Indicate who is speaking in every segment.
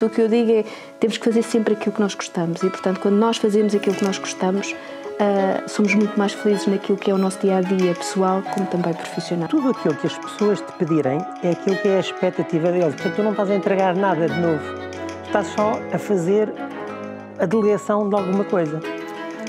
Speaker 1: O que eu digo é temos que fazer sempre aquilo que nós gostamos e, portanto, quando nós fazemos aquilo que nós gostamos, uh, somos muito mais felizes naquilo que é o nosso dia a dia pessoal, como também profissional. Tudo aquilo
Speaker 2: que as pessoas te pedirem é aquilo que é a expectativa deles. Portanto, tu não estás a entregar nada de novo, estás só a fazer a delegação de alguma coisa.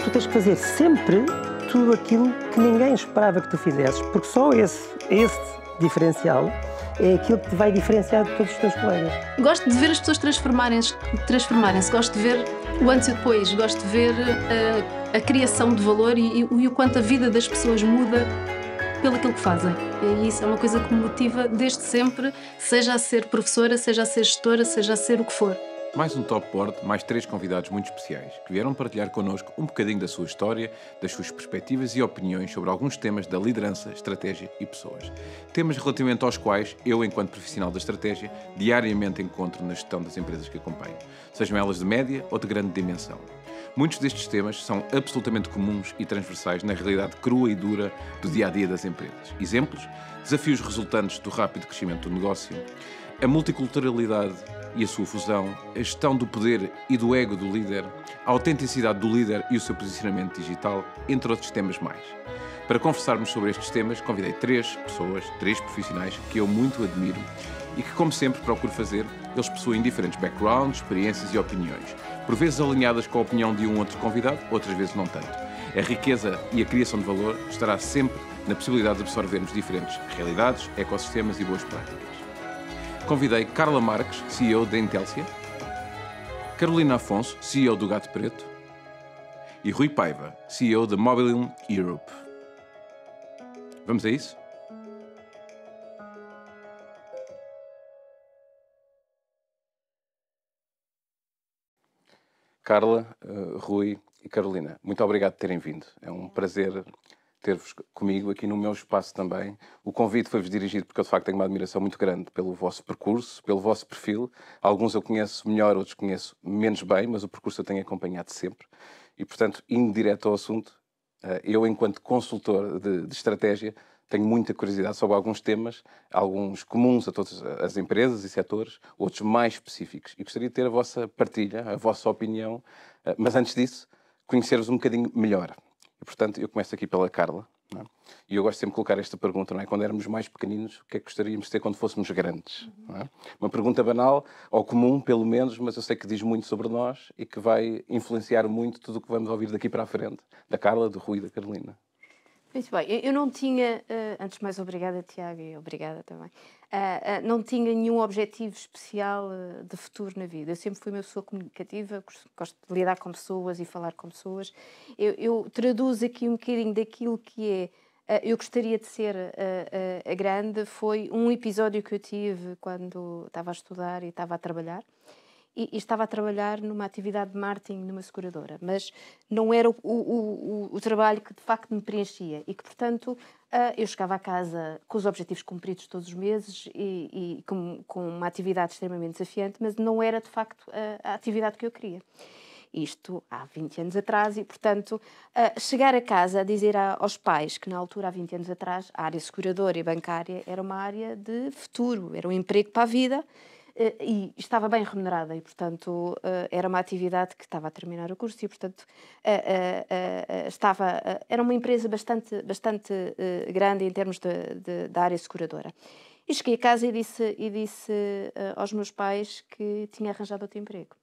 Speaker 2: Tu tens que fazer sempre tudo aquilo que ninguém esperava que tu fizesses, porque só esse, esse diferencial é aquilo que te vai diferenciar de todos os teus colegas.
Speaker 3: Gosto de ver as pessoas transformarem-se, transformarem gosto de ver o antes e depois, gosto de ver a, eh, a criação de valor e, e, e, o quanto a vida das pessoas muda pelo aquilo que fazem. E isso é uma coisa que me motiva desde sempre, seja a ser professora, seja a ser gestora, seja a ser o que for.
Speaker 4: Mais um Top Board, mais três convidados muito especiais, que vieram partilhar connosco um bocadinho da sua história, das suas perspectivas e opiniões sobre alguns temas da liderança, estratégia e pessoas. Temas relativamente aos quais eu, enquanto profissional da estratégia, diariamente encontro na gestão das empresas que acompanho, sejam elas de média ou de grande dimensão. Muitos destes temas são absolutamente comuns e transversais na realidade crua e dura do dia a dia das empresas. Exemplos: desafios resultantes do rápido crescimento do negócio, a multiculturalidade e a sua fusão, a gestão do poder e do ego do líder, a autenticidade do líder e o seu posicionamento digital, entre outros temas mais. Para conversarmos sobre estes temas, convidei três pessoas, três profissionais que eu muito admiro e que, como sempre procuro fazer, eles possuem diferentes backgrounds, experiências e opiniões, por vezes alinhadas com a opinião de um outro convidado, outras vezes não tanto. A riqueza e a criação de valor estará sempre na possibilidade de absorvermos diferentes realidades, ecossistemas e boas práticas convidei Carla Marques, CEO da Intelcia, Carolina Afonso, CEO do Gato Preto, e Rui Paiva, CEO da Mobilium Europe. Vamos a isso? Carla, eh, Rui e Carolina, muito obrigado por terem vindo. É um prazer ter-vos comigo aqui no meu espaço também. O convite foi-vos dirigido porque eu, de facto, tenho uma admiração muito grande pelo vosso percurso, pelo vosso perfil. Alguns eu conheço melhor, outros conheço menos bem, mas o percurso eu tenho acompanhado sempre. E, portanto, indo direto ao assunto, eh, eu, enquanto consultor de, de estratégia, tenho muita curiosidade sobre alguns temas, alguns comuns a todas as empresas e setores, outros mais específicos. E gostaria de ter a vossa partilha, a vossa opinião, eh, mas antes disso, conhecer-vos um bocadinho melhor. Portanto, eu começo aqui pela Carla. É? E eu gosto sempre de colocar esta pergunta, não é? Quando éramos mais pequeninos, o que é que gostaríamos de ter quando fôssemos grandes? É? Uma pergunta banal, ou comum, pelo menos, mas eu sei que diz muito sobre nós e que vai influenciar muito tudo o que vamos ouvir daqui para a frente, da Carla, do Rui e da Carolina.
Speaker 1: Muito bem, eu não tinha, eh, antes de mais, obrigada Tiago e obrigada também, eh, eh, não tinha nenhum objetivo especial de futuro na vida. Eu sempre fui uma pessoa comunicativa, gosto de lidar com pessoas e falar com pessoas. Eu, eu traduzo aqui um bocadinho daquilo que é, eu gostaria de ser a grande, foi um episódio que eu tive quando estava a estudar e estava a trabalhar e, e, estava a trabalhar numa atividade de marketing numa seguradora, mas não era o, o, o, o trabalho que de facto me preenchia e que, portanto, uh, eu chegava a casa com os objetivos cumpridos todos os meses e, e com, com, uma atividade extremamente desafiante, mas não era de facto a, a atividade que eu queria isto há 20 anos atrás, e, portanto, ah, chegar a casa a dizer aos pais que, na altura, há 20 anos atrás, a área seguradora e bancária era uma área de futuro, era um emprego para a vida, eh, e estava bem remunerada e, portanto, eh, era uma atividade que estava a terminar o curso e, portanto, eh, estava, era uma empresa bastante, bastante grande em termos de, de, da área seguradora. E cheguei a casa e disse, e disse aos meus pais que tinha arranjado outro emprego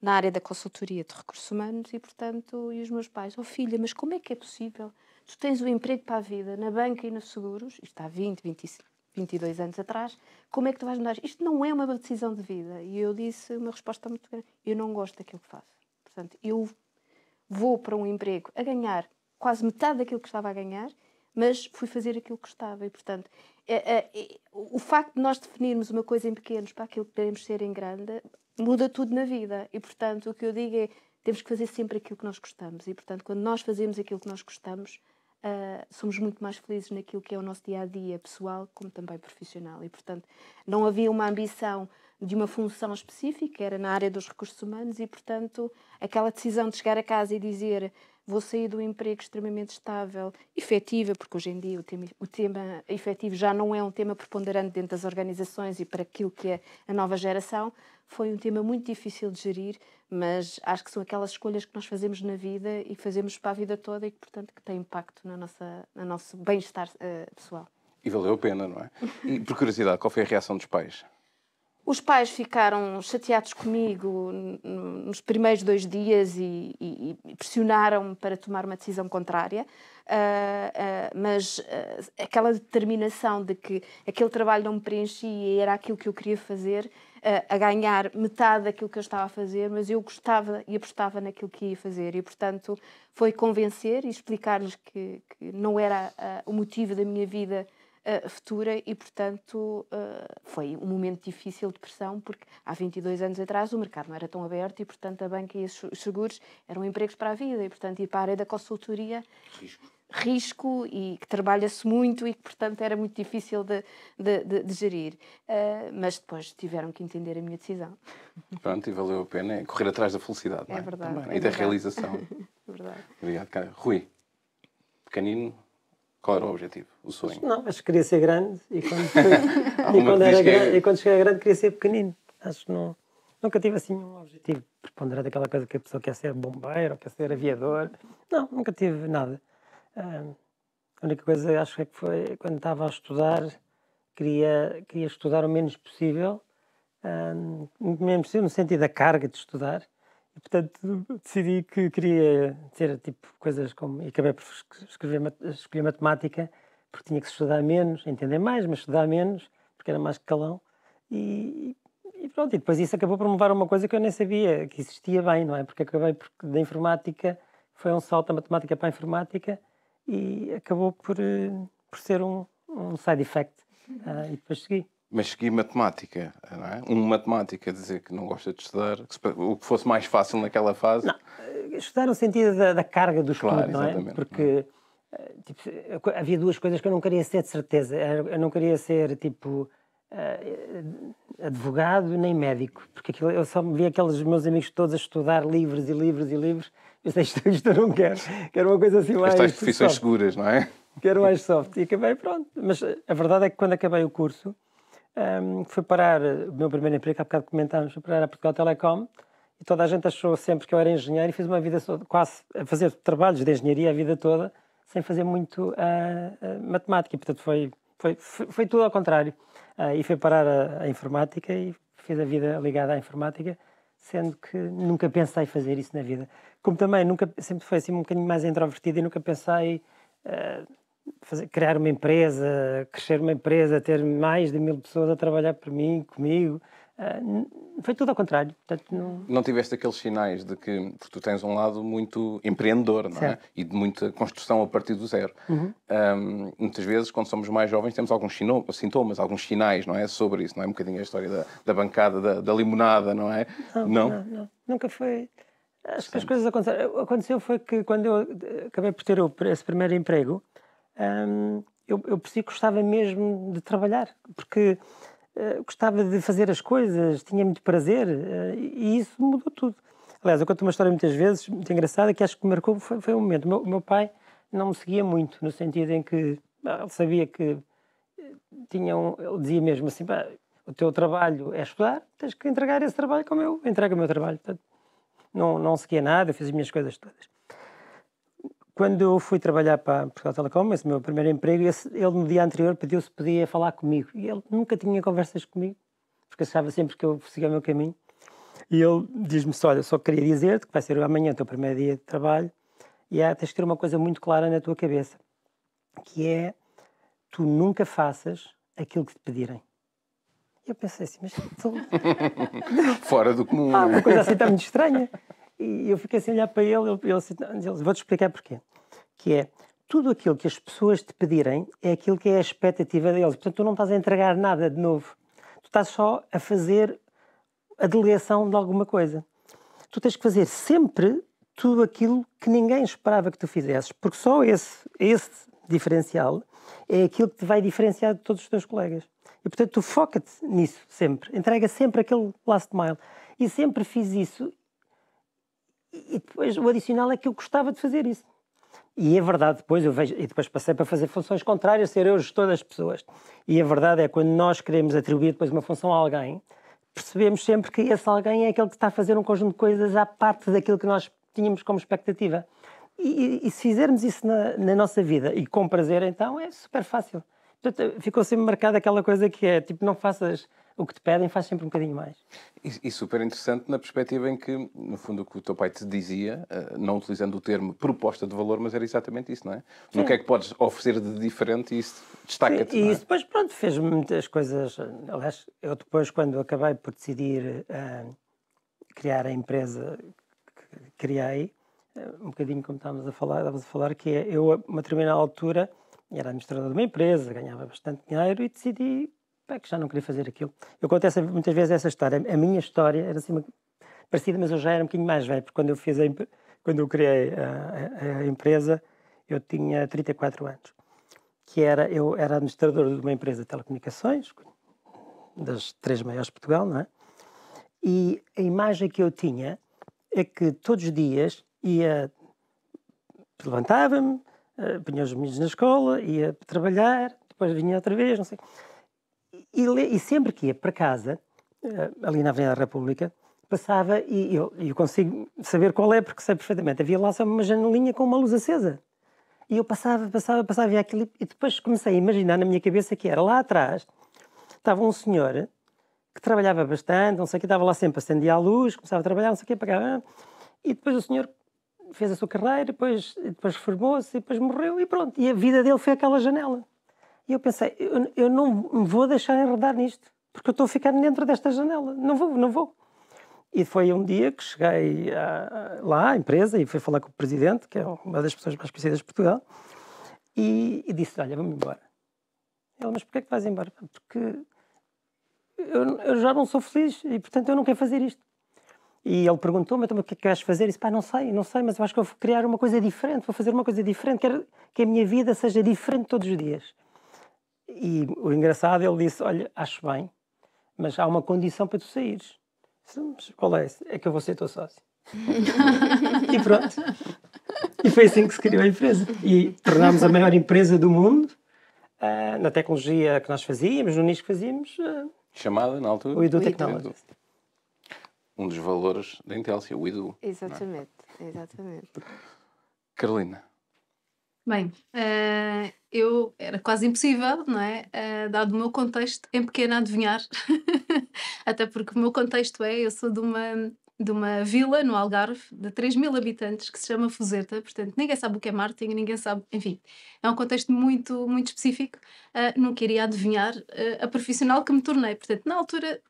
Speaker 1: na área da consultoria de recursos humanos e, portanto, e os meus pais, oh filha, mas como é que é possível? Tu tens o um emprego para a vida na banca e nos seguros, isto há 20, 25, 22 anos atrás, como é que tu vais mudar? Isto não é uma decisão de vida. E eu disse uma resposta muito grande: eu não gosto daquilo que faço. Portanto, eu vou para um emprego a ganhar quase metade daquilo que estava a ganhar, mas fui fazer aquilo que gostava. E, portanto, é, é, é, o facto de nós definirmos uma coisa em pequenos para aquilo que queremos ser em grande muda tudo na vida. E, portanto, o que eu digo é temos que fazer sempre aquilo que nós gostamos. E, portanto, quando nós fazemos aquilo que nós gostamos, uh, somos muito mais felizes naquilo que é o nosso dia a dia pessoal, como também profissional. E, portanto, não havia uma ambição de uma função específica, era na área dos recursos humanos, e, portanto, aquela decisão de chegar a casa e dizer vou sair do emprego extremamente estável, efetiva, porque hoje em dia o tema, o tema efetivo já não é um tema preponderante dentro das organizações e para aquilo que é a nova geração, foi um tema muito difícil de gerir, mas acho que são aquelas escolhas que nós fazemos na vida e fazemos para a vida toda e que, portanto, que têm impacto na nossa, no nosso bem-estar uh, pessoal.
Speaker 4: E valeu a pena, não é? E, por curiosidade, qual foi a reação dos pais?
Speaker 1: Os pais ficaram chateados comigo nos primeiros dois dias e, e, e pressionaram-me para tomar uma decisão contrária, uh, uh, mas uh, aquela determinação de que aquele trabalho não me preenchia e era aquilo que eu queria fazer, a ganhar metade daquilo que eu estava a fazer, mas eu gostava e apostava naquilo que ia fazer. E, portanto, foi convencer e explicar-lhes que, que, não era o motivo da minha vida eh, futura e, portanto, uh, foi um momento difícil de pressão, porque há 22 anos atrás o mercado não era tão aberto e, portanto, a banca e os seguros eram empregos para a vida e, portanto, ir para a área da consultoria. Risco risco e que trabalha-se muito e que, portanto, era muito difícil de, de, de, de gerir. Uh, mas depois tiveram que entender a minha decisão.
Speaker 4: Pronto, e valeu a pena é correr atrás da felicidade, é? é? verdade. Também, é e verdade. da realização.
Speaker 2: É verdade.
Speaker 4: Obrigado, cara. Rui, pequenino, qual era o objetivo, o sonho?
Speaker 2: Não, acho que queria ser grande e quando, e quando, era é grande, e quando cheguei grande queria ser pequenino. Acho que não, nunca tive assim um objetivo preponderante, aquela coisa que a pessoa quer ser bombeiro ou quer ser aviador. Não, nunca tive nada. a única coisa acho é que foi quando estava a estudar, queria, queria estudar o menos possível, muito menos possível assim, no sentido da carga de estudar, portanto, decidi que queria ter tipo coisas como. E acabei por escrever, escolher matemática, porque tinha que estudar menos, entender mais, mas estudar menos, porque era mais calão. E, e pronto, e depois isso acabou por me levar a uma coisa que eu nem sabia que existia bem, não é? Porque acabei por, da informática, foi um salto da matemática para a informática e acabou por, eh, por ser um, um side effect. Ah, e depois segui
Speaker 4: mas segui matemática, não é? Um matemática dizer que não gosta de estudar, que se, o que fosse mais fácil naquela fase. Não,
Speaker 2: eh, estudar no sentido da, da carga do estudo, claro, não é? Porque não. É? Eh, tipo, havia duas coisas que eu não queria ser de certeza. Eu não queria ser tipo eh, advogado nem médico, porque aquilo, eu só vi aqueles meus amigos todos a estudar livros e livros e livros. Eu sei isto, isto eu não quero, quero uma coisa assim mais. Estas profissões soft.
Speaker 4: seguras, não é?
Speaker 2: Quero mais soft. E acabei, pronto. Mas a verdade é que quando acabei o curso um, fui parar, o meu primeiro emprego, há bocado comentámos, fui parar a Portugal Telecom e toda a gente achou sempre que eu era engenheiro e fiz uma vida quase a fazer trabalhos de engenharia a vida toda sem fazer muito uh, uh, matemática. E, portanto, foi, foi, foi tudo ao contrário. Uh, e fui parar a, a, informática e fiz a vida ligada à informática, sendo que nunca pensei fazer isso na vida. Como também nunca, sempre foi assim um bocadinho mais introvertido e nunca pensei fazer, criar uma empresa, crescer uma empresa, ter mais de mil pessoas a trabalhar para mim, comigo. Ah, foi tudo ao contrário. Portanto, não...
Speaker 4: não tiveste aqueles sinais de que, tu tens um lado muito empreendedor, não é? E de muita construção a partir do zero. Uhum. Um, muitas vezes, quando somos mais jovens, temos alguns sintomas, alguns sinais, não é? Sobre isso, não é? Um bocadinho a história da, da bancada, da, da, limonada, não é? Não, não? não,
Speaker 2: não. nunca foi. Acho que as coisas aconteceram. Aconteceu foi que quando eu acabei por ter esse primeiro emprego, um, eu, eu por si gostava mesmo de trabalhar, porque uh, gostava de fazer as coisas, tinha muito prazer uh, e isso mudou tudo. Aliás, eu conto uma história muitas vezes, muito engraçada, que acho que me marcou, foi, foi um momento. O meu, meu, pai não me seguia muito, no sentido em que ah, ele sabia que eh, tinha um, ele dizia mesmo assim, o teu trabalho é estudar, tens que entregar esse trabalho como eu entrego o meu trabalho. Portanto, não, não seguia nada, eu fiz as minhas coisas todas. Quando eu fui trabalhar para Portugal Telecom, esse meu primeiro emprego, esse, ele no dia anterior pediu se podia falar comigo. E ele nunca tinha conversas comigo, porque achava sempre que eu seguia o meu caminho. E ele diz-me só, olha, só queria dizer-te que vai ser amanhã o teu primeiro dia de trabalho e há, tens que ter uma coisa muito clara na tua cabeça, que é tu nunca faças aquilo que te pedirem. E eu pensei assim, mas... Fora do comum. Ah, uma coisa assim está muito estranha. E eu fiquei a olhar para ele, ele, ele, ele vou-te explicar porquê. Que é, tudo aquilo que as pessoas te pedirem é aquilo que é a expectativa deles. Portanto, tu não estás a entregar nada de novo. Tu estás só a fazer a delegação de alguma coisa. Tu tens que fazer sempre tudo aquilo que ninguém esperava que tu fizesses, porque só esse, esse diferencial é aquilo que te vai diferenciar de todos os teus colegas. E, portanto, tu foca-te nisso sempre. Entrega sempre aquele last mile. E sempre fiz isso e depois o adicional é que eu gostava de fazer isso. E é verdade, depois eu vejo, e depois passei para fazer funções contrárias, ser eu o gestor das pessoas. E a verdade é quando nós queremos atribuir depois uma função a alguém, percebemos sempre que esse alguém é aquele que está a fazer um conjunto de coisas à parte daquilo que nós tínhamos como expectativa. E, e, e se fizermos isso na, na, nossa vida e com prazer, então é super fácil. Portanto, ficou sempre marcada aquela coisa que é tipo, não faças o que te pedem faz sempre um bocadinho mais.
Speaker 4: E, e, super interessante na perspectiva em que, no fundo, o que o teu pai te dizia, eh, não utilizando o termo proposta de valor, mas era exatamente isso, não é? O No que é que podes oferecer de diferente e isso destaca-te. E é? isso depois,
Speaker 2: pronto, fez-me muitas coisas. Aliás, eu depois, quando acabei por decidir uh, criar a empresa que criei, eh, um bocadinho como estávamos a falar, estávamos a falar que é, eu, a uma determinada altura, era administrador de uma empresa, ganhava bastante dinheiro e decidi pá, é que já não queria fazer aquilo. Eu conto essa, muitas vezes essa história. A minha história era assim, uma, parecida, mas eu já era um bocadinho mais velho, porque quando eu, fiz a, quando eu criei a, a, a empresa, eu tinha 34 anos. Que era, eu era administrador de uma empresa de telecomunicações, das três maiores de Portugal, não é? E a imagem que eu tinha é que todos os dias ia, levantava-me, eh, punha os meninos na escola, ia trabalhar, depois vinha outra vez, não sei e, e sempre que ia para casa, eh, ali na Avenida da República, passava e eu, eu consigo saber qual é, porque sei perfeitamente. Havia lá só uma janelinha com uma luz acesa. E eu passava, passava, passava, via aquilo e depois comecei a imaginar na minha cabeça que era lá atrás estava um senhor que trabalhava bastante, não sei o que, estava lá sempre, acendia a luz, começava a trabalhar, não sei o que, apagava. E depois o senhor fez a sua carreira, depois, depois formou-se, depois morreu e pronto. E a vida dele foi aquela janela. E eu pensei, eu, eu não me vou deixar enredar nisto, porque eu estou a ficar dentro desta janela. Não vou, não vou. E foi um dia que cheguei a, ah, ah, lá à empresa e fui falar com o presidente, que é uma das pessoas mais conhecidas de Portugal, e, e disse Olha, vamos embora. Ele, mas porquê é que vais embora? Porque eu, eu, já não sou feliz e, portanto, eu não quero fazer isto. E ele perguntou-me: Então, o que é que queres fazer? E disse: Pá, não sei, não sei, mas eu acho que eu vou criar uma coisa diferente, vou fazer uma coisa diferente, quero que a minha vida seja diferente todos os dias. E o engraçado, ele disse: Olha, acho bem, mas há uma condição para tu saíres. Disse, hum, qual é É que eu vou ser teu sócio. e pronto. E foi assim que se criou a empresa. E tornámos a maior empresa do mundo uh, na tecnologia que nós fazíamos, no nicho que fazíamos. Uh, Chamada, na altura? O IDU Technologies. Um dos
Speaker 4: valores da Intelcia o IDU.
Speaker 2: Exatamente, é? exatamente.
Speaker 4: Carolina,
Speaker 1: Bem,
Speaker 3: uh, eu era quase impossível, não é? Uh, dado o meu contexto, em é pequena adivinhar. Até porque o meu contexto é, eu sou de uma, de uma vila no Algarve de 3 mil habitantes que se chama Fuzeta, portanto ninguém sabe o que é marketing, ninguém sabe, enfim, é um contexto muito, muito específico. Uh, não queria adivinhar a profissional que me tornei, portanto na altura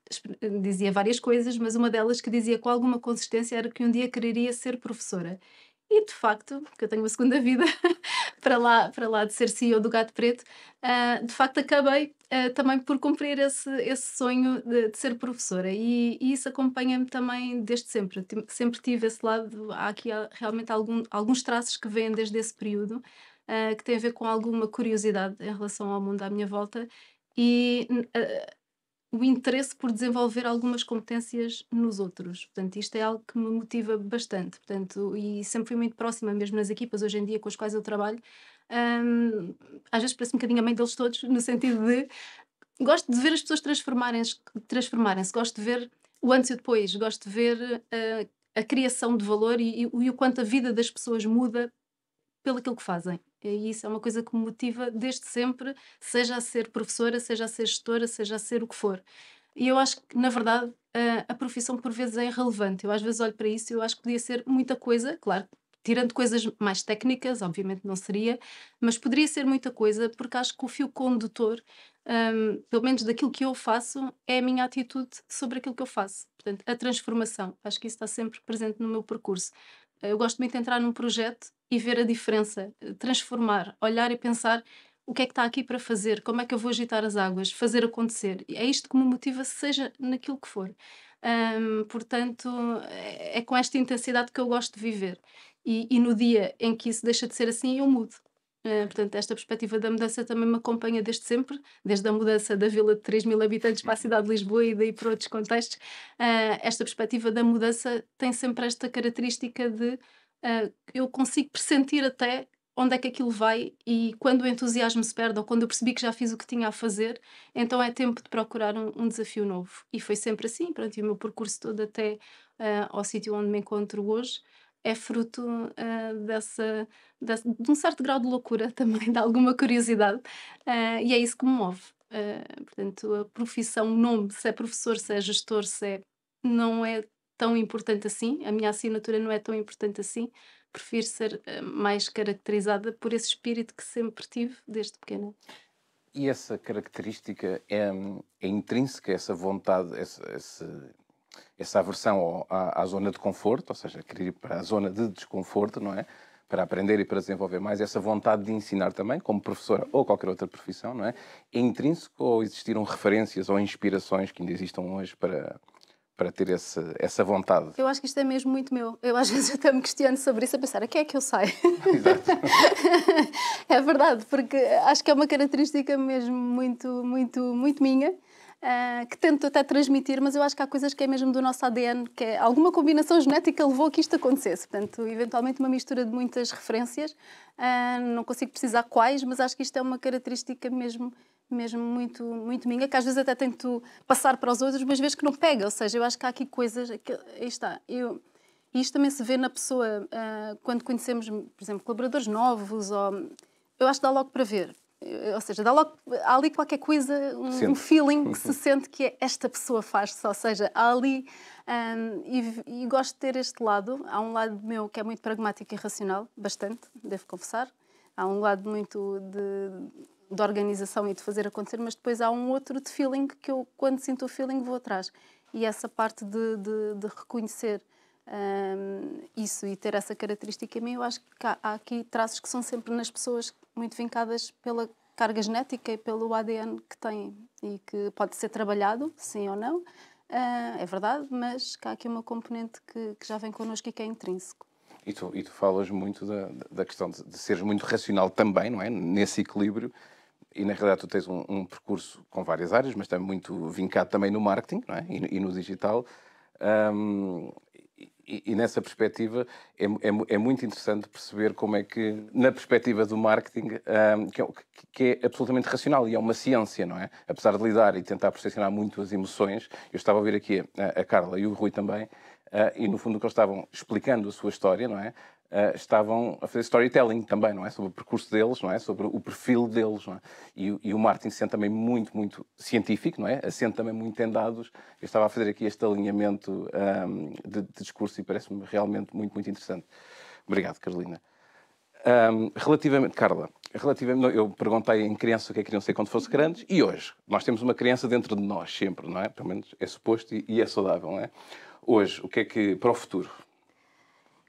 Speaker 3: dizia várias coisas, mas uma delas que dizia com alguma consistência era que um dia quereria ser professora e de facto, porque eu tenho uma segunda vida para, lá, para lá de ser CEO do Gato Preto, uh, de facto acabei uh, também por cumprir esse, esse sonho de, de ser professora e, e isso acompanha-me também desde sempre. Sempre tive esse lado, há aqui realmente algum, alguns traços que vêm desde esse período, uh, que têm a ver com alguma curiosidade em relação ao mundo à minha volta e o interesse por desenvolver algumas competências nos outros. Portanto, isto é algo que me motiva bastante. Portanto, e sempre fui muito próxima, mesmo nas equipas hoje em dia com as quais eu trabalho. às vezes parece um bocadinho a mãe deles todos, no sentido de gosto de ver as pessoas transformarem-se, transformarem gosto de ver o antes e o depois, gosto de ver a, ah, a criação de valor e, e, e o quanto a vida das pessoas muda pelo aquilo que fazem. E é isso é uma coisa que me motiva desde sempre, seja a ser professora, seja a ser gestora, seja a ser o que for. E eu acho que, na verdade, a, a profissão por vezes é irrelevante. Eu às vezes olho para isso e eu acho que podia ser muita coisa, claro, tirando coisas mais técnicas, obviamente não seria, mas poderia ser muita coisa, porque acho que o fio condutor, um, pelo menos daquilo que eu faço, é a minha atitude sobre aquilo que eu faço. Portanto, a transformação. Acho que isso está sempre presente no meu percurso. Eu gosto muito de entrar num projeto e ver a diferença, eh, transformar, olhar e pensar o que é que está aqui para fazer, como é que eu vou agitar as águas, fazer acontecer. É isto que me motiva, seja naquilo que for. portanto, é, é com esta intensidade que eu gosto de viver. E, e no dia em que isso deixa de ser assim, eu mudo. Uh, portanto, esta perspectiva da mudança também me acompanha desde sempre, desde a mudança da vila de 3 mil habitantes para a cidade de Lisboa e daí para outros contextos. Uh, esta perspectiva da mudança tem sempre esta característica de uh, eu consigo pressentir até onde é que aquilo vai e quando o entusiasmo se perde ou quando eu percebi que já fiz o que tinha a fazer, então é tempo de procurar um, um desafio novo. E foi sempre assim, pronto, e o meu percurso todo até uh, ao sítio onde me encontro hoje é fruto uh, dessa, dessa, de um certo grau de loucura também, de alguma curiosidade, uh, e é isso que me move. portanto, a profissão, o nome, se é professor, se é gestor, se é, não é tão importante assim, a minha assinatura não é tão importante assim, prefiro ser eh, mais caracterizada por esse espírito que sempre tive desde pequena.
Speaker 4: E essa característica é, é intrínseca, essa vontade, essa, essa, essa aversão à, à, zona de conforto, ou seja, querer ir para a zona de desconforto, não é? Para aprender e para desenvolver mais, essa vontade de ensinar também, como professora ou qualquer outra profissão, não é? É intrínseco ou existiram referências ou inspirações que ainda existam hoje para, para ter esse, essa vontade?
Speaker 3: Eu acho que isto é mesmo muito meu. Eu às vezes até me questiono sobre isso, a pensar a que é que eu saio? Exato. é verdade, porque acho que é uma característica mesmo muito, muito, muito minha uh, que tento até transmitir, mas eu acho que há coisas que é mesmo do nosso ADN, que é alguma combinação genética levou a que isto acontecesse. Portanto, eventualmente uma mistura de muitas referências, uh, não consigo precisar quais, mas acho que isto é uma característica mesmo mesmo muito muito minha, que às vezes até tento passar para os outros, mas vezes que não pega, ou seja, eu acho que há aqui coisas, que, aí está, eu, isto também se vê na pessoa, uh, quando conhecemos, por exemplo, colaboradores novos, ou, eu acho que dá logo para ver. Eh, ou seja, dá logo, há ali qualquer coisa, um, um feeling que se sente que é esta pessoa faz-se, ou seja, há ali, um, e, e, gosto de ter este lado, há um lado meu que é muito pragmático e racional, bastante, devo confessar, há um lado muito de, de organização e de fazer acontecer, mas depois há um outro de feeling que eu, quando sinto o feeling, vou atrás. E essa parte de, de, de reconhecer um, isso e ter essa característica em mim, eu acho que há, há aqui traços que são sempre nas pessoas muito vincadas pela carga genética e pelo ADN que têm e que pode ser trabalhado, sim ou não, ah, é verdade, mas cá aqui uma componente que, que, já vem connosco e que é intrínseco.
Speaker 4: E tu, e tu falas muito da, da questão de, de, seres muito racional também, não é? Nesse equilíbrio. E na realidade tu tens um, um percurso com várias áreas, mas também muito vincado também no marketing não é? e, e no digital. Um, e, e, nessa perspectiva é, é, é, muito interessante perceber como é que, na perspectiva do marketing, um, que, é, que, é, absolutamente racional e é uma ciência, não é? Apesar de lidar e tentar percepcionar muito as emoções, eu estava a ouvir aqui a, a Carla e o Rui também, uh, e no fundo que eles estavam explicando a sua história, não é? Uh, estavam a fazer storytelling também, não é? Sobre o percurso deles, não é? Sobre o perfil deles, não é? E, e o Martin sendo também muito, muito científico, não é? Assente também muito dados. Eu estava a fazer aqui este alinhamento um, ehm, de, de, discurso e parece-me realmente muito, muito interessante. Obrigado, Carolina. Um, ehm, relativamente, Carla, relativamente, eu perguntei em criança o que é que queriam ser quando fossem grandes e hoje nós temos uma criança dentro de nós sempre, não é? Pelo menos é suposto e, e é saudável, não é? Hoje, o que é que para o futuro?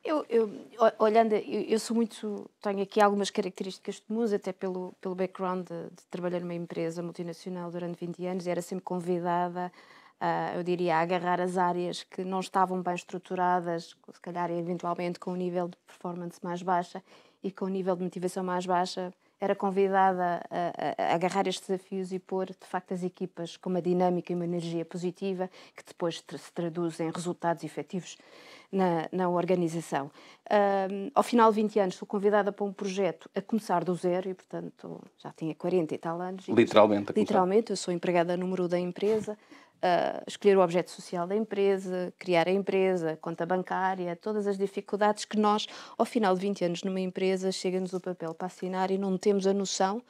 Speaker 1: Eu, eu, olhando, eu, eu, sou muito. Tenho aqui algumas características de musa, até pelo, pelo background de, de, trabalhar numa empresa multinacional durante 20 anos e era sempre convidada, a, eu diria, a agarrar as áreas que não estavam bem estruturadas, se calhar eventualmente com um nível de performance mais baixa e com um nível de motivação mais baixa, era convidada a, a, a, agarrar estes desafios e pôr, de facto, as equipas com uma dinâmica e uma energia positiva que depois se traduz em resultados efetivos na, na organização. Um, ao final de 20 anos, sou convidada para um projeto a começar do zero e, portanto, já tinha 40 e tal anos. literalmente. Depois, literalmente, eu sou empregada número da empresa uh, escolher o objeto social da empresa, criar a empresa, conta bancária, todas as dificuldades que nós, ao final de 20 anos numa empresa, chega-nos o papel para assinar e não temos a noção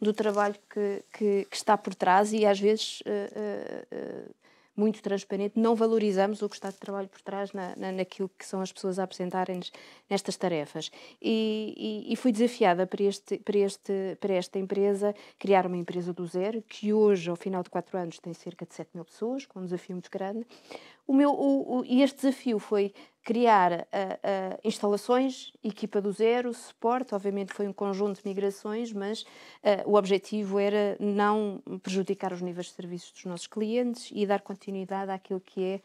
Speaker 1: do trabalho que, que, que está por trás e às vezes. Uh, uh, muito transparente, não valorizamos o que está de trabalho por trás na, na, naquilo que são as pessoas a apresentarem-nos nestas tarefas. E, e, e fui desafiada para, este, para, este, para esta empresa criar uma empresa do zero, que hoje, ao final de quatro anos, tem cerca de 7 mil pessoas, com um desafio muito grande, o meu, o, o, e este desafio foi criar uh, uh, instalações, equipa do zero, suporte, obviamente foi um conjunto de migrações, mas uh, o objetivo era não prejudicar os níveis de serviços dos nossos clientes e dar continuidade àquilo que é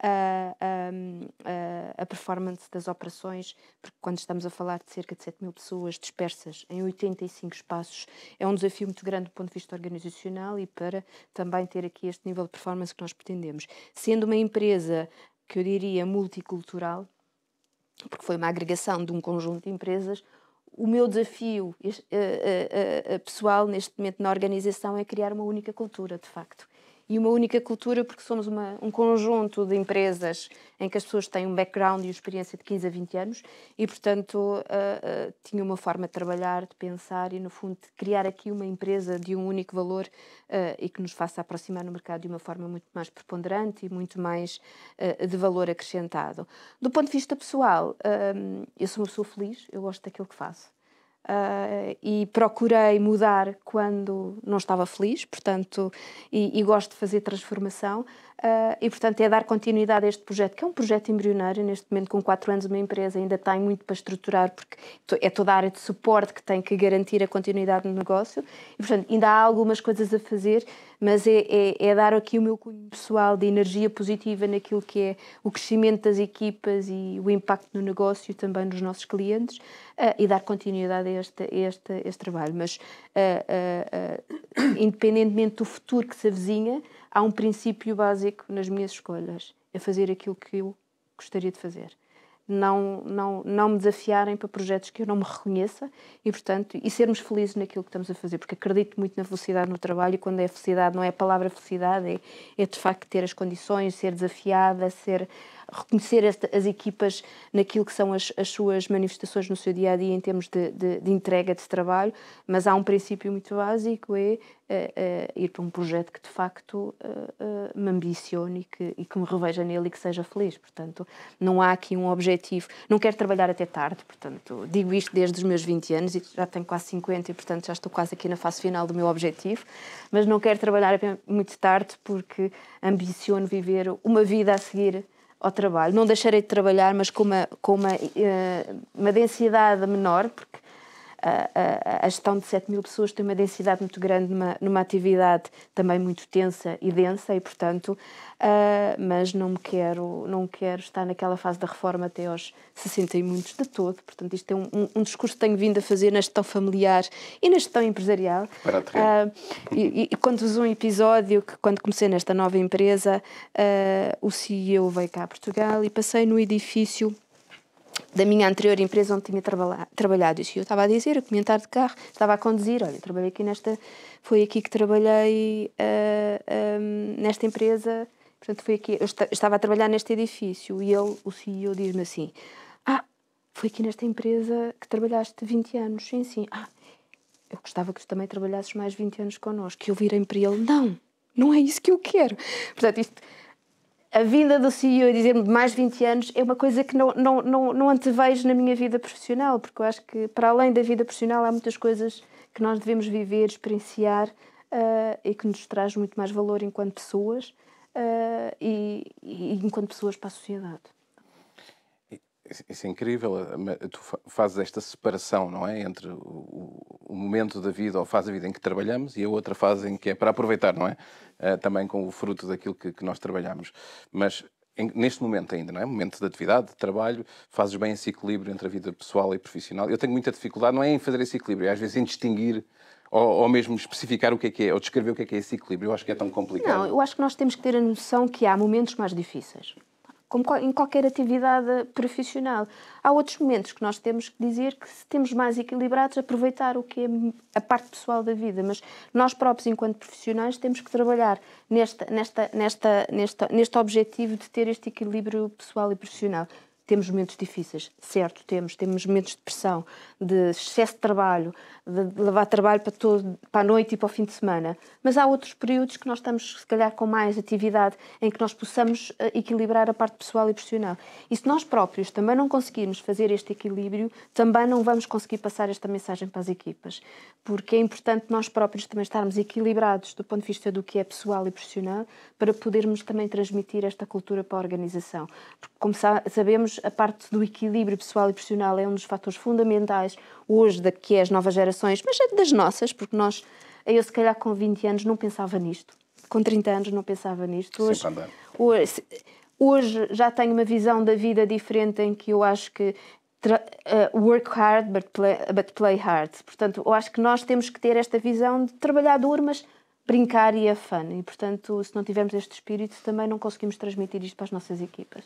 Speaker 1: a, a, a performance das operações, porque quando estamos a falar de cerca de 7 mil pessoas dispersas em 85 espaços, é um desafio muito grande do ponto de vista organizacional e para também ter aqui este nível de performance que nós pretendemos. Sendo uma empresa que eu diria multicultural, porque foi uma agregação de um conjunto de empresas, o meu desafio eh, eh, eh, pessoal neste momento na organização é criar uma única cultura, de facto e uma única cultura, porque somos uma, um conjunto de empresas em que as pessoas têm um background e experiência de 15 a 20 anos e, portanto, uh, uh, tinha uma forma de trabalhar, de pensar e, no fundo, de criar aqui uma empresa de um único valor uh, e que nos faça aproximar no mercado de uma forma muito mais preponderante e muito mais de valor acrescentado. Do ponto de vista pessoal, eu sou uma pessoa feliz, eu gosto daquilo que faço. Uh, e procurei mudar quando não estava feliz, portanto, e, e gosto de fazer transformação. Uh, e, portanto, é dar continuidade a este projeto, que é um projeto embrionário, neste momento, com quatro anos, uma empresa ainda tem muito para estruturar, porque é toda a área de suporte que tem que garantir a continuidade no negócio. E, portanto, ainda há algumas coisas a fazer, mas é, é, é dar aqui o meu cunho pessoal de energia positiva naquilo que é o crescimento das equipas e o impacto no negócio e também nos nossos clientes uh, e dar continuidade a este, a este, a este trabalho. Mas, uh, independentemente do futuro que se avizinha, há um princípio básico nas minhas escolhas: é fazer aquilo que eu gostaria de fazer. Não, não, não me desafiarem para projetos que eu não me reconheça e, portanto, e sermos felizes naquilo que estamos a fazer, porque acredito muito na felicidade no trabalho e quando é felicidade não é a palavra felicidade, é, é de facto ter as condições, ser desafiada, ser reconhecer as equipas naquilo que são as, as suas manifestações no seu dia a dia em termos de, de, de entrega de trabalho, mas há um princípio muito básico: é eh, eh, ir para um projeto que de facto eh, me ambicione e que, e que me reveja nele e que seja feliz. Portanto, não há aqui um objetivo. Não quero trabalhar até tarde, portanto, digo isto desde os meus 20 anos e já tenho quase 50 e, portanto, já estou quase aqui na fase final do meu objetivo, mas não quero trabalhar muito tarde porque ambiciono viver uma vida a seguir ao trabalho. Não deixarei de trabalhar, mas com uma, com uma, eh, uma densidade menor, porque a, a, gestão de 7 mil pessoas tem uma densidade muito grande numa, numa atividade também muito tensa e densa e portanto uh, mas não me quero não quero estar naquela fase da reforma até aos 60 e muitos de todo portanto isto é um, um, um, discurso que tenho vindo a fazer na gestão familiar e na gestão empresarial uh, e, e conto-vos um episódio que quando comecei nesta nova empresa uh, o CEO veio cá a Portugal e passei no edifício da minha anterior empresa onde tinha trabalhado. Isso eu estava a dizer, a comentar de carro, estava a conduzir, olha, trabalhei aqui nesta, foi aqui que trabalhei uh, nesta empresa, portanto foi aqui, eu estava a trabalhar neste edifício e ele, o CEO, diz-me assim, ah, foi aqui nesta empresa que trabalhaste 20 anos, sim, sim, ah, eu gostava que tu também trabalhasses mais 20 anos connosco, que eu virei para ele, não, não é isso que eu quero. Portanto, isto a vinda do CEO e dizer-me mais 20 anos é uma coisa que não, não, não, não antevejo na minha vida profissional, porque eu acho que para além da vida profissional há muitas coisas que nós devemos viver, experienciar uh, e que nos traz muito mais valor enquanto pessoas uh, e, e enquanto pessoas para a sociedade.
Speaker 4: Isso é incrível, eh, tu fazes esta separação, não é? Entre o, o, momento da vida, ou fase da vida em que trabalhamos, e a outra fase em que é para aproveitar, não é? Uh, também com o fruto daquilo que, que nós trabalhamos. Mas em, neste momento ainda, não é? Momento de atividade, de trabalho, fazes bem esse equilíbrio entre a vida pessoal e profissional. Eu tenho muita dificuldade, não é em fazer esse equilíbrio, é às vezes em distinguir ou, ou, mesmo especificar o que é que é, ou descrever o que é que é esse equilíbrio. Eu acho que é tão complicado. Não, eu
Speaker 1: acho que nós temos que ter a noção que há momentos mais difíceis como em qualquer atividade profissional. Há outros momentos que nós temos que dizer que se temos mais equilibrados, aproveitar o que é a parte pessoal da vida, mas nós próprios, enquanto profissionais, temos que trabalhar nesta, nesta, nesta, nesta, neste objetivo de ter este equilíbrio pessoal e profissional. Temos momentos difíceis, certo, temos. Temos momentos de pressão, de excesso de trabalho, de levar trabalho para, todo, para a noite e para o fim de semana. Mas há outros períodos que nós estamos, se calhar, com mais atividade, em que nós possamos eh, equilibrar a parte pessoal e profissional. E se nós próprios também não conseguirmos fazer este equilíbrio, também não vamos conseguir passar esta mensagem para as equipas. Porque é importante nós próprios também estarmos equilibrados do ponto de vista do que é pessoal e profissional, para podermos também transmitir esta cultura para a organização. Porque, como sabemos, a parte do equilíbrio pessoal e profissional é um dos fatores fundamentais hoje da que é as novas gerações, mas é das nossas, porque nós, eu se calhar com 20 anos não pensava nisto, com 30 anos não pensava nisto. Hoje, hoje, hoje já tenho uma visão da vida diferente em que eu acho que uh, work hard but play, but play hard. Portanto, eu acho que nós temos que ter esta visão de trabalhar duro, mas brincar e é fun. E, portanto, se não tivermos este espírito, também não conseguimos transmitir isto para as nossas equipas.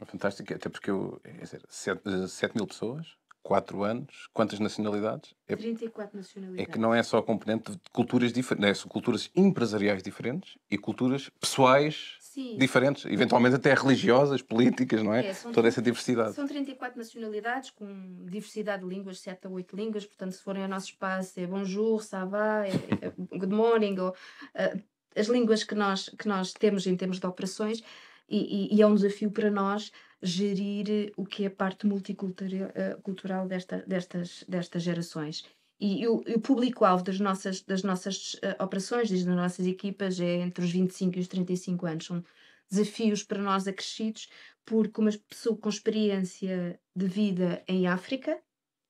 Speaker 4: É fantástico, até porque eu. É, quer dizer, 7, 7 eh, mil pessoas, 4 anos, quantas nacionalidades? É,
Speaker 1: 34 nacionalidades. É que
Speaker 4: não é só componente de culturas diferentes, são é culturas empresariais diferentes e culturas pessoais
Speaker 1: Sim. diferentes,
Speaker 4: eventualmente até religiosas, políticas, não é? é Toda essa diversidade. São
Speaker 1: 34 nacionalidades com diversidade de línguas, 7 a 8 línguas, portanto, se forem ao nosso espaço é bonjour, ça va, é, é good morning, ou, uh, as línguas que nós, que nós temos em termos de operações e, e, e é um desafio para nós gerir eh, o que é a parte multicultural eh, desta, destas, destas gerações. E, e o, o público-alvo das nossas, das nossas uh, operações, das nossas equipas, é entre os 25 e os 35 anos. São desafios para nós acrescidos, porque uma pessoa com experiência de vida em África,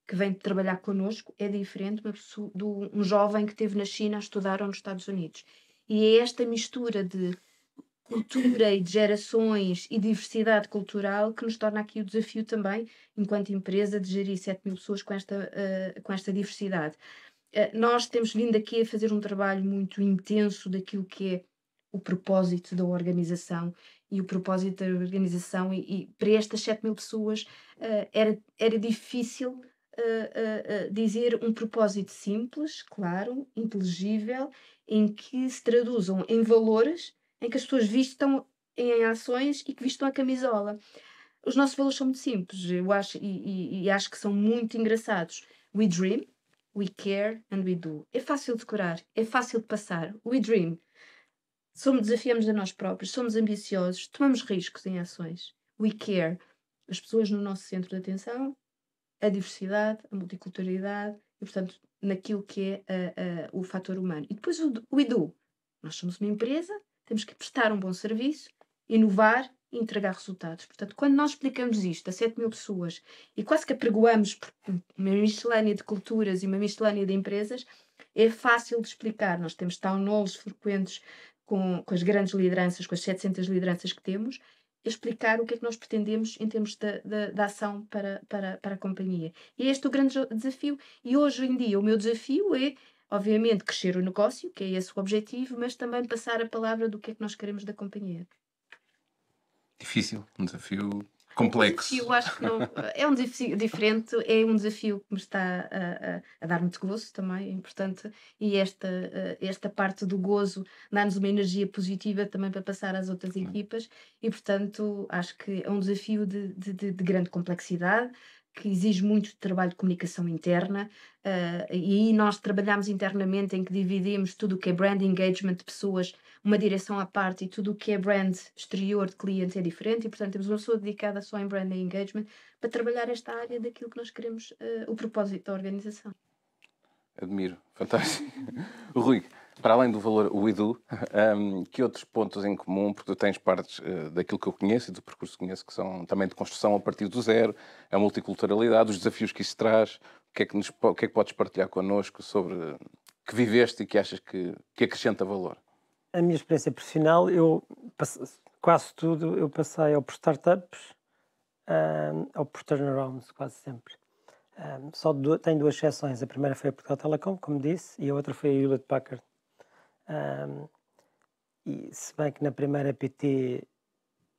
Speaker 1: que vem trabalhar connosco, é diferente uma pessoa, de um jovem que esteve na China a estudar ou nos Estados Unidos. E é esta mistura de cultura e de gerações e diversidade cultural que nos torna aqui o desafio também, enquanto empresa, de gerir 7 mil pessoas com esta, uh, com esta diversidade. Uh, nós temos vindo aqui a fazer um trabalho muito intenso daquilo que é o propósito da organização e o propósito da organização e, e para estas 7 mil pessoas uh, era, era difícil Uh, uh, uh, dizer um propósito simples, claro, inteligível, em que se traduzam em valores em que as pessoas vistam em ações e que vistam a camisola. Os nossos valores são muito simples, eu acho, e, e, e acho que são muito engraçados. We dream, we care and we do. É fácil de decorar, é fácil de passar. We dream. Somos, desafiamos a nós próprios, somos ambiciosos, tomamos riscos em ações. We care. As pessoas no nosso centro de atenção, a diversidade, a multiculturalidade e, portanto, naquilo que é a, a, o fator humano. E depois o, o do. Nós somos uma empresa, temos que prestar um bom serviço, inovar e entregar resultados. Portanto, quando nós explicamos isto a 7 mil pessoas e quase que apregoamos uma miscelânea de culturas e uma miscelânea de empresas, é fácil de explicar. Nós temos townhalls frequentes com, com as grandes lideranças, com as 700 lideranças que temos, explicar o que é que nós pretendemos em termos de, da, da ação para, para, para a companhia. E este é o grande desafio. E hoje em dia o meu desafio é obviamente, crescer o negócio, que é esse o objetivo, mas também passar a palavra do que é que nós queremos da companhia.
Speaker 4: Difícil, um desafio complexo. É um desafio, acho que não, é
Speaker 1: um desafio diferente, é um desafio que me está a, a, a dar muito gozo também, é importante, e esta, esta parte do gozo dá-nos uma energia positiva também para passar às outras equipas, e portanto acho que é um desafio de, de, de grande complexidade, que exige muito trabalho de comunicação interna, uh, e aí nós trabalhamos internamente em que dividimos tudo o que é brand engagement de pessoas, uma direção à parte, e tudo o que é brand exterior de clientes é diferente, e portanto temos uma pessoa dedicada só em brand engagement para trabalhar esta área daquilo que nós queremos, uh, o propósito da organização.
Speaker 4: Admiro, fantástico. Rui, para além do valor Uidu, um, que outros pontos em comum, porque tu tens partes uh, daquilo que eu conheço e do percurso que conheço, que são também de construção a partir do zero, a multiculturalidade, os desafios que isso traz, o que é que, nos, o que, é que podes partilhar connosco sobre que viveste e que achas que, que acrescenta valor?
Speaker 2: A minha experiência profissional, eu quase tudo, eu passei ou por startups um, ou por turnarounds, quase sempre. Um, só do, tenho duas exceções. A primeira foi a Portugal Telecom, como disse, e a outra foi a Hewlett Packard um, e se bem que na primeira PT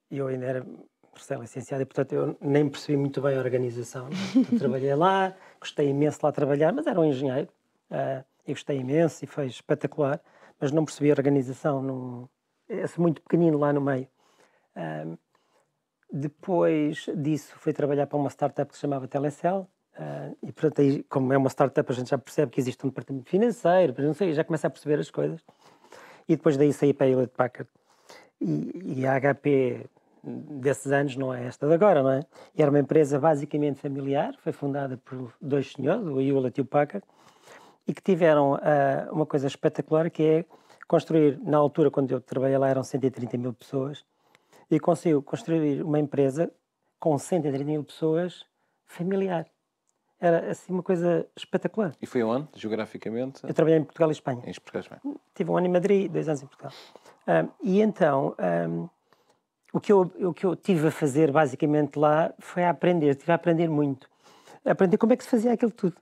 Speaker 2: eu ainda era recém-licenciado e, portanto, eu nem percebi muito bem a organização. Né? trabalhei lá, gostei imenso lá trabalhar, mas era um engenheiro uh, e gostei imenso e foi espetacular, mas não percebi a organização. Num... Esse muito pequenino lá no meio. Um, depois disso, fui trabalhar para uma startup que se chamava Telecel, Uh, e portanto, aí, como é uma startup, a gente já percebe que existe um departamento financeiro, não sei, já começa a perceber as coisas. E depois daí saí para a Hewlett Packard. E, e, a HP desses anos não é esta de agora, não é? E era uma empresa basicamente familiar, foi fundada por dois senhores, o Hewlett e o Packard, e que tiveram uh, uma coisa espetacular que é construir, na altura quando eu trabalhei lá eram 130 mil pessoas, e conseguiu construir uma empresa com 130 mil pessoas familiar. Era assim uma coisa espetacular.
Speaker 4: E foi onde, geograficamente? Eu trabalhei
Speaker 2: em Portugal e Espanha. Em Portugal e Espanha. Tive um ano em Madrid, dois anos em Portugal. Um, e então, um, o, que eu, o que eu tive a fazer basicamente lá foi a aprender. Estive a aprender muito. aprender como é que se fazia aquilo tudo.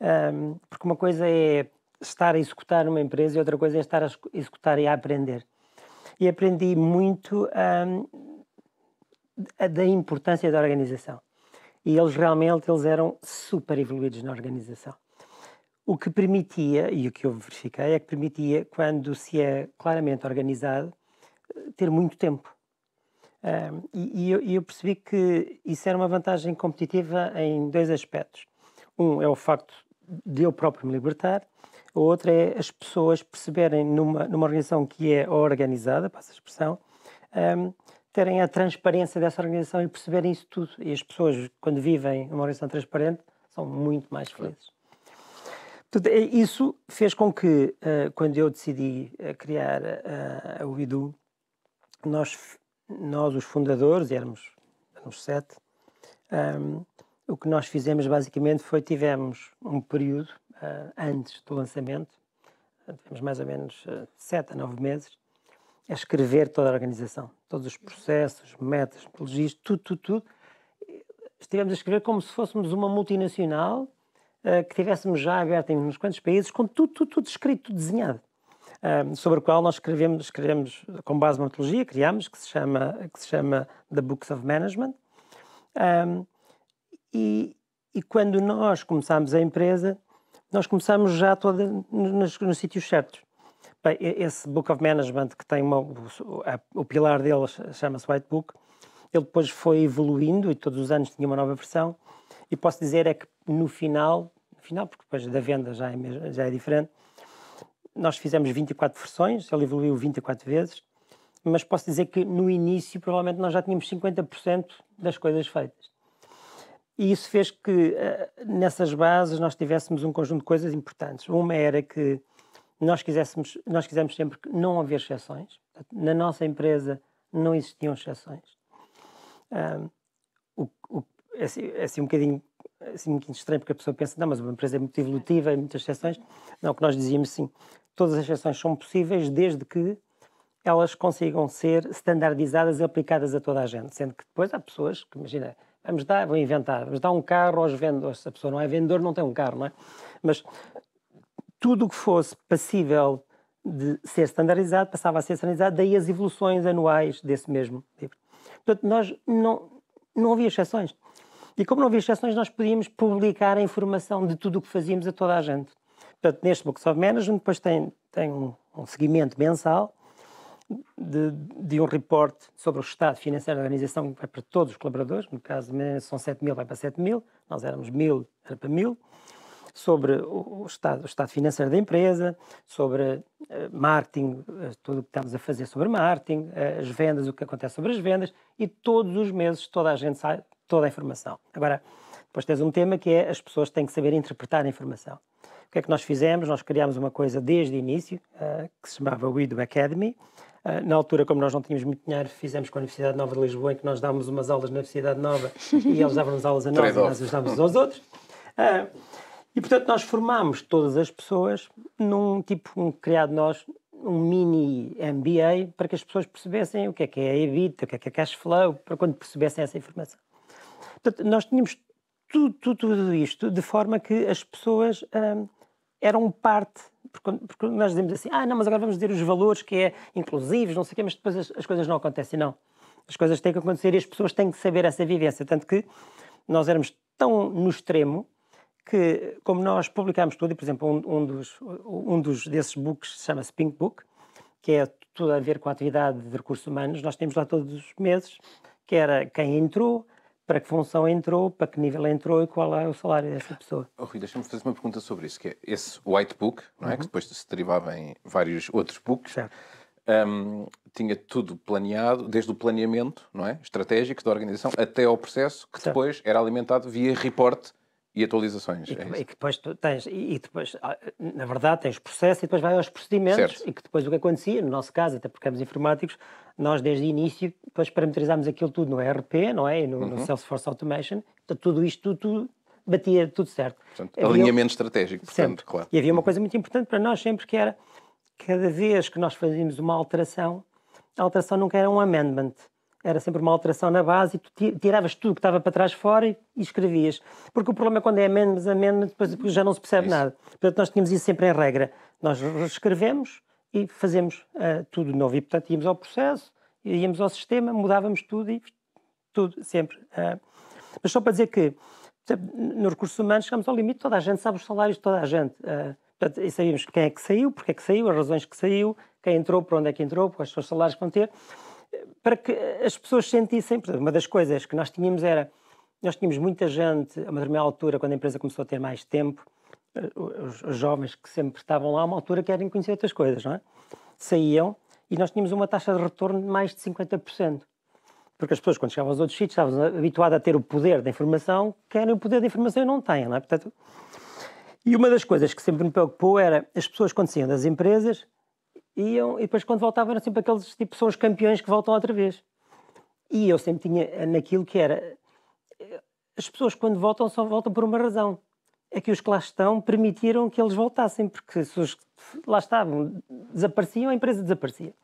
Speaker 2: Um, porque uma coisa é estar a executar numa empresa e outra coisa é estar a executar e a aprender. E aprendi muito da importância da organização e eles realmente eles eram super evoluídos na organização. O que permitia, e o que eu verifiquei, é que permitia, quando se é claramente organizado, ter muito tempo. Um, e, e, eu, e, eu, percebi que isso era uma vantagem competitiva em dois aspectos. Um é o facto de eu próprio me libertar, o outro é as pessoas perceberem numa, numa organização que é organizada, passa a expressão, um, terem a transparência dessa organização e perceberem isso tudo. E as pessoas, quando vivem uma organização transparente, são muito mais felizes. Portanto, é, isso fez com que, eh, quando eu decidi eh, criar eh, a Uidu, nós, nós os fundadores, éramos, éramos sete, um, ehm, o que nós fizemos basicamente foi tivemos um período uh, antes do lançamento, tivemos mais ou menos uh, sete a nove meses, a escrever toda a organização, todos os processos, metas, metodologias, tudo, tudo, tudo. Estivemos a escrever como se fôssemos uma multinacional eh, que tivéssemos já aberto em uns quantos países, com tudo, tudo, tudo escrito, tudo desenhado, sobre o qual nós escrevemos, escrevemos com base numa metodologia, criámos, que se chama, que se chama The Books of Management. e, e quando nós começámos a empresa, nós começámos já toda nos, nos sítios certos. Bem, esse Book of Management, que tem uma, o, pilar dele chama-se White Book, ele depois foi evoluindo e todos os anos tinha uma nova versão. E posso dizer é que no final, no final porque depois da venda já é, já é diferente, nós fizemos 24 versões, ele evoluiu 24 vezes, mas posso dizer que no início provavelmente nós já tínhamos 50% das coisas feitas. E isso fez que eh, nessas bases nós tivéssemos um conjunto de coisas importantes. Uma era que nós, quiséssemos, nós quisemos sempre que não haver exceções. Na nossa empresa não existiam exceções. Um, o, o, é, assim, é assim um bocadinho é assim, estranho, porque a pessoa pensa, não, mas uma empresa é muito evolutiva, e é muitas exceções. Não, o que nós dizíamos, sim, todas as exceções são possíveis desde que elas consigam ser standardizadas e aplicadas a toda a gente, sendo que depois há pessoas que, imagina, vamos dar, vão inventar, vamos dar um carro aos vendedores, se a pessoa não é vendedor, não tem um carro, não é? Mas tudo o que fosse passível de ser standardizado passava a ser standardizado, daí as evoluções anuais desse mesmo livro. Portanto, nós não, não havia exceções. E como não havia exceções, nós podíamos publicar a informação de tudo o que fazíamos a toda a gente. Portanto, neste Books of Management, depois tem, tem um, um seguimento mensal de, de um reporte sobre o estado financeiro da organização que vai para todos os colaboradores. No caso, são 7 mil, vai para 7 mil. Nós éramos mil, era para mil sobre o estado, o estado financeiro da empresa, sobre eh, marketing, eh, tudo o que estamos a fazer sobre marketing, eh, as vendas, o que acontece sobre as vendas e todos os meses toda a gente sai toda a informação. Agora, depois tens um tema que é as pessoas têm que saber interpretar a informação. O que é que nós fizemos? Nós criámos uma coisa desde o início, uh, que se chamava Widow Academy. Uh, na altura, como nós não tínhamos muito dinheiro, fizemos com a Universidade Nova de Lisboa, em que nós dávamos umas aulas na Universidade Nova e eles davam-nos aulas a nós e nós as dávamos aos outros. Uh, e portanto nós formámos todas as pessoas num tipo, um, criado nós, um mini MBA para que as pessoas percebessem o que é que é a EBITDA, o que é que é cash flow, para quando percebessem essa informação. Portanto, nós tínhamos tudo, tudo, tudo isto de forma que as pessoas hum, eram parte, porque, porque, nós dizemos assim, ah não, mas agora vamos dizer os valores que é inclusivos, não sei o quê, mas depois as, as coisas não acontecem, não. As coisas têm que acontecer e as pessoas têm que saber essa vivência, tanto que nós éramos tão no extremo que, como nós publicámos tudo, e por exemplo, um, um, dos, um dos desses books chama-se Pink Book, que é tudo a ver com a atividade de recursos humanos, nós temos lá todos os meses, que era quem entrou, para que função entrou, para que nível entrou e qual é o salário dessa pessoa.
Speaker 4: Oh, Rui, deixa-me fazer uma pergunta sobre isso, que é esse white book, não é? Uhum. que depois se derivava em vários outros books, um, tinha tudo planeado, desde o planeamento não é? estratégico da organização até ao processo, que certo. depois era alimentado via reporte e atualizações. E, é e
Speaker 2: depois tens, e, e, depois, ah, na verdade, tens processo e depois vai aos procedimentos. Certo. E que depois o que acontecia, no nosso caso, até porque éramos informáticos, nós desde o início depois parametrizámos aquilo tudo no ERP, não é? E no, uhum. no Salesforce Automation. então tudo isto tudo, tudo batia tudo certo. Portanto, havia alinhamento um...
Speaker 4: estratégico, portanto, sempre. claro. E
Speaker 2: havia uma uhum. coisa muito importante para nós sempre que era cada vez que nós fazíamos uma alteração, a alteração nunca era um amendment era sempre uma alteração na base e tu tiravas tudo que estava para trás fora e, escrevias. Porque o problema é quando é amendment, amendment, depois uhum. já não se percebe é nada. Portanto, nós tínhamos isso sempre em regra. Nós escrevemos e fazemos uh, tudo de novo. E, portanto, íamos ao processo, íamos ao sistema, mudávamos tudo e tudo, sempre. Uh. Mas só para dizer que no recurso humano chegamos ao limite, toda a gente sabe os salários de toda a gente. Uh, portanto, e sabíamos quem é que saiu, porque é que saiu, as razões que saiu, quem entrou, por onde é que entrou, quais são os salários que vão ter para que as pessoas sentissem. Portanto, uma das coisas que nós tínhamos era. Nós tínhamos muita gente, a uma determinada altura, quando a empresa começou a ter mais tempo, eh, os, os jovens que sempre estavam lá, a uma altura querem conhecer outras coisas, não é? Saíam e nós tínhamos uma taxa de retorno de mais de 50%. Porque as pessoas, quando chegavam aos outros sítios, estavam habituadas a ter o poder da informação, querem o poder da informação e não têm, não é? Portanto, e uma das coisas que sempre me preocupou era as pessoas, quando saíam das empresas, iam, e depois quando voltavam eram sempre aqueles tipo, são os campeões que voltam outra vez. E eu sempre tinha naquilo que era, as pessoas quando voltam só voltam por uma razão, é que os que lá estão permitiram que eles voltassem, porque se os que lá estavam desapareciam, a empresa desaparecia.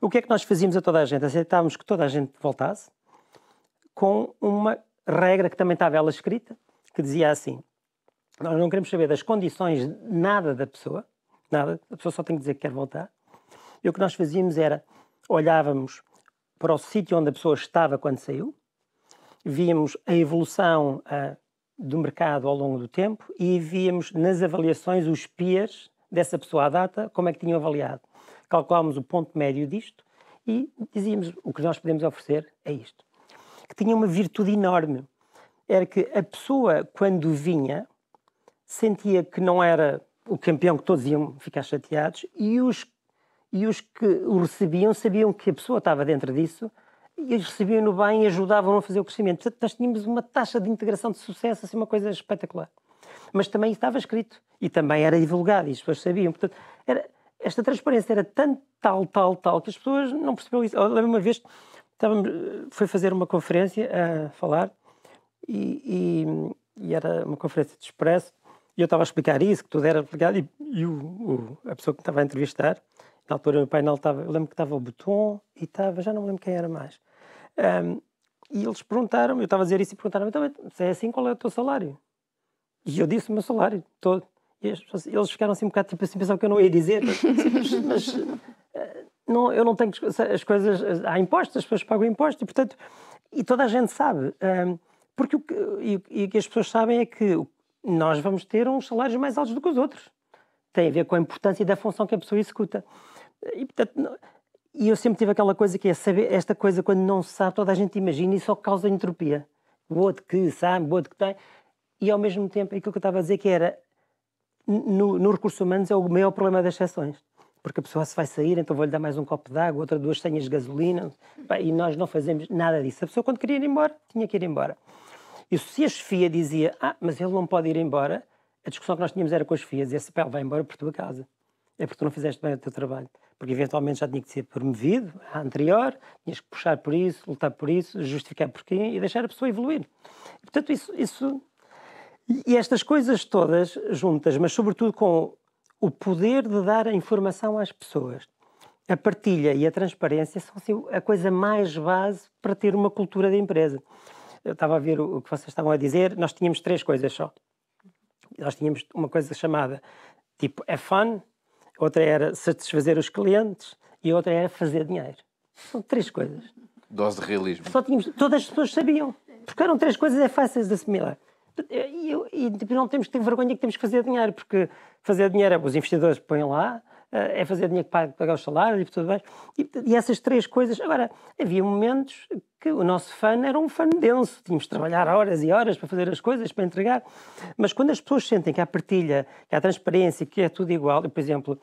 Speaker 2: O que é que nós fazíamos a toda a gente? Aceitávamos que toda a gente voltasse com uma regra que também estava ela escrita, que dizia assim: Nós não queremos saber das condições nada da pessoa, nada, a pessoa só tem que dizer que quer voltar. E o que nós fazíamos era olhávamos para o sítio onde a pessoa estava quando saiu, víamos a evolução ah, do mercado ao longo do tempo e víamos nas avaliações os peers dessa pessoa à data, como é que tinham avaliado. Calculámos o ponto médio disto e dizíamos o que nós podemos oferecer é isto. Que tinha uma virtude enorme. Era que a pessoa, quando vinha, sentia que não era o campeão que todos iam ficar chateados e os, e os que o recebiam sabiam que a pessoa estava dentro disso e eles recebiam-no bem e ajudavam a fazer o crescimento. Portanto, nós tínhamos uma taxa de integração de sucesso, assim, uma coisa espetacular. Mas também estava escrito e também era divulgado e as pessoas sabiam. Portanto, era, esta transparência era tão tal, tal, tal, que as pessoas não perceberam isso. lembro lembro uma vez, estávamos, eh, foi fazer uma conferência a falar e, e, e era uma conferência de expresso e eu estava a explicar isso, que tudo era ligado, e, e o, o, a pessoa que me estava a entrevistar, na altura o painel estava, eu lembro que estava o botão e estava, já não me lembro quem era mais. Um, e eles perguntaram, eu estava a dizer isso e perguntaram então, se é assim, qual é o teu salário? E eu disse o meu salário todo. E eles ficaram assim um bocado, tipo assim, pensavam que eu não ia dizer. mas, mas ah, não, eu não tenho, as coisas, há impostos, as pessoas pagam impostos, e portanto, e toda a gente sabe. Um, porque o que, e, e o que as pessoas sabem é que nós vamos ter uns salários mais altos do que os outros. Tem a ver com a importância da função que a pessoa executa. E, portanto, e eu sempre tive aquela coisa que é saber, esta coisa quando não se sabe, toda a gente imagina e só causa entropia. O outro que sabe, o outro que tem. E ao mesmo tempo, aquilo que eu estava a dizer que era, no, no recursos humanos é o maior problema das exceções. Porque a pessoa se vai sair, então vou-lhe dar mais um copo de água, outra duas senhas de gasolina. E nós não fazemos nada disso. A pessoa quando queria ir embora, tinha que ir embora. E se a chefia dizia, ah, mas ele não pode ir embora, a discussão que nós tínhamos era com as chefia, dizia esse pá, vai embora por tua casa. É porque tu não fizeste bem o teu trabalho. Porque eventualmente já tinha que ser promovido, a anterior, tinhas que puxar por isso, lutar por isso, justificar porquê e deixar a pessoa evoluir. E, portanto, isso, isso. E estas coisas todas juntas, mas sobretudo com o poder de dar a informação às pessoas. A partilha e a transparência são assim, a coisa mais base para ter uma cultura da empresa eu estava a ver o, que vocês estavam a dizer, nós tínhamos três coisas só. Nós tínhamos uma coisa chamada, tipo, é fun, outra era satisfazer os clientes e outra era é fazer dinheiro. São três coisas.
Speaker 4: Dose de realismo.
Speaker 2: Só tínhamos, todas as pessoas sabiam. Porque eram três coisas é fáceis de assimilar. E, e, e tipo, não temos que ter vergonha que temos que fazer dinheiro, porque fazer dinheiro é os investidores põem lá, eh, é fazer dinheiro para pagar os salários e tudo bem. E, e, essas três coisas. Agora, havia momentos que o nosso fã era um fã denso, tínhamos de trabalhar horas e horas para fazer as coisas, para entregar. Mas quando as pessoas sentem que há partilha, que há transparência, que é tudo igual, eu, por exemplo,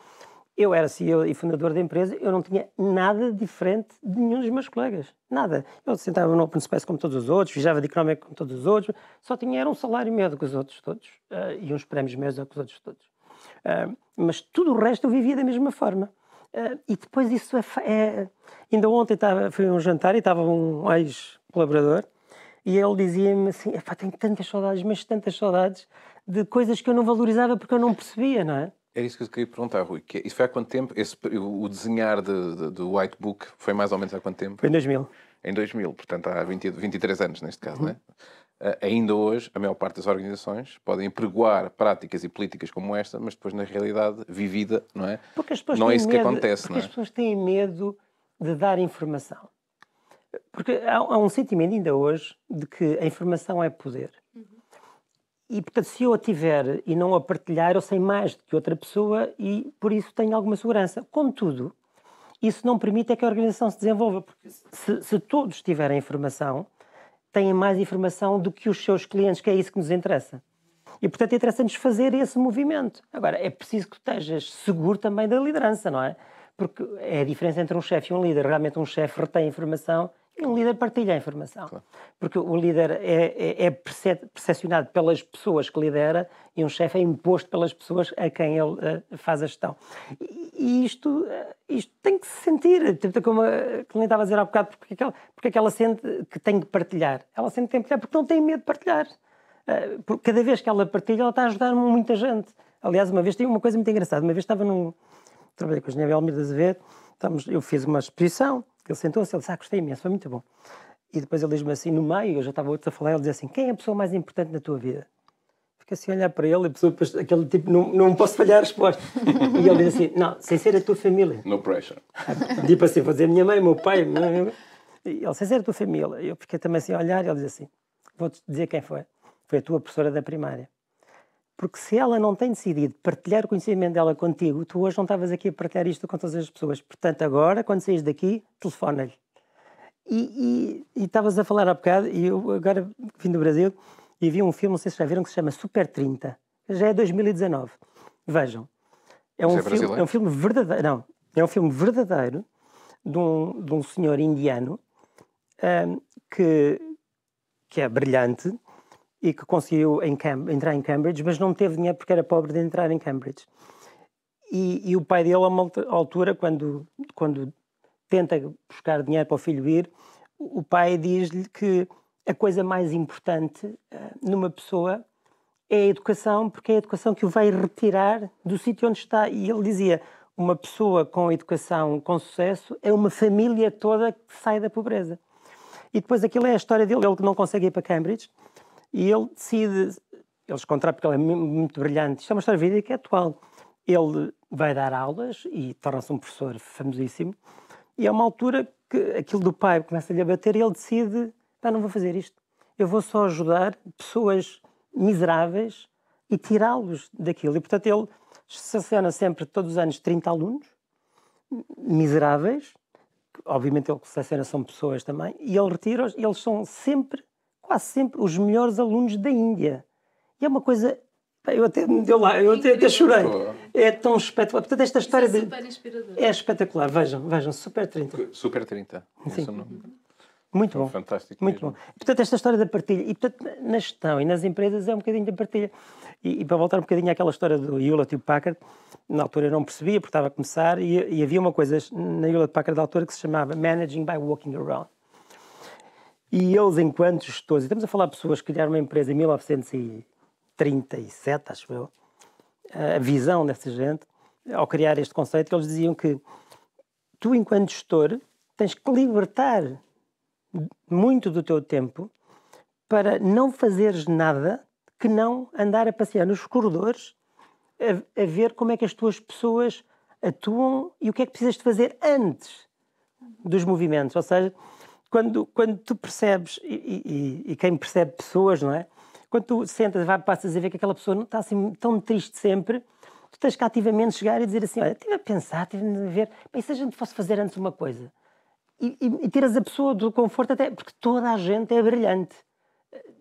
Speaker 2: eu era CEO e fundador da empresa, eu não tinha nada diferente de nenhum dos meus colegas. Nada. Eu sentava no open space como todos os outros, viajava de económico como todos os outros, só tinha era um salário médio do que os outros todos uh, e uns prémios médios do que os outros todos. Uh, mas tudo o resto eu vivia da mesma forma. Uh, e depois isso é, é... Ainda ontem estava, fui a um jantar e estava um ex-colaborador e ele dizia-me assim: tenho tantas saudades, mas tantas saudades de coisas que eu não valorizava porque eu não percebia, não é?
Speaker 4: Era isso que eu queria perguntar, Rui. Que é, isso foi há quanto tempo? Esse, o desenhar de, de, do White Book foi mais ou menos há quanto tempo? Foi em 2000. Em 2000, portanto há 20, 23 anos neste caso, uhum. não é? Eh, ainda hoje, a maior parte das organizações podem pregoar práticas e políticas como esta, mas depois, na realidade, vivida, não é? Porque as pessoas não é isso medo, que acontece, porque não é? as
Speaker 2: pessoas têm medo de dar informação. Porque há, há, um sentimento ainda hoje de que a informação é poder. E, portanto, se eu a tiver e não a partilhar, eu sei mais do que outra pessoa e, por isso, tenho alguma segurança. Contudo, isso não permite é que a organização se desenvolva, porque se, se todos tiverem informação, têm mais informação do que os seus clientes, que é isso que nos interessa. E, portanto, interessa-nos fazer esse movimento. Agora, é preciso que estejas seguro também da liderança, não é? Porque é a diferença entre um chefe e um líder. Realmente, um chefe retém informação o líder partilha a informação. Claro. Porque o líder é, é, é percepcionado pelas pessoas que lidera e um chefe é imposto pelas pessoas a quem ele uh, faz a gestão. E isto, eh, isto tem que se sentir, tipo como a cliente estava a dizer há bocado, porque é, que ela, porque é que ela sente que tem que partilhar? Ela sente que tem que partilhar porque não tem medo de partilhar. Uh, eh, porque cada vez que ela partilha, ela está a ajudar muita gente. Aliás, uma vez, tinha uma coisa muito engraçada, uma vez estava num... Trabalhei com o engenheiro Almeida Azevedo, eu fiz uma exposição ele sentou-se, ele disse, ah, gostei imenso, foi muito bom. E depois ele diz-me assim, no meio, eu já estava outro a falar, ele diz assim, quem é a pessoa mais importante na tua vida? Fico assim a olhar para ele, e a pessoa, aquele tipo, não, não posso falhar a resposta. e ele diz assim, não, sem ser a tua família. No pressure. Tipo assim, vou dizer, minha mãe, meu pai, meu... E ele, sem ser a tua família. Eu fiquei também assim a olhar, e ele diz assim, vou-te dizer quem foi. Foi a tua professora da primária. Porque se ela não tem decidido partilhar o conhecimento dela contigo, tu hoje não estavas aqui a partilhar isto com todas as pessoas. Portanto, agora, quando saís daqui, telefona-lhe. E estavas a falar há bocado, e eu agora vim do Brasil e vi um filme, não sei se já viram, que se chama Super 30. Já é 2019. Vejam.
Speaker 1: É um, é filme, é um
Speaker 2: filme verdadeiro. Não, é um filme verdadeiro de um, de um senhor indiano um, que, que é brilhante e que conseguiu em entrar em Cambridge, mas não teve dinheiro porque era pobre de entrar em Cambridge. E, e o pai dele, a uma altura, quando, quando tenta buscar dinheiro para o filho ir, o pai diz-lhe que a coisa mais importante eh, numa pessoa é a educação, porque é a educação que o vai retirar do sítio onde está. E ele dizia: uma pessoa com educação, com sucesso, é uma família toda que sai da pobreza. E depois aquilo é a história dele, ele que não consegue ir para Cambridge, e ele decide, eles contratam porque ele é muito brilhante, isto é uma história que é atual. Ele vai dar aulas e torna-se um professor famosíssimo. E é uma altura que aquilo do pai começa-lhe a bater e ele decide, ah não vou fazer isto. Eu vou só ajudar pessoas miseráveis e tirá-los daquilo. E, portanto, ele seleciona sempre, todos os anos, 30 alunos miseráveis, obviamente ele seleciona são pessoas também, e ele retira-os, e eles são sempre quase sempre os melhores alunos da Índia. E é uma coisa. Eu até deu lá, eu até, até chorei. É tão espetacular. Portanto, esta história. Isso é super inspirador. É espetacular, vejam, vejam, Super 30. Super 30. Sim. É Muito bom. Fantástico. Muito mesmo. bom. Portanto, esta história da partilha. E, portanto, na gestão e nas empresas é um bocadinho da partilha. E, e para voltar um bocadinho àquela história do Hewlett e Packard, na altura eu não percebia, porque estava a começar, e, e havia uma coisa na Hewlett Packard da altura que se chamava Managing by Walking Around. E eles, enquanto gestores, e estamos a falar de pessoas que criaram uma empresa em 1937, acho eu, a visão dessa gente, ao criar este conceito, eles diziam que tu, enquanto gestor, tens que libertar muito do teu tempo para não fazeres nada que não andar a passear nos corredores a, a, ver como é que as tuas pessoas atuam e o que é que precisas de fazer antes dos movimentos. Ou seja, quando, quando tu percebes, e, e, e, quem percebe pessoas, não é? Quando tu sentas, vai, passas a ver que aquela pessoa não está assim tão triste sempre, tu tens que ativamente chegar e dizer assim: Olha, estive a pensar, estive a ver, bem, se a gente fosse fazer antes uma coisa. E, e, e tiras a pessoa do conforto, até porque toda a gente é brilhante,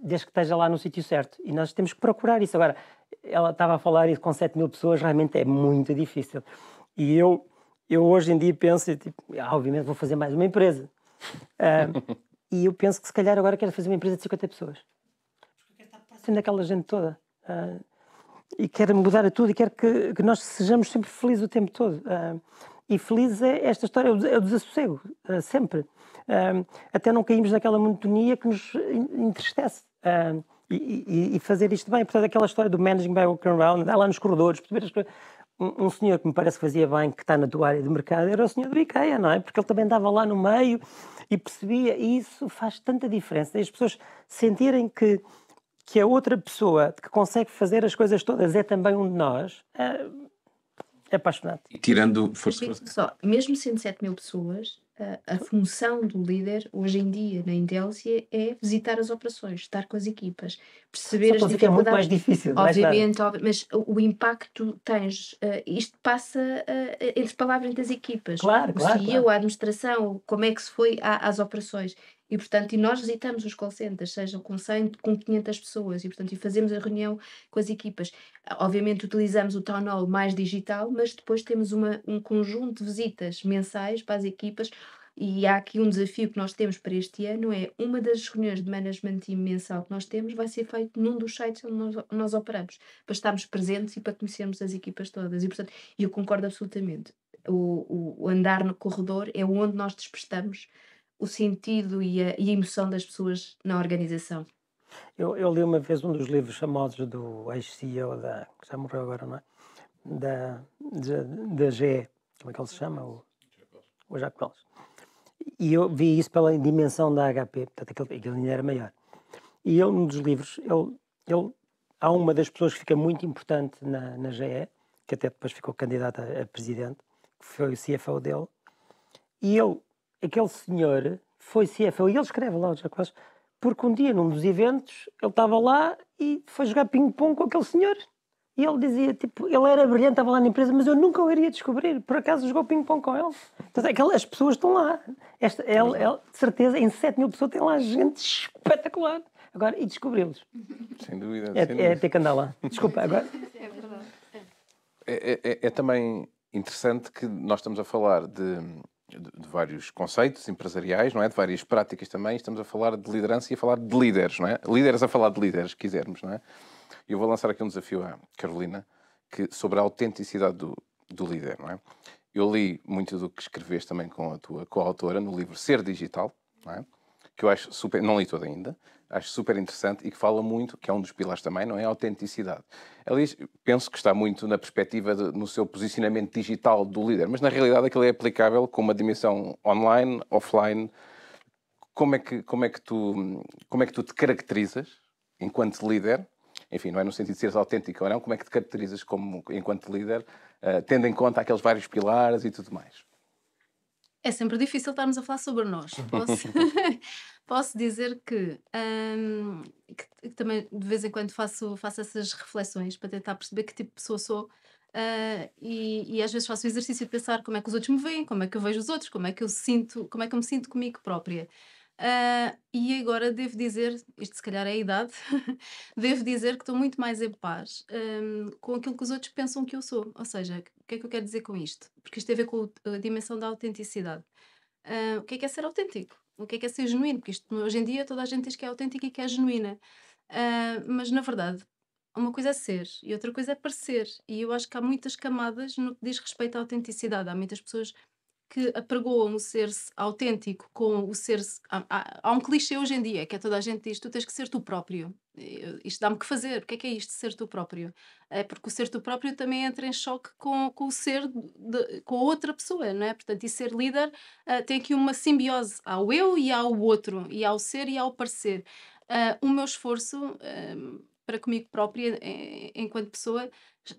Speaker 2: desde que esteja lá no sítio certo. E nós temos que procurar isso. Agora, ela estava a falar isso com 7 mil pessoas, realmente é muito difícil. E eu, eu hoje em dia penso, tipo, ah, obviamente vou fazer mais uma empresa e eu penso que se calhar agora quero fazer uma empresa de 50 pessoas. Porque eu quero estar próximo daquela gente toda. Uh, e quero mudar a tudo e quero que, que, nós sejamos sempre felizes o tempo todo. Uh, e feliz é esta história, é o é desassossego, ah, sempre. até não caímos naquela monotonia que nos entristece. E, e, e, fazer isto bem. Portanto, aquela história do managing by walking around, lá nos corredores, perceber as coisas um, um, senhor que me parece que fazia bem, que está na tua área de mercado, era o senhor do IKEA, não é? Porque ele também dava lá no meio e percebia, e isso faz tanta diferença. as pessoas sentirem que, que a outra pessoa que consegue fazer as coisas todas é também um de nós, é, é apaixonante.
Speaker 4: E tirando força.
Speaker 2: Só, mesmo 7 mil
Speaker 1: pessoas, a, função do líder hoje em dia na Indélcia é visitar as operações, estar com as equipas, perceber Só as dificuldades. é muito mais difícil, é? obviamente, mais mas o impacto tens, eh, isto passa eh, entre palavras das equipas. Claro, claro, Se claro. a administração, como é que se foi às operações. E, portanto, e nós visitamos os call centers, sejam com 100, com 500 pessoas, e, portanto, e fazemos a reunião com as equipas. Obviamente, utilizamos o town hall mais digital, mas depois temos uma, um conjunto de visitas mensais para as equipas, e há aqui um desafio que nós temos para este ano, é uma das reuniões de management team mensal que nós temos vai ser feita num dos sites onde nós, nós operamos, para estarmos presentes e para conhecermos as equipas todas. E, portanto, eu concordo absolutamente. O, o, andar no corredor é onde nós despertamos o sentido e a, e a emoção das pessoas na organização.
Speaker 2: Eu, eu, li uma vez um dos livros famosos do ex-CEO da. que já morreu agora, não é? Da, da, da GE, como é que ele se chama? O, o Jacques Wells. E eu vi isso pela dimensão da HP, portanto aquele, aquele ainda era maior. E ele, num dos livros, ele, ele, há uma das pessoas que fica muito importante na, na GE, que até depois ficou candidata a presidente, que foi o CFO dele, e ele aquele senhor foi CFO, e ele escreve lá o Jack Welch, porque um dia, num dos eventos, ele estava lá e foi jogar ping-pong com aquele senhor. E ele dizia, tipo, ele era brilhante, estava lá na empresa, mas eu nunca o iria descobrir. Por acaso jogou ping-pong com ele. Então, é que as pessoas estão lá. Esta, ele, ele, de certeza, em 7 mil pessoas tem lá gente espetacular. Agora, e descobri-los.
Speaker 4: Sem dúvida. É, sem é
Speaker 2: ter que andar lá. Desculpa, agora. É verdade.
Speaker 4: É. É, é, é, é também interessante que nós estamos a falar de de, vários conceitos empresariais, não é? De várias práticas também. Estamos a falar de liderança e a falar de líderes, não é? Líderes a falar de líderes, quisermos, não é? Eu vou lançar aqui um desafio à Carolina que, sobre a autenticidade do, do líder, não é? Eu li muito do que escreveste também com a tua coautora no livro Ser Digital, não é? que eu acho super. Não li todo ainda, acho super interessante e que fala muito, que é um dos pilares também, não é? A autenticidade. Aliás, penso que está muito na perspectiva, de, no seu posicionamento digital do líder, mas na realidade aquilo é aplicável com uma dimensão online, offline. Como é que, como é que, tu, como é que tu te caracterizas enquanto líder? Enfim, não é no sentido de seres autêntico ou não, como é que te caracterizas como, enquanto líder, uh, tendo em conta aqueles vários pilares e tudo mais?
Speaker 3: É sempre difícil estarmos a falar sobre nós. Posso, posso dizer que, um, que, que, também de vez em quando faço, faço essas reflexões para tentar perceber que tipo de pessoa sou. Uh, e, e, às vezes faço o exercício de pensar como é que os outros me veem, como é que eu vejo os outros, como é que eu sinto, como é que eu me sinto comigo própria. Uh, e agora devo dizer, isto se calhar é a idade, devo dizer que estou muito mais em paz um, com aquilo que os outros pensam que eu sou. Ou seja, o que é que eu quero dizer com isto? Porque isto tem a ver com a dimensão da autenticidade. Uh, o que é que é ser autêntico? O que é que é ser genuíno? Porque isto, hoje em dia toda a gente diz que é autêntica e que é genuína. Uh, mas na verdade, uma coisa é ser e outra coisa é parecer. E eu acho que há muitas camadas no que diz respeito à autenticidade. Há muitas pessoas que apregoam o ser-se autêntico com o ser-se. Há, há, há, um clichê hoje em dia que é toda a gente diz: tu tens que ser tu próprio. Isto dá-me que fazer. O que é que é isto de ser tu próprio? É porque o ser tu próprio também entra em choque com, com o ser, de, com a outra pessoa, não é? Portanto, e ser líder uh, tem aqui uma simbiose. Há o eu e há o outro, e há o ser e há o parecer. Uh, o meu esforço. Ah, para comigo própria, eh, enquanto pessoa,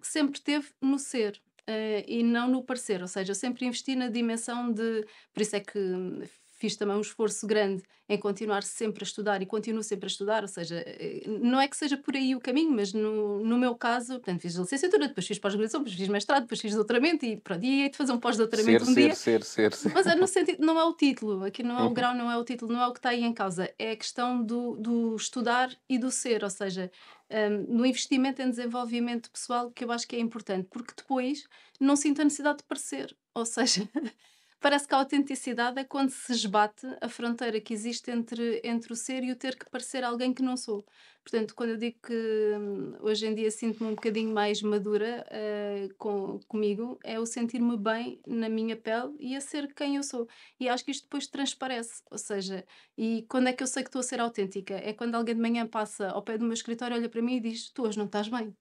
Speaker 3: sempre teve no ser, Uh, e não no parecer, ou seja, eu sempre investi na dimensão de. Por isso é que hum, fiz também é um esforço grande em continuar sempre a estudar e continuo sempre a estudar, ou seja, eh, não é que seja por aí o caminho, mas no, no meu caso, portanto, fiz licenciatura, depois fiz pós-graduação, depois fiz mestrado, depois fiz doutoramento e pronto, e ia de fazer um pós-doutoramento um ser, dia. Ser,
Speaker 4: ser, ser. Mas
Speaker 3: é no sentido, não é o título, aqui não é o uhum. grau, não é o título, não é o que está aí em causa, é a questão do, do estudar e do ser, ou seja, um, no investimento em desenvolvimento pessoal que eu acho que é importante, porque depois não sinto a necessidade de parecer, ou seja, parece que a autenticidade é quando se esbate a fronteira que existe entre, entre o ser e o ter que parecer alguém que não sou. Portanto, quando eu digo que hum, hoje em dia sinto-me um bocadinho mais madura uh, com, comigo, é o sentir-me bem na minha pele e a ser quem eu sou. E acho que isto depois transparece. Ou seja, e quando é que eu sei que estou a ser autêntica? É quando alguém de manhã passa ao pé do meu escritório, olha para mim e diz: Tu hoje não estás bem.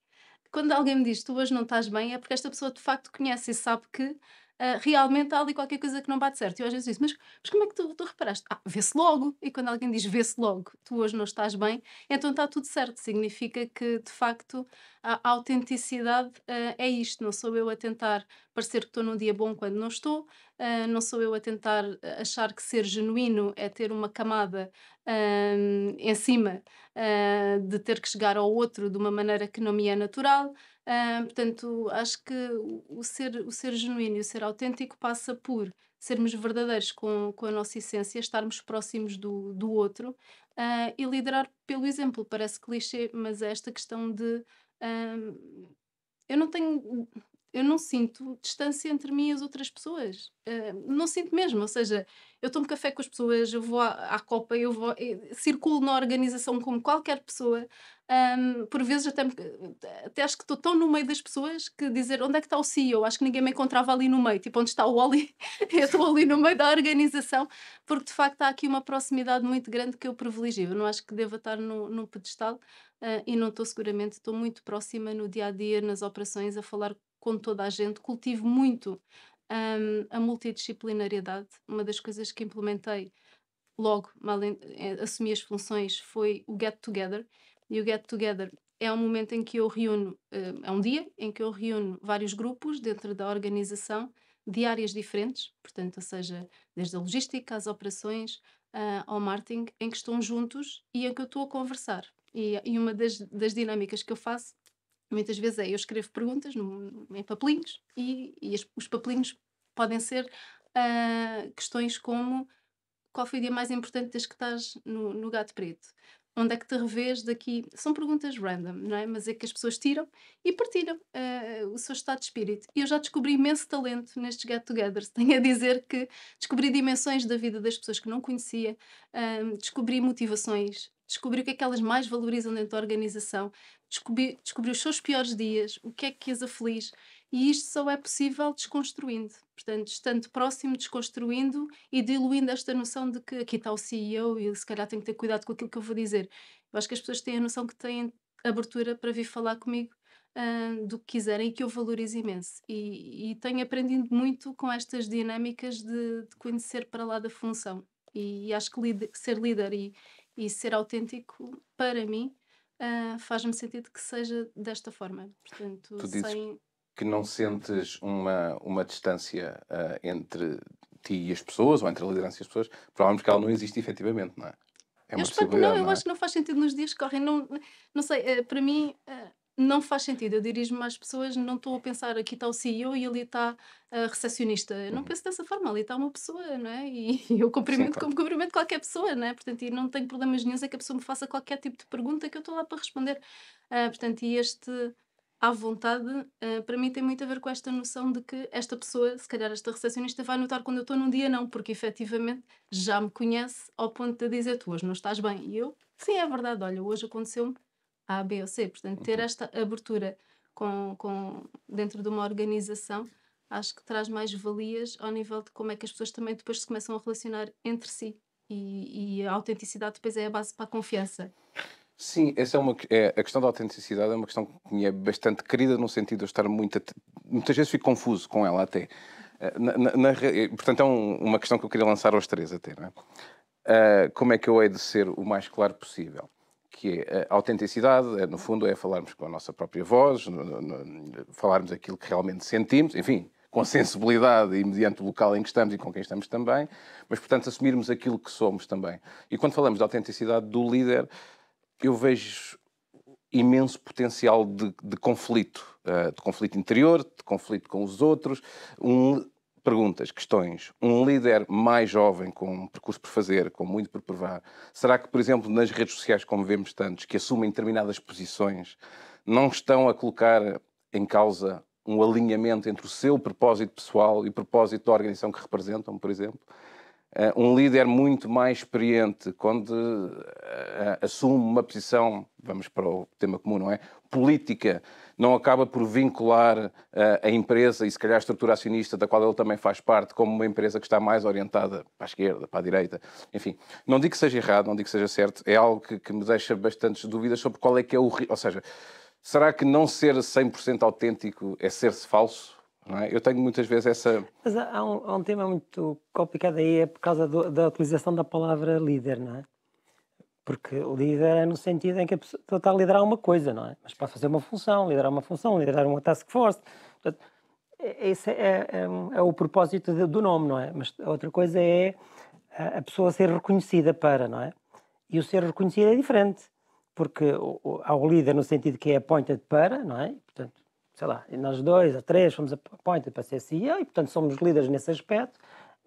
Speaker 3: Quando alguém me diz tu hoje não estás bem, é porque esta pessoa de facto conhece e sabe que uh, realmente há ali qualquer coisa que não bate certo. E eu às vezes disse, mas, mas como é que tu, tu reparaste? Ah, vê-se logo. E quando alguém diz vê-se logo, tu hoje não estás bem, então está tudo certo. Significa que, de facto, a autenticidade uh, é isto, não sou eu a tentar parecer que estou num dia bom quando não estou, uh, não sou eu a tentar eh, achar que ser genuíno é ter uma camada uh, em cima de ter que chegar ao outro de uma maneira que não me é natural. portanto, acho que o ser, o ser genuíno e o ser autêntico passa por sermos verdadeiros com, com a nossa essência, estarmos próximos do, do outro e liderar pelo exemplo. Parece clichê, mas é esta questão de eu não tenho eu não sinto distância entre mim e as outras pessoas. Uh, não sinto mesmo. Ou seja, eu tomo café com as pessoas, eu vou à, à Copa, eu, vou, eu eh, circulo na organização como qualquer pessoa. Um, por vezes até, até acho que estou tão no meio das pessoas que dizer onde é que está o CEO, acho que ninguém me encontrava ali no meio, tipo onde está o Oli, eu estou ali no meio da organização, porque de facto há aqui uma proximidade muito grande que eu privilegio. Eu não acho que deva estar no, no pedestal uh, e não estou seguramente, estou muito próxima no dia a dia, nas operações, a falar com toda a gente, cultivo muito um, a multidisciplinariedade. Uma das coisas que implementei logo, mal eh, assumi as funções, foi o Get Together. E o Get Together é um momento em que eu reúno, eh, é um dia em que eu reúno vários grupos dentro da organização de áreas diferentes, portanto, ou seja, desde a logística às operações uh, ao marketing, em que estão juntos e em que eu estou a conversar. E, e uma das, das dinâmicas que eu faço muitas vezes é eu escrevo perguntas em papelinhos e, e as, os papelinhos podem ser uh, questões como qual foi o dia mais importante desde que estás no, no gato preto? Onde é que te revês daqui? São perguntas random, não é? Mas é que as pessoas tiram e partilham uh, o seu estado de espírito. E eu já descobri imenso talento nestes get-togethers. Tenho a dizer que descobri dimensões da vida das pessoas que não conhecia, uh, descobri motivações descobrir o que é que elas mais valorizam dentro da organização, descobrir, descobrir os seus piores dias, o que é que as aflige. E isto só é possível desconstruindo. Portanto, estando próximo, desconstruindo e diluindo esta noção de que aqui está o CEO e se calhar tenho que ter cuidado com aquilo que eu vou dizer. Eu acho que as pessoas têm a noção que têm abertura para vir falar comigo uh, do que quiserem e que eu valorizo imenso. E, e tenho aprendido muito com estas dinâmicas de, de, conhecer para lá da função. E, acho que lider, ser líder e, e ser autêntico, para mim, uh, faz-me sentido que seja desta forma. Portanto, tu dizes sem...
Speaker 4: que não sentes uma, uma distância uh, entre ti e as pessoas, ou entre a liderança e as pessoas, provavelmente que ela não existe efetivamente, não é? É eu espero que não, não é? eu acho
Speaker 3: que não faz sentido nos dias que correm. Não, não sei, ah, para mim, não faz sentido. Eu dirijo-me às pessoas, não estou a pensar aqui está o CEO e ali está a recepcionista. Eu não uhum. penso dessa forma, ali está uma pessoa, não é? E eu cumprimento Sim, claro. como cumprimento qualquer pessoa, não é? Portanto, e não tenho problemas nenhum é que a pessoa me faça qualquer tipo de pergunta que eu estou lá para responder. Uh, portanto, e este à vontade, uh, para mim tem muito a ver com esta noção de que esta pessoa, se calhar esta recepcionista, vai notar quando eu estou num dia não, porque efetivamente já me conhece ao ponto de dizer tu hoje não estás bem. E eu, sim, é verdade, olha, hoje aconteceu-me a, B ou C. Portanto, ter uhum. esta abertura com, com, dentro de uma organização acho que traz mais valias ao nível de como é que as pessoas também depois se começam a relacionar entre si. E, e a autenticidade depois é a base para a confiança.
Speaker 4: Sim, essa é uma é, a questão da autenticidade é uma questão que me é bastante querida no sentido de eu estar muito muitas vezes fico confuso com ela até. Eh, na, na, na, eh, portanto é um, uma questão que eu queria lançar aos três até, não é? Uh, como é que eu hei de ser o mais claro possível? que é a autenticidade, é, no fundo, é falarmos com a nossa própria voz, falarmos aquilo que realmente sentimos, enfim, com sensibilidade e mediante o local em que estamos e com quem estamos também, mas, portanto, assumirmos aquilo que somos também. E quando falamos da autenticidade do líder, eu vejo imenso potencial de, de conflito, eh, de conflito interior, de conflito com os outros. Um, perguntas, questões. Um líder mais jovem, com um percurso por fazer, com muito por provar, será que, por exemplo, nas redes sociais, como vemos tantos, que assumem determinadas posições, não estão a colocar em causa um alinhamento entre o seu propósito pessoal e o propósito da organização que representam, por exemplo? Eh, um líder muito mais experiente, quando eh, assume uma posição, vamos para o tema comum, não é? Política, não acaba por vincular eh, a empresa e, se calhar, a estrutura acionista, da qual ele também faz parte, como uma empresa que está mais orientada para a esquerda, para a direita. Enfim, não digo que seja errado, não digo que seja certo, é algo que, que me deixa bastantes dúvidas sobre qual é que é o. Ou seja, será que não ser 100% autêntico é ser-se falso? É? Eu tenho muitas vezes essa.
Speaker 2: Mas há um, há um tema muito complicado aí, é por causa do, da utilização da palavra líder, não é? Porque líder é no sentido em que a pessoa está a liderar uma coisa, não é? Mas pode fazer uma função, liderar uma função, liderar uma task force. Portanto, é, é, esse é, é, é, o propósito do nome, não é? Mas outra coisa é a pessoa ser reconhecida para, não é? E o ser reconhecido é diferente, porque há o líder no sentido que é appointed para, não é? Portanto, sei lá, nós dois ou três fomos appointed para ser CEO e, portanto, somos líderes nesse aspecto,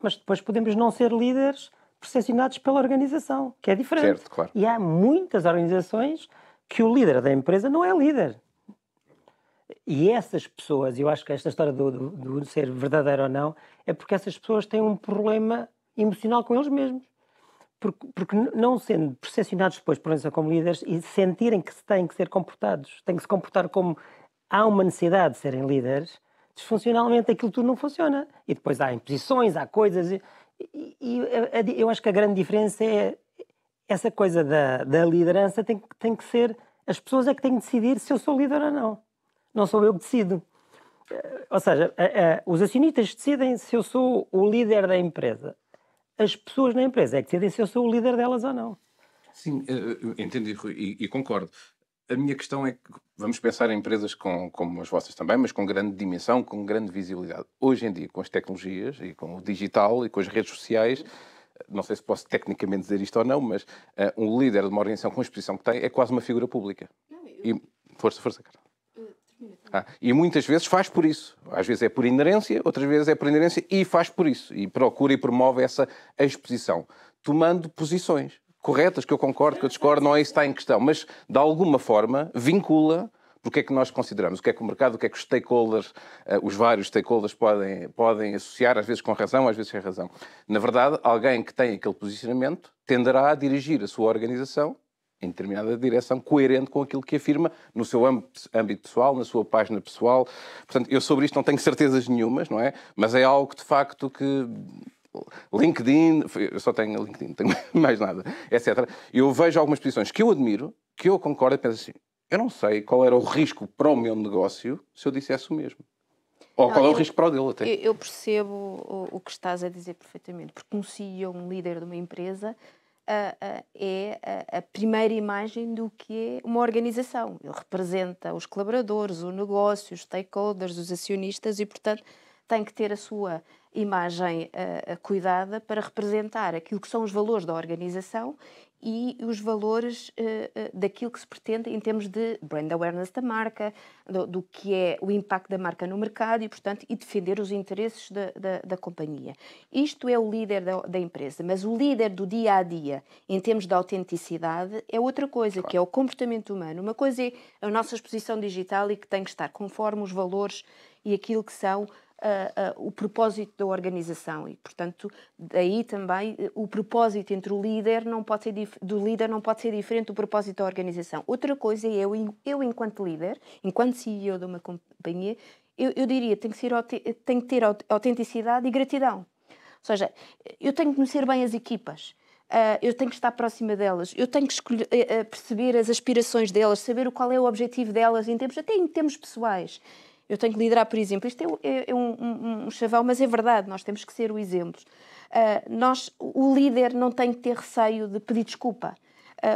Speaker 2: mas depois podemos não ser líderes percepcionados pela organização, que é diferente. Certo, claro. E há muitas organizações que o líder da empresa não é líder. E essas pessoas, eu acho que esta história do, do, do ser verdadeiro ou não, é porque essas pessoas têm um problema emocional com eles mesmos. Porque, porque, não sendo percepcionados depois por exemplo, como líderes e sentirem que se têm que ser comportados, têm que se comportar como há uma necessidade de serem líderes, disfuncionalmente aquilo tudo não funciona. E depois há imposições, há coisas. E, e eu acho que a grande diferença é essa coisa da, da liderança tem, tem que ser. As pessoas é que têm que decidir se eu sou líder ou não. Não sou eu que decido. Eh, ou seja, eh, eh, os acionistas decidem se eu sou o líder da empresa. As pessoas na empresa é que decidem se eu sou o líder delas ou não.
Speaker 4: Sim, entendi e, e, concordo a minha questão é que vamos pensar em empresas com, como as vossas também, mas com grande dimensão, com grande visibilidade. Hoje em dia, com as tecnologias e com o digital e com as redes sociais, não sei se posso tecnicamente dizer isto ou não, mas uh, um líder de uma organização com a exposição que tem é quase uma figura pública. Não, eu... e, força, força, cara. Então. Ah, e muitas vezes faz por isso. Às vezes é por inerência, outras vezes é por inerência e faz por isso. E procura e promove essa exposição, tomando posições corretas, que eu concordo, que eu discordo, não é isso que está em questão, mas de alguma forma vincula porque é que nós consideramos, o que é que o mercado, o que é que os stakeholders, eh, os vários stakeholders podem, podem associar, às vezes com razão, às vezes sem razão. Na verdade, alguém que tem aquele posicionamento tenderá a dirigir a sua organização em determinada direção, coerente com aquilo que afirma no seu âmbito pessoal, na sua página pessoal. Portanto, eu sobre isto não tenho certezas nenhumas, não é? Mas é algo, de facto, que LinkedIn, eu só tenho LinkedIn, tenho mais nada, etc. Eu vejo algumas posições que eu admiro, que eu concordo e penso assim, eu não sei qual era o risco para o meu negócio se eu dissesse o mesmo. Ou não, qual é o risco para o dele até. Eu,
Speaker 1: eu percebo o, o, que estás a dizer perfeitamente, porque um CEO, um líder de uma empresa, uh, uh, é a, a, primeira imagem do que é uma organização. Ele representa os colaboradores, o negócio, os stakeholders, os acionistas e, portanto, tem que ter a sua imagem uh, cuidada para representar aquilo que são os valores da organização e os valores uh, daquilo que se pretende em termos de brand awareness da marca, do, do, que é o impacto da marca no mercado e, portanto, e defender os interesses da, da, da companhia. Isto é o líder da, da, empresa, mas o líder do dia a dia, em termos de autenticidade, é outra coisa, claro. que é o comportamento humano. Uma coisa é a nossa exposição digital e que tem que estar conforme os valores e aquilo que são uh, uh, o propósito da organização e, portanto, daí também uh, o propósito entre o líder não pode ser do líder não pode ser diferente do propósito da organização. Outra coisa é eu, eu enquanto líder, enquanto CEO de uma companhia, eu, eu diria tem que ser tem que ter autenticidade e gratidão. Ou seja, eu tenho que conhecer bem as equipas. Uh, eu tenho que estar próxima delas, eu tenho que escolher, uh, perceber as aspirações delas, saber qual é o objetivo delas em termos, até em termos pessoais. Eu tenho que liderar, por exemplo, isto é, é, é um, um, um, chavão, mas é verdade, nós temos que ser o exemplo. Uh, nós, o líder não tem que ter receio de pedir desculpa.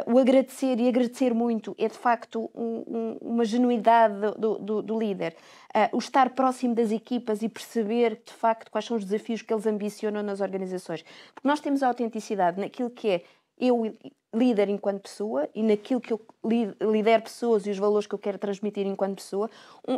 Speaker 1: Uh, o agradecer e agradecer muito é de facto um, um, uma genuidade do, do, do líder. Uh, o estar próximo das equipas e perceber de facto quais são os desafios que eles ambicionam nas organizações. Porque nós temos a autenticidade naquilo que é eu líder enquanto pessoa e naquilo que eu lidero pessoas e os valores que eu quero transmitir enquanto pessoa.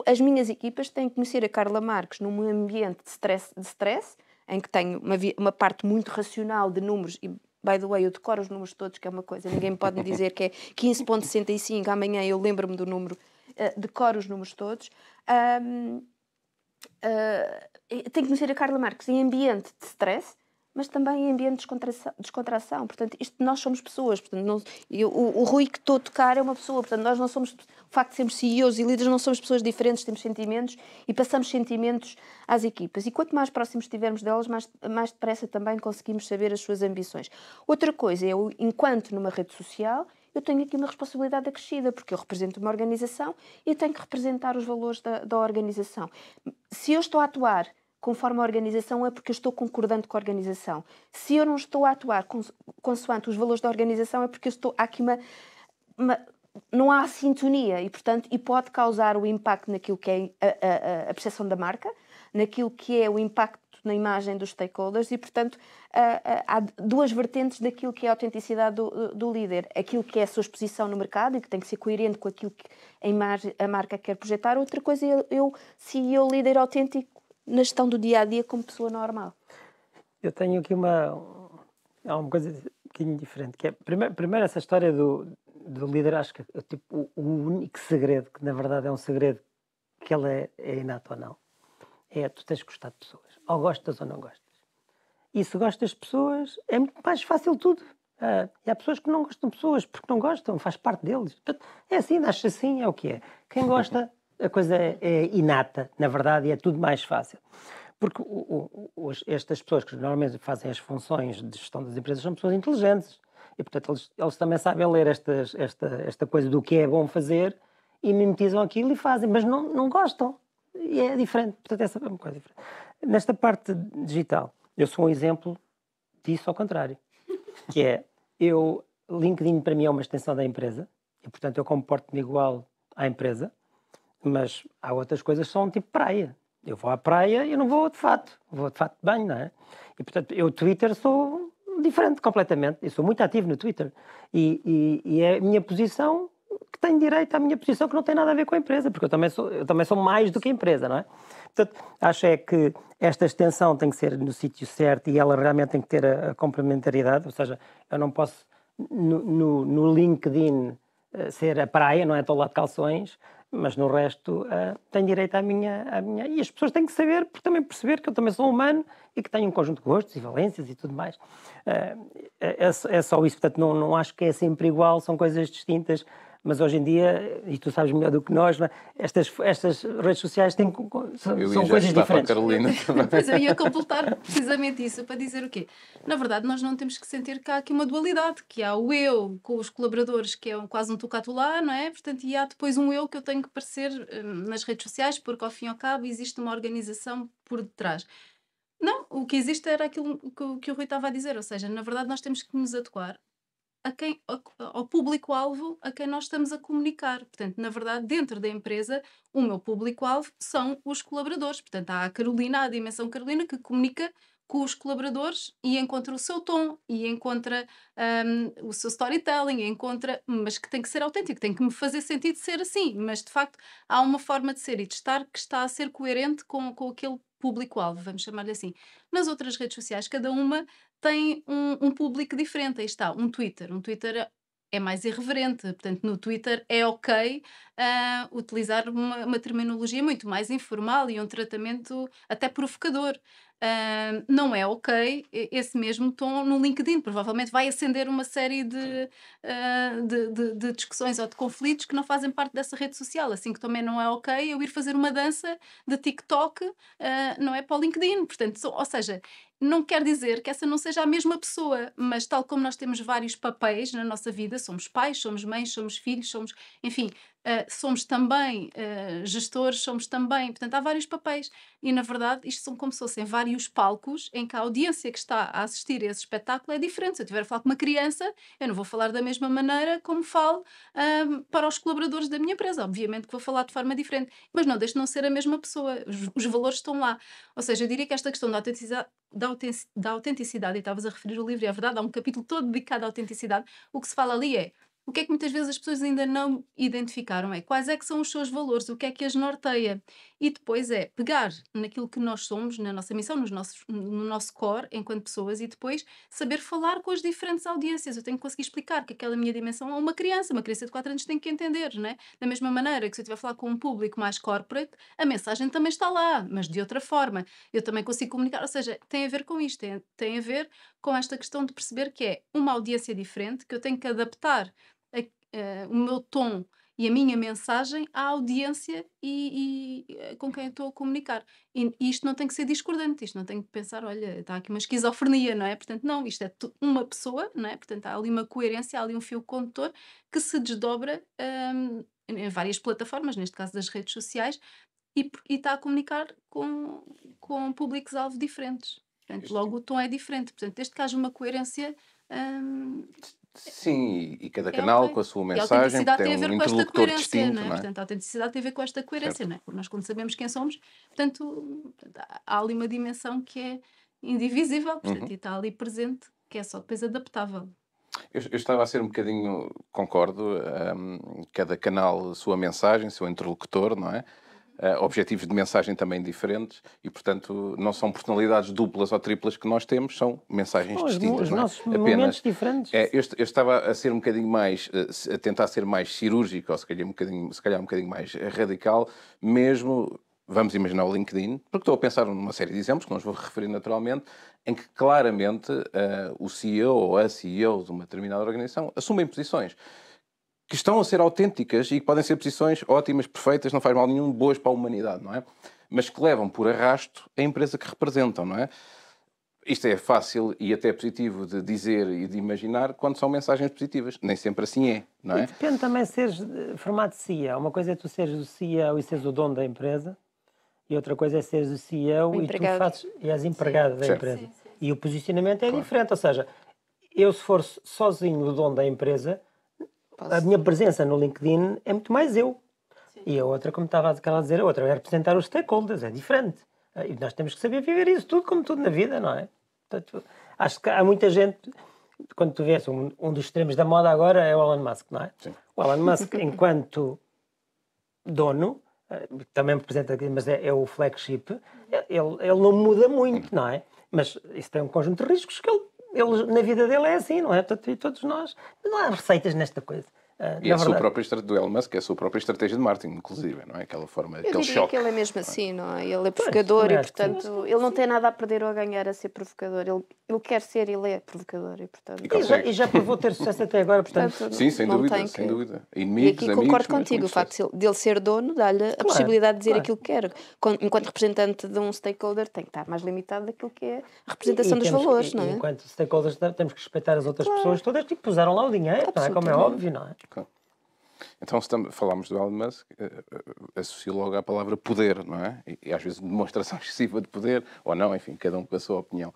Speaker 1: as minhas equipas têm que conhecer a Carla Marques num ambiente de stress, de stress em que tenho uma, uma parte muito racional de números e By the way, eu decoro os números todos, que é uma coisa, ninguém pode me dizer que é 15,65, amanhã eu lembro-me do número, uh, decoro os números todos. Um, uh, eh, tenho que conhecer a Carla Marques em ambiente de stress, mas também em ambiente de descontração, descontração. Portanto, isto, nós somos pessoas. Portanto, não, eu, o, o, Rui que estou a tocar é uma pessoa. Portanto, nós não somos, o facto de sermos CEOs e líderes, não somos pessoas diferentes, temos sentimentos e passamos sentimentos às equipas. E quanto mais próximos estivermos delas, mais, mais depressa também conseguimos saber as suas ambições. Outra coisa é, enquanto numa rede social, eu tenho aqui uma responsabilidade acrescida, porque eu represento uma organização e tenho que representar os valores da, da organização. Se eu estou a atuar conforme a organização é porque eu estou concordando com a organização. Se eu não estou a atuar consoante os valores da organização é porque eu estou há aqui uma, uma não há sintonia e portanto e pode causar o impacto naquilo que é a, a, a percepção da marca, naquilo que é o impacto na imagem dos stakeholders e, portanto, há duas vertentes daquilo que é a autenticidade do, do, líder. Aquilo que é a sua exposição no mercado e que tem que ser coerente com aquilo que a, imagem, a marca quer projetar. Outra coisa é eu se eu, líder autêntico, na gestão do dia a dia como pessoa normal?
Speaker 2: Eu tenho aqui uma, uma coisa um bocadinho diferente, que é, primeiro, primeiro essa história do, do líder, acho que é, tipo, o, único segredo, que na verdade é um segredo que ele é, é inato ou não, é tu tens que gostar de pessoas, ou gostas ou não gostas. E se gostas de pessoas, é muito mais fácil tudo. Uh, e há pessoas que não gostam de pessoas porque não gostam, faz parte deles. Portanto, é assim, nasce assim, é o que é. Quem gosta a coisa é inata, na verdade, e é tudo mais fácil. Porque o, o, estas pessoas que normalmente fazem as funções de gestão das empresas são pessoas inteligentes. E, portanto, eles, eles também sabem ler estas, esta, esta coisa do que é bom fazer e mimetizam aquilo e fazem, mas não, não gostam. E é diferente. Portanto, essa é uma coisa diferente. Nesta parte digital, eu sou um exemplo disso ao contrário. Que é, eu, LinkedIn para mim é uma extensão da empresa e, portanto, eu comporto-me igual à empresa mas há outras coisas que são tipo praia. Eu vou à praia e não vou de fato. Vou de fato de banho, não é? E, portanto, eu Twitter sou diferente completamente. Eu sou muito ativo no Twitter. E, e, e é a minha posição que tem direito à minha posição que não tem nada a ver com a empresa, porque eu também sou, eu também sou mais do que a empresa, não é? Portanto, acho é que esta extensão tem que ser no sítio certo e ela realmente tem que ter a, a complementaridade, ou seja, eu não posso no, no, no LinkedIn eh, ser a praia, não é? Estou lá de calções, mas no resto uh, ah, tenho direito à minha, à minha. E as pessoas têm que saber, porque também perceber que eu também sou humano e que tenho um conjunto de gostos e valências e tudo mais. Uh, é, é, só isso, portanto, não, não acho que é sempre igual, são coisas distintas mas hoje em dia, e tu sabes melhor do que nós, é? estas, estas redes sociais têm, são, coisas diferentes.
Speaker 4: A Carolina pois eu ia completar
Speaker 3: precisamente isso, para dizer o quê? Na verdade, nós não temos que sentir que há aqui uma dualidade, que há o eu com os colaboradores, que é quase um lá não é? Portanto, e há depois um eu que eu tenho que parecer eh, nas redes sociais, porque ao fim e ao cabo existe uma organização por detrás. Não, o que existe era aquilo que o Rui estava a dizer, ou seja, na verdade nós temos que nos adequar a quem, ao público-alvo a quem nós estamos a comunicar. Portanto, na verdade, dentro da empresa, o meu público-alvo são os colaboradores. Portanto, há a Carolina, a dimensão Carolina, que comunica com os colaboradores e encontra o seu tom e encontra um, o seu storytelling, encontra, mas que tem que ser autêntico, tem que me fazer sentido ser assim, mas de facto há uma forma de ser e de estar que está a ser coerente com, com aquele público-alvo, vamos chamar-lhe assim. Nas outras redes sociais, cada uma tem um, um público diferente. Aí está, um Twitter. Um Twitter é mais irreverente. Portanto, no Twitter é ok uh, utilizar uma, uma, terminologia muito mais informal e um tratamento até provocador não é ok esse mesmo tom no LinkedIn. Provavelmente vai acender uma série de, uh, de, de, de, discussões ou de conflitos que não fazem parte dessa rede social. Assim que também não é ok eu ir fazer uma dança de TikTok, uh, não é para o LinkedIn. Portanto, so, ou seja, não quer dizer que essa não seja a mesma pessoa, mas tal como nós temos vários papéis na nossa vida, somos pais, somos mães, somos filhos, somos, enfim, Uh, somos também uh, gestores, somos também, portanto, há vários papéis. E, na verdade, isto são como se fossem vários palcos em que a audiência que está a assistir a esse espetáculo é diferente. Se eu estiver a falar com uma criança, eu não vou falar da mesma maneira como falo um, para os colaboradores da minha empresa. Obviamente que vou falar de forma diferente, mas não deixe de não ser a mesma pessoa. Os, os, valores estão lá. Ou seja, eu diria que esta questão da autenticidade. Da, da autenticidade, e estavas a referir o livro, e é verdade, há um capítulo todo dedicado à autenticidade. O que se fala ali é o que é que muitas vezes as pessoas ainda não identificaram é quais é que são os seus valores, o que é que as norteia. E depois é pegar naquilo que nós somos, na nossa missão, nos nossos, no nosso core, enquanto pessoas, e depois saber falar com as diferentes audiências. Eu tenho que conseguir explicar que aquela minha dimensão é uma criança, uma criança de 4 anos tem que entender, né? Da mesma maneira que se eu estiver a falar com um público mais corporate, a mensagem também está lá, mas de outra forma. Eu também consigo comunicar, ou seja, tem a ver com isto, tem, tem a ver com esta questão de perceber que é uma audiência diferente, que eu tenho que adaptar uh, o meu tom e a minha mensagem à audiência e, e eh, com quem estou a comunicar. E, isto não tem que ser discordante, isto não tem que pensar, olha, está aqui uma esquizofrenia, não é? Portanto, não, isto é uma pessoa, não é? Portanto, há ali uma coerência, há ali um fio condutor que se desdobra um, ehm, em várias plataformas, neste caso das redes sociais, e, e está a comunicar com, com públicos-alvo diferentes. Portanto, logo o tom é diferente. Portanto, desde que haja uma coerência. Um, ehm,
Speaker 4: Sim, e cada é canal com a sua mensagem a tem, tem um interlocutor distinto, é? não é? Portanto,
Speaker 3: a autenticidade tem a ver com esta coerência, não é? Nós quando sabemos quem somos, portanto, há ali uma dimensão que é indivisível, portanto, uhum. e está ali presente, que é só depois adaptável.
Speaker 4: Eu, eu, estava a ser um bocadinho, concordo, um, cada canal, sua mensagem, seu interlocutor, não é? uh, objetivos de mensagem também diferentes e, portanto, não são personalidades duplas ou triplas que nós temos, são mensagens oh, distintas. Os, os é? nossos é? Apenas. diferentes. É, eu, eu, estava a ser um bocadinho mais, eh, a tentar ser mais cirúrgico, ou se calhar um bocadinho, se calhar um bocadinho mais eh, radical, mesmo vamos imaginar o LinkedIn, porque estou a pensar numa série de exemplos, que não os vou referir naturalmente, em que claramente uh, o CEO ou a CEO de uma determinada organização assumem posições que estão a ser autênticas e que podem ser posições ótimas, perfeitas, não faz mal nenhum, boas para a humanidade, não é? Mas que levam por arrasto a empresa que representam, não é? Isto é fácil e até positivo de dizer e de imaginar quando são mensagens positivas. Nem sempre assim é, não é? E
Speaker 2: depende também de seres formato CIA. Uma coisa é tu seres o CEO e seres o dono da empresa, e outra coisa é seres o CEO o e tu fazes, e és empregado sim. da certo. empresa. Sim, sim. E o posicionamento é claro. diferente. Ou seja, eu se for sozinho o dono da empresa, Posso... a minha presença no LinkedIn é muito mais eu. Sim. E a outra, como estava a dizer, a outra é representar os stakeholders, é diferente. Eh, e nós temos que saber viver isso tudo, como tudo na vida, não é? Portanto, acho que há muita gente. Quando tu vês um, um dos extremos da moda agora é o Elon Musk, não é? Sim. O Elon Musk, enquanto dono, eh, também representa aqui, mas é, é, o flagship, ele, ele não muda muito, não é? Mas isso tem um conjunto de riscos que ele ele, na vida dele é assim, não é? E todos nós. Não há receitas nesta coisa. Ah, e é a sua
Speaker 4: própria estratégia do Elon Musk, é a sua própria estratégia de marketing, inclusive, não é? Aquela forma, eu aquele choque. que
Speaker 1: ele é mesmo assim, não é? Ele é provocador pois, e, portanto, ele não tem nada a perder ou a ganhar a ser provocador. Ele, ele quer ser, e ele é provocador e, portanto... E, e, já, provou
Speaker 2: ter sucesso até agora, portanto... sim, sem dúvida, que... sem dúvida. Inimigos, e aqui amigos, concordo contigo,
Speaker 1: o facto de ele ser dono dá-lhe a claro, possibilidade de dizer claro. aquilo que quer. Enquanto representante de um stakeholder tem que estar mais limitado daquilo que é a representação dos valores, não é?
Speaker 2: enquanto stakeholders temos que respeitar as outras claro. pessoas todas que tipo, puseram lá o dinheiro, não é? Como é óbvio, não é? Então,
Speaker 4: se falamos do Elon Musk, eh, eh, associo logo à palavra poder, não é? E, às vezes demonstração excessiva de poder, ou não, enfim, cada um com a sua opinião.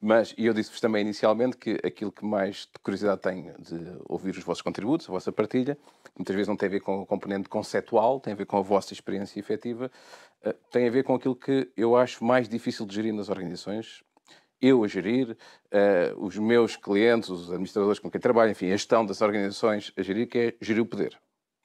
Speaker 4: Mas eu disse-vos também inicialmente que aquilo que mais curiosidade tenho de ouvir os vossos contributos, a vossa partilha, muitas vezes não tem a ver com o componente conceptual, tem a ver com a vossa experiência efetiva, eh, tem a ver com aquilo que eu acho mais difícil de gerir nas organizações, eu a gerir, uh, os meus clientes, os administradores com quem trabalho, enfim, a gestão das organizações a gerir, que é gerir o poder.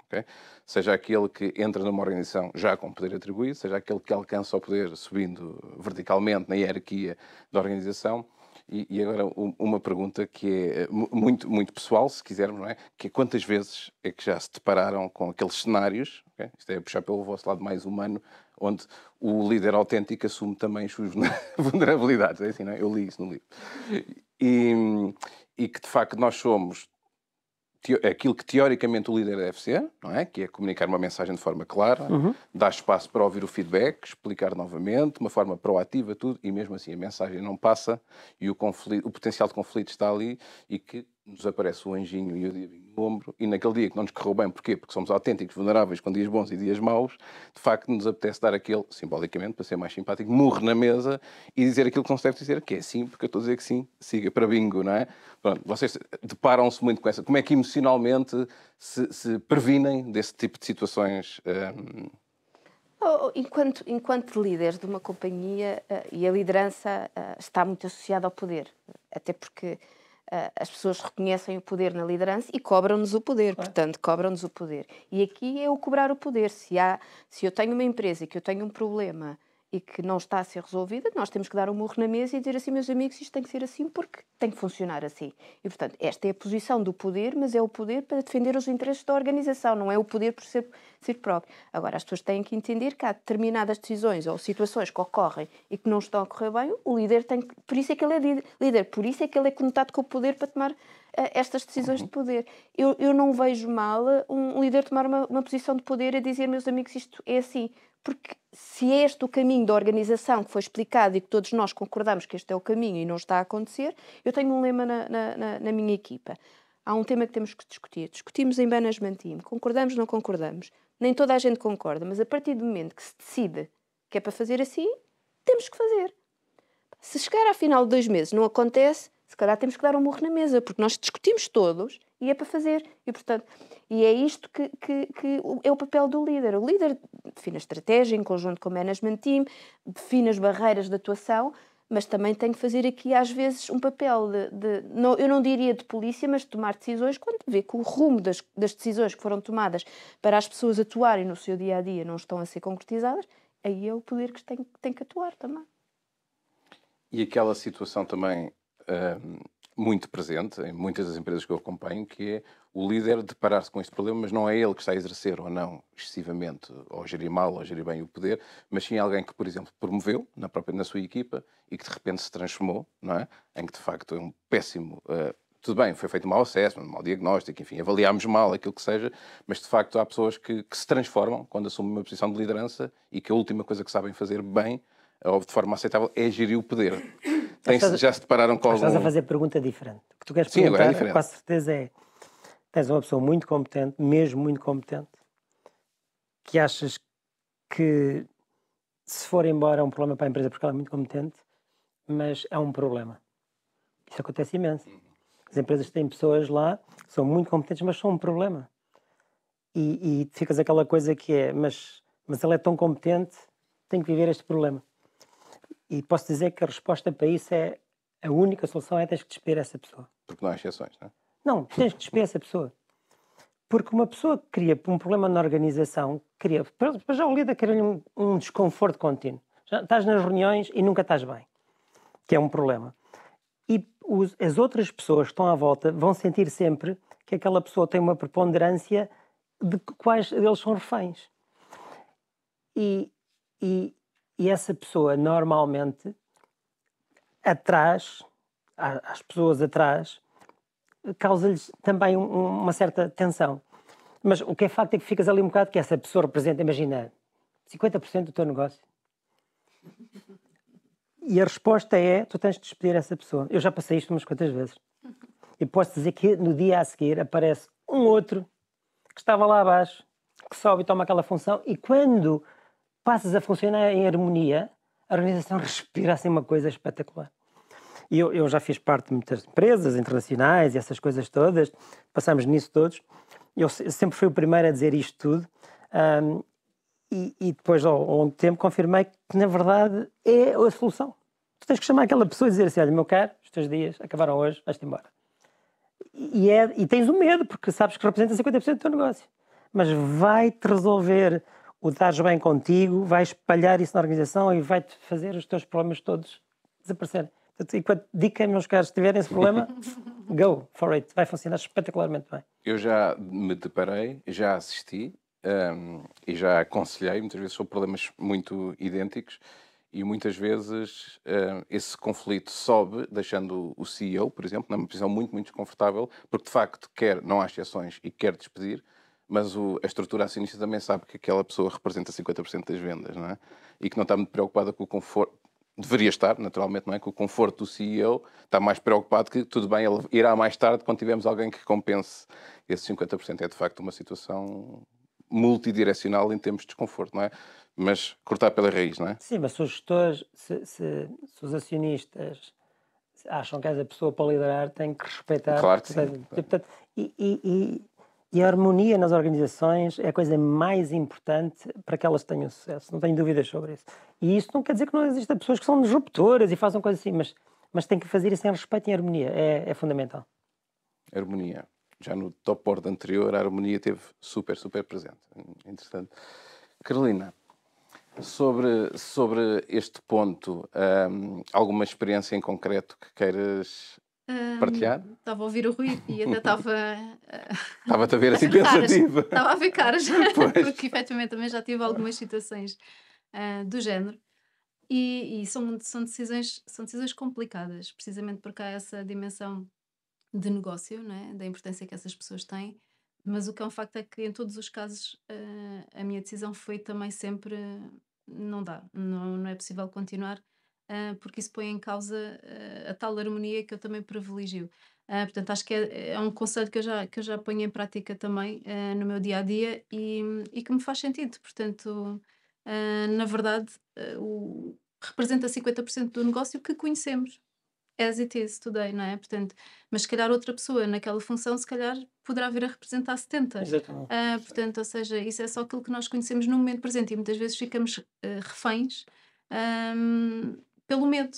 Speaker 4: Okay? Seja aquele que entra numa organização já com poder atribuído, seja aquele que alcança o poder subindo verticalmente na hierarquia da organização. E, e agora uma pergunta que é eh, muito, muito pessoal, se quisermos, não é? Que é quantas vezes é que já se depararam com aqueles cenários, okay? isto é puxar pelo vosso lado mais humano, onde o líder autêntico assume também as suas vulnerabilidades. É assim, não é? Eu li isso no livro. E, e que, de facto, nós somos aquilo que teoricamente o líder deve é ser, não é? Que é comunicar uma mensagem de forma clara, uhum. dar espaço para ouvir o feedback, explicar novamente, uma forma proativa, tudo, e mesmo assim a mensagem não passa e o, conflito, o potencial de conflito está ali e que nos aparece o anjinho e o diabinho no ombro e naquele dia que não nos correu bem, porquê? Porque somos autênticos, vulneráveis, com dias bons e dias maus, de facto nos apetece dar aquele, simbolicamente, para ser mais simpático, morre na mesa e dizer aquilo que não se deve dizer, que é sim, porque eu estou a dizer que sim, siga para bingo, não é? Pronto, vocês deparam-se muito com essa. Como é que emocionalmente se, se previnem desse tipo de situações? Hum?
Speaker 1: Oh, oh, enquanto, enquanto líder de uma companhia, eh, e a liderança eh, está muito associada ao poder, até porque eh, as pessoas reconhecem o poder na liderança e cobram-nos o poder, portanto, cobram-nos o poder. E aqui é o cobrar o poder. Se, há, se eu tenho uma empresa que eu tenho um problema e que não está a ser resolvida, nós temos que dar um murro na mesa e dizer assim, meus amigos, isto tem que ser assim porque tem que funcionar assim. E, portanto, esta é a posição do poder, mas é o poder para defender os interesses da organização, não é o poder por ser, ser próprio. Agora, as pessoas têm que entender que há determinadas decisões ou situações que ocorrem e que não estão a correr bem, o líder tem que, por isso é que ele é líder, por isso é que ele é conotado com o poder para tomar uh, estas decisões uhum. de poder. Eu, eu não vejo mal eh, um líder tomar uma, uma posição de poder e dizer, meus amigos, isto é assim, porque se é este o caminho da organização que foi explicado e que todos nós concordamos que este é o caminho e não está a acontecer, eu tenho um lema na, na, na minha equipa. Há um tema que temos que discutir. Discutimos em management team. Concordamos, não concordamos. Nem toda a gente concorda, mas a partir do momento que se decide que é para fazer assim, temos que fazer. Se chegar ao final de dois meses não acontece, se calhar temos que dar um morro na mesa, porque nós discutimos todos e é para fazer. E, portanto, e é isto que, que, que, é o papel do líder. O líder define a estratégia em conjunto com o management team, define as barreiras de atuação, mas também tem que fazer aqui, às vezes, um papel de, de não, eu não diria de polícia, mas de tomar decisões quando vê que o rumo das, das decisões que foram tomadas para as pessoas atuarem no seu dia a dia não estão a ser concretizadas, aí é o poder que tem, tem que atuar também.
Speaker 4: E aquela situação também. Hum, muito presente em muitas das empresas que eu acompanho, que é o líder deparar-se com este problema, mas não é ele que está a exercer ou não excessivamente, ou gerir mal, ou gerir bem o poder, mas sim alguém que, por exemplo, promoveu na própria na sua equipa e que de repente se transformou, não é? Em que de facto é um péssimo uh, tudo bem, foi feito um mau assessment, um mau diagnóstico, enfim, avaliámos mal aquilo que seja, mas de facto há pessoas que, que, se transformam quando assumem uma posição de liderança e que a última coisa que sabem fazer bem ou de forma aceitável é gerir o poder estás, já se depararam com algum... Estás a fazer
Speaker 2: pergunta diferente. O que tu queres Sim, perguntar, agora é com a certeza, é... Tens uma pessoa muito competente, mesmo muito competente, que achas que se for embora é um problema para a empresa porque ela é muito competente, mas é um problema. Isso acontece imenso. Uhum. As empresas têm pessoas lá que são muito competentes, mas são um problema. E, e ficas aquela coisa que é, mas, mas ela é tão competente, tem que viver este problema. E posso dizer que a resposta para isso é a única solução é tens que despedir essa pessoa. Porque
Speaker 4: não há exceções, não é?
Speaker 2: Não, tens que despedir essa pessoa. Porque uma pessoa que cria um problema na organização, cria, para já o líder cria um, um desconforto contínuo. Já estás nas reuniões e nunca estás bem, que é um problema. E os, as outras pessoas que estão à volta vão sentir sempre que aquela pessoa tem uma preponderância de quais eles são reféns. E, e, e essa pessoa normalmente atrás, às pessoas atrás, causa-lhes também um, uma certa tensão. Mas o que é facto é que ficas ali um bocado que essa pessoa representa, imagina, 50% do teu negócio. E a resposta é: tu tens de despedir essa pessoa. Eu já passei isto umas quantas vezes. E posso dizer que no dia a seguir aparece um outro que estava lá abaixo, que sobe e toma aquela função, e quando passas a funcionar em harmonia, a organização respira assim uma coisa espetacular. E eu, eu já fiz parte de muitas empresas internacionais e essas coisas todas, passamos nisso todos. Eu sempre fui o primeiro a dizer isto tudo. Um, e, e, depois, ao, longo do tempo, confirmei que, na verdade, é a solução. Tu tens que chamar aquela pessoa e dizer assim: olha, meu caro, os teus dias acabaram hoje, vais-te embora. E, é, e tens o medo, porque sabes que representa 50% do teu negócio. Mas vai-te resolver o dares bem contigo vai espalhar isso na organização e vai-te fazer os teus problemas todos desaparecerem. Portanto, enquanto dica, meus caros, se tiverem esse problema, go for it. Vai funcionar espetacularmente bem.
Speaker 4: Eu já me deparei, já assisti um, e já aconselhei, muitas vezes são problemas muito idênticos e muitas vezes um, esse conflito sobe, deixando o CEO, por exemplo, numa posição muito, muito desconfortável, porque de facto quer, não há exceções, e quer despedir, mas o, a estrutura acionista também sabe que aquela pessoa representa 50% das vendas, não é? E que não está muito preocupada com o conforto. Deveria estar, naturalmente, não é? Com o conforto do CEO, está mais preocupado que, tudo bem, ele irá mais tarde quando tivermos alguém que compense esses 50%. É de facto uma situação multidirecional em termos de desconforto, não é? Mas cortar pela raiz, não é?
Speaker 2: Sim, mas se os gestores, se, se, se os acionistas acham que essa pessoa para liderar tem que respeitar. Claro que portanto, sim. Portanto, e, e e a harmonia nas organizações é a coisa mais importante para que elas tenham sucesso, não tenho dúvidas sobre isso. E isso não quer dizer que não existam pessoas que são disruptoras e façam coisas assim, mas, mas tem que fazer isso em respeito e em harmonia, é, é fundamental.
Speaker 4: Harmonia. Já no top board anterior, a harmonia teve super, super presente. Interessante. Carolina, sobre, sobre este ponto, hum, alguma experiência em concreto que queiras
Speaker 1: um, Partilhar?
Speaker 3: Estava a ouvir o ruído e até estava.
Speaker 4: Estava-te ah, a ver assim pensativa. Estava a ver
Speaker 3: caras, porque efetivamente também já tive algumas situações uh, do género. E, e, são, são, decisões, são decisões complicadas, precisamente porque há essa dimensão de negócio, né da importância que essas pessoas têm. Mas o que é um facto é que, em todos os casos, uh, a minha decisão foi também sempre: não dá, não, não é possível continuar uh, porque isso põe em causa uh, a tal harmonia que eu também privilegio. Uh, portanto, acho que é, é, um conselho que eu já, que eu já ponho em prática também no meu dia a dia e, e que me faz sentido. Portanto, na verdade, o, representa 50% do negócio que conhecemos. As it is today, não é? Portanto, mas se calhar outra pessoa naquela função, se calhar poderá vir a representar 70. Exatamente. Uh, portanto, ou seja, isso é só aquilo que nós conhecemos no momento presente e muitas vezes ficamos uh, reféns um, pelo medo,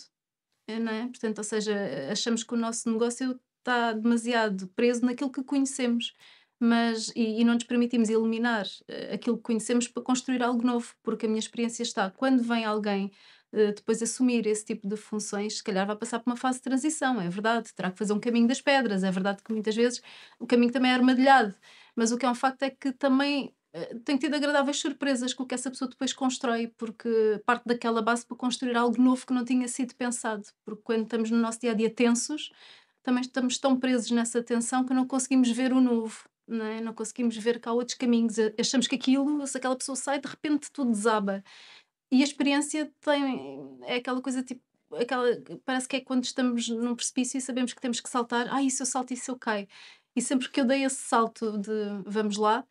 Speaker 3: eh, não é? Portanto, ou seja, achamos que o nosso negócio está demasiado preso naquilo que conhecemos mas e, e, não nos permitimos eliminar eh, aquilo que conhecemos para construir algo novo, porque a minha experiência está quando vem alguém eh, depois assumir esse tipo de funções, se calhar vai passar por uma fase de transição, é verdade, terá que fazer um caminho das pedras, é verdade que muitas vezes o caminho também é armadilhado, mas o que é um facto é que também eh, tenho tido agradáveis surpresas com o que essa pessoa depois constrói, porque parte daquela base para construir algo novo que não tinha sido pensado. Porque quando estamos no nosso dia a dia tensos, também estamos tão presos nessa tensão que não conseguimos ver o novo, não, é? não conseguimos ver que há outros caminhos. Eh, achamos que aquilo, se aquela pessoa sai, de repente tudo desaba. E a experiência tem, é aquela coisa tipo. Aquela, parece que é quando estamos num precipício e sabemos que temos que saltar. Ah, isso eu salto e isso eu caio? E sempre que eu dei esse salto de vamos lá,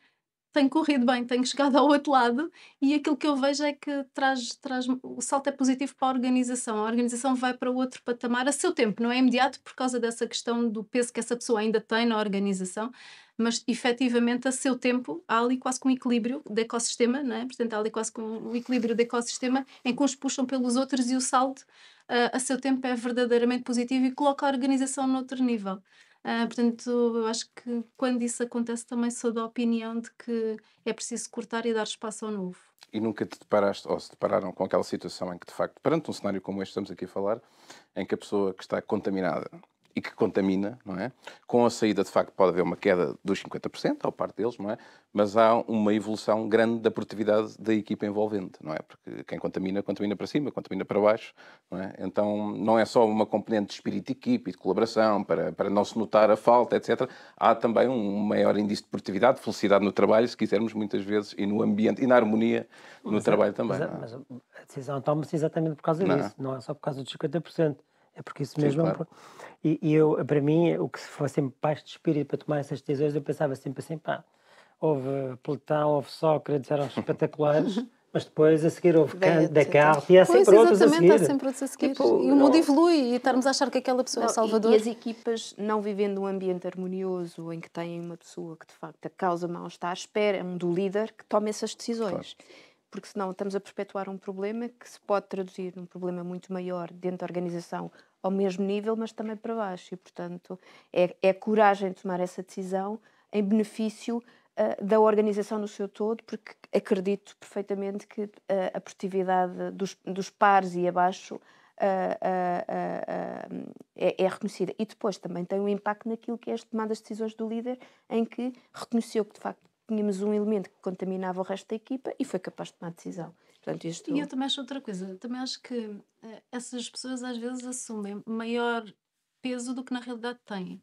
Speaker 3: tem corrido bem, tenho chegado ao outro lado e aquilo que eu vejo é que traz, traz o salto é positivo para a organização. A organização vai para outro patamar a seu tempo, não é imediato por causa dessa questão do peso que essa pessoa ainda tem na organização, mas efetivamente a seu tempo há ali quase que um equilíbrio de ecossistema, não é? portanto há ali quase que um equilíbrio de ecossistema em que uns puxam pelos outros e o salto uh, a seu tempo é verdadeiramente positivo e coloca a organização noutro nível. Uh, portanto, eu acho que quando isso acontece também sou da opinião de que é preciso cortar e dar espaço ao novo.
Speaker 4: E nunca te deparaste, ou se depararam com aquela situação em que, de facto, perante um cenário como este estamos aqui a falar, em que a pessoa que está contaminada e que contamina, não é? Com a saída, de facto, pode haver uma queda dos 50%, ao parte deles, não é? Mas há uma evolução grande da produtividade da equipa envolvente, não é? Porque quem contamina, contamina para cima, contamina para baixo, não é? Então, não é só uma componente de espírito de equipe, de colaboração, para, para não se notar a falta, etc. Há também um maior índice de produtividade, de felicidade no trabalho, se quisermos, muitas vezes, e no ambiente, e na harmonia no mas é trabalho também. Mas, é? mas
Speaker 2: a decisão toma-se exatamente por causa não. É? disso, não é só por causa dos 50%. É porque isso mesmo. Sim, é claro. e, e, eu, para mim, o que foi sempre paz de espírito para tomar essas decisões, eu pensava sempre assim, pá, houve Plutão, houve Sócrates, eram espetaculares. mas depois a seguir houve Descartes e há sempre pois, outros a seguir. Há sempre
Speaker 3: outros a seguir. Tipo, e o mundo não... evolui e estarmos a achar que aquela pessoa é não, é salvador. E, e, as
Speaker 1: equipas não vivendo um ambiente harmonioso em que têm uma pessoa que de facto causa mal-estar, esperam é do líder que tome essas decisões. Claro porque senão estamos a perpetuar um problema que se pode traduzir num problema muito maior dentro da organização ao mesmo nível, mas também para baixo. E, portanto, é, é coragem tomar essa decisão em benefício uh, da organização no seu todo, porque acredito perfeitamente que uh, a produtividade dos, dos pares e abaixo Uh, uh, uh, é, é, reconhecida. E depois também tem um impacto naquilo que é as tomadas de decisões do líder, em que reconheceu que de facto tínhamos um elemento que contaminava o resto da equipa e foi capaz de tomar decisão. Portanto, isto... E eu
Speaker 3: também acho outra coisa, também acho que eh, essas pessoas às vezes assumem maior peso do que na realidade têm.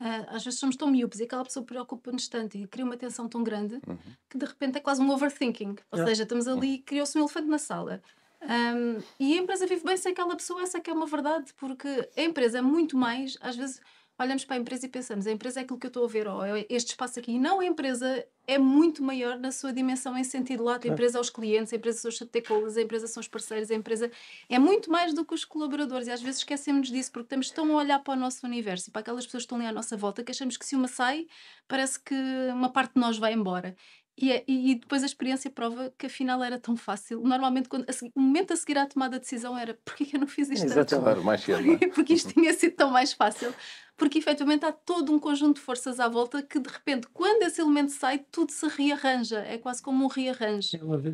Speaker 3: Eh, às vezes somos tão miúpes e aquela pessoa preocupa-nos tanto e cria uma tensão tão grande uhum. que de repente é quase um overthinking. Ou yeah. seja, estamos ali e criou-se um elefante na sala. Um, e a empresa vive bem sem aquela pessoa, essa é que é uma verdade, porque a empresa é muito mais, às vezes olhamos para a empresa e pensamos, a empresa é aquilo que eu estou a ver, ou é este espaço aqui. E não, a empresa é muito maior na sua dimensão em sentido lato. A empresa aos é clientes, a empresa são os stakeholders, a empresa são os parceiros, a empresa é muito mais do que os colaboradores. E às vezes esquecemos disso porque estamos tão a olhar para o nosso universo e para aquelas pessoas que estão ali à nossa volta que achamos que se uma sai, parece que uma parte de nós vai embora. E, é, e, depois a experiência prova que afinal era tão fácil. Normalmente, quando, o momento a seguir à tomada de decisão era que eu não fiz isto Exato, antes? mais cedo. É? porque isto tinha sido tão mais fácil porque efetivamente há todo um conjunto de forças à volta que de repente, quando esse elemento sai, tudo se rearranja, é quase como um rearranjo. Uh,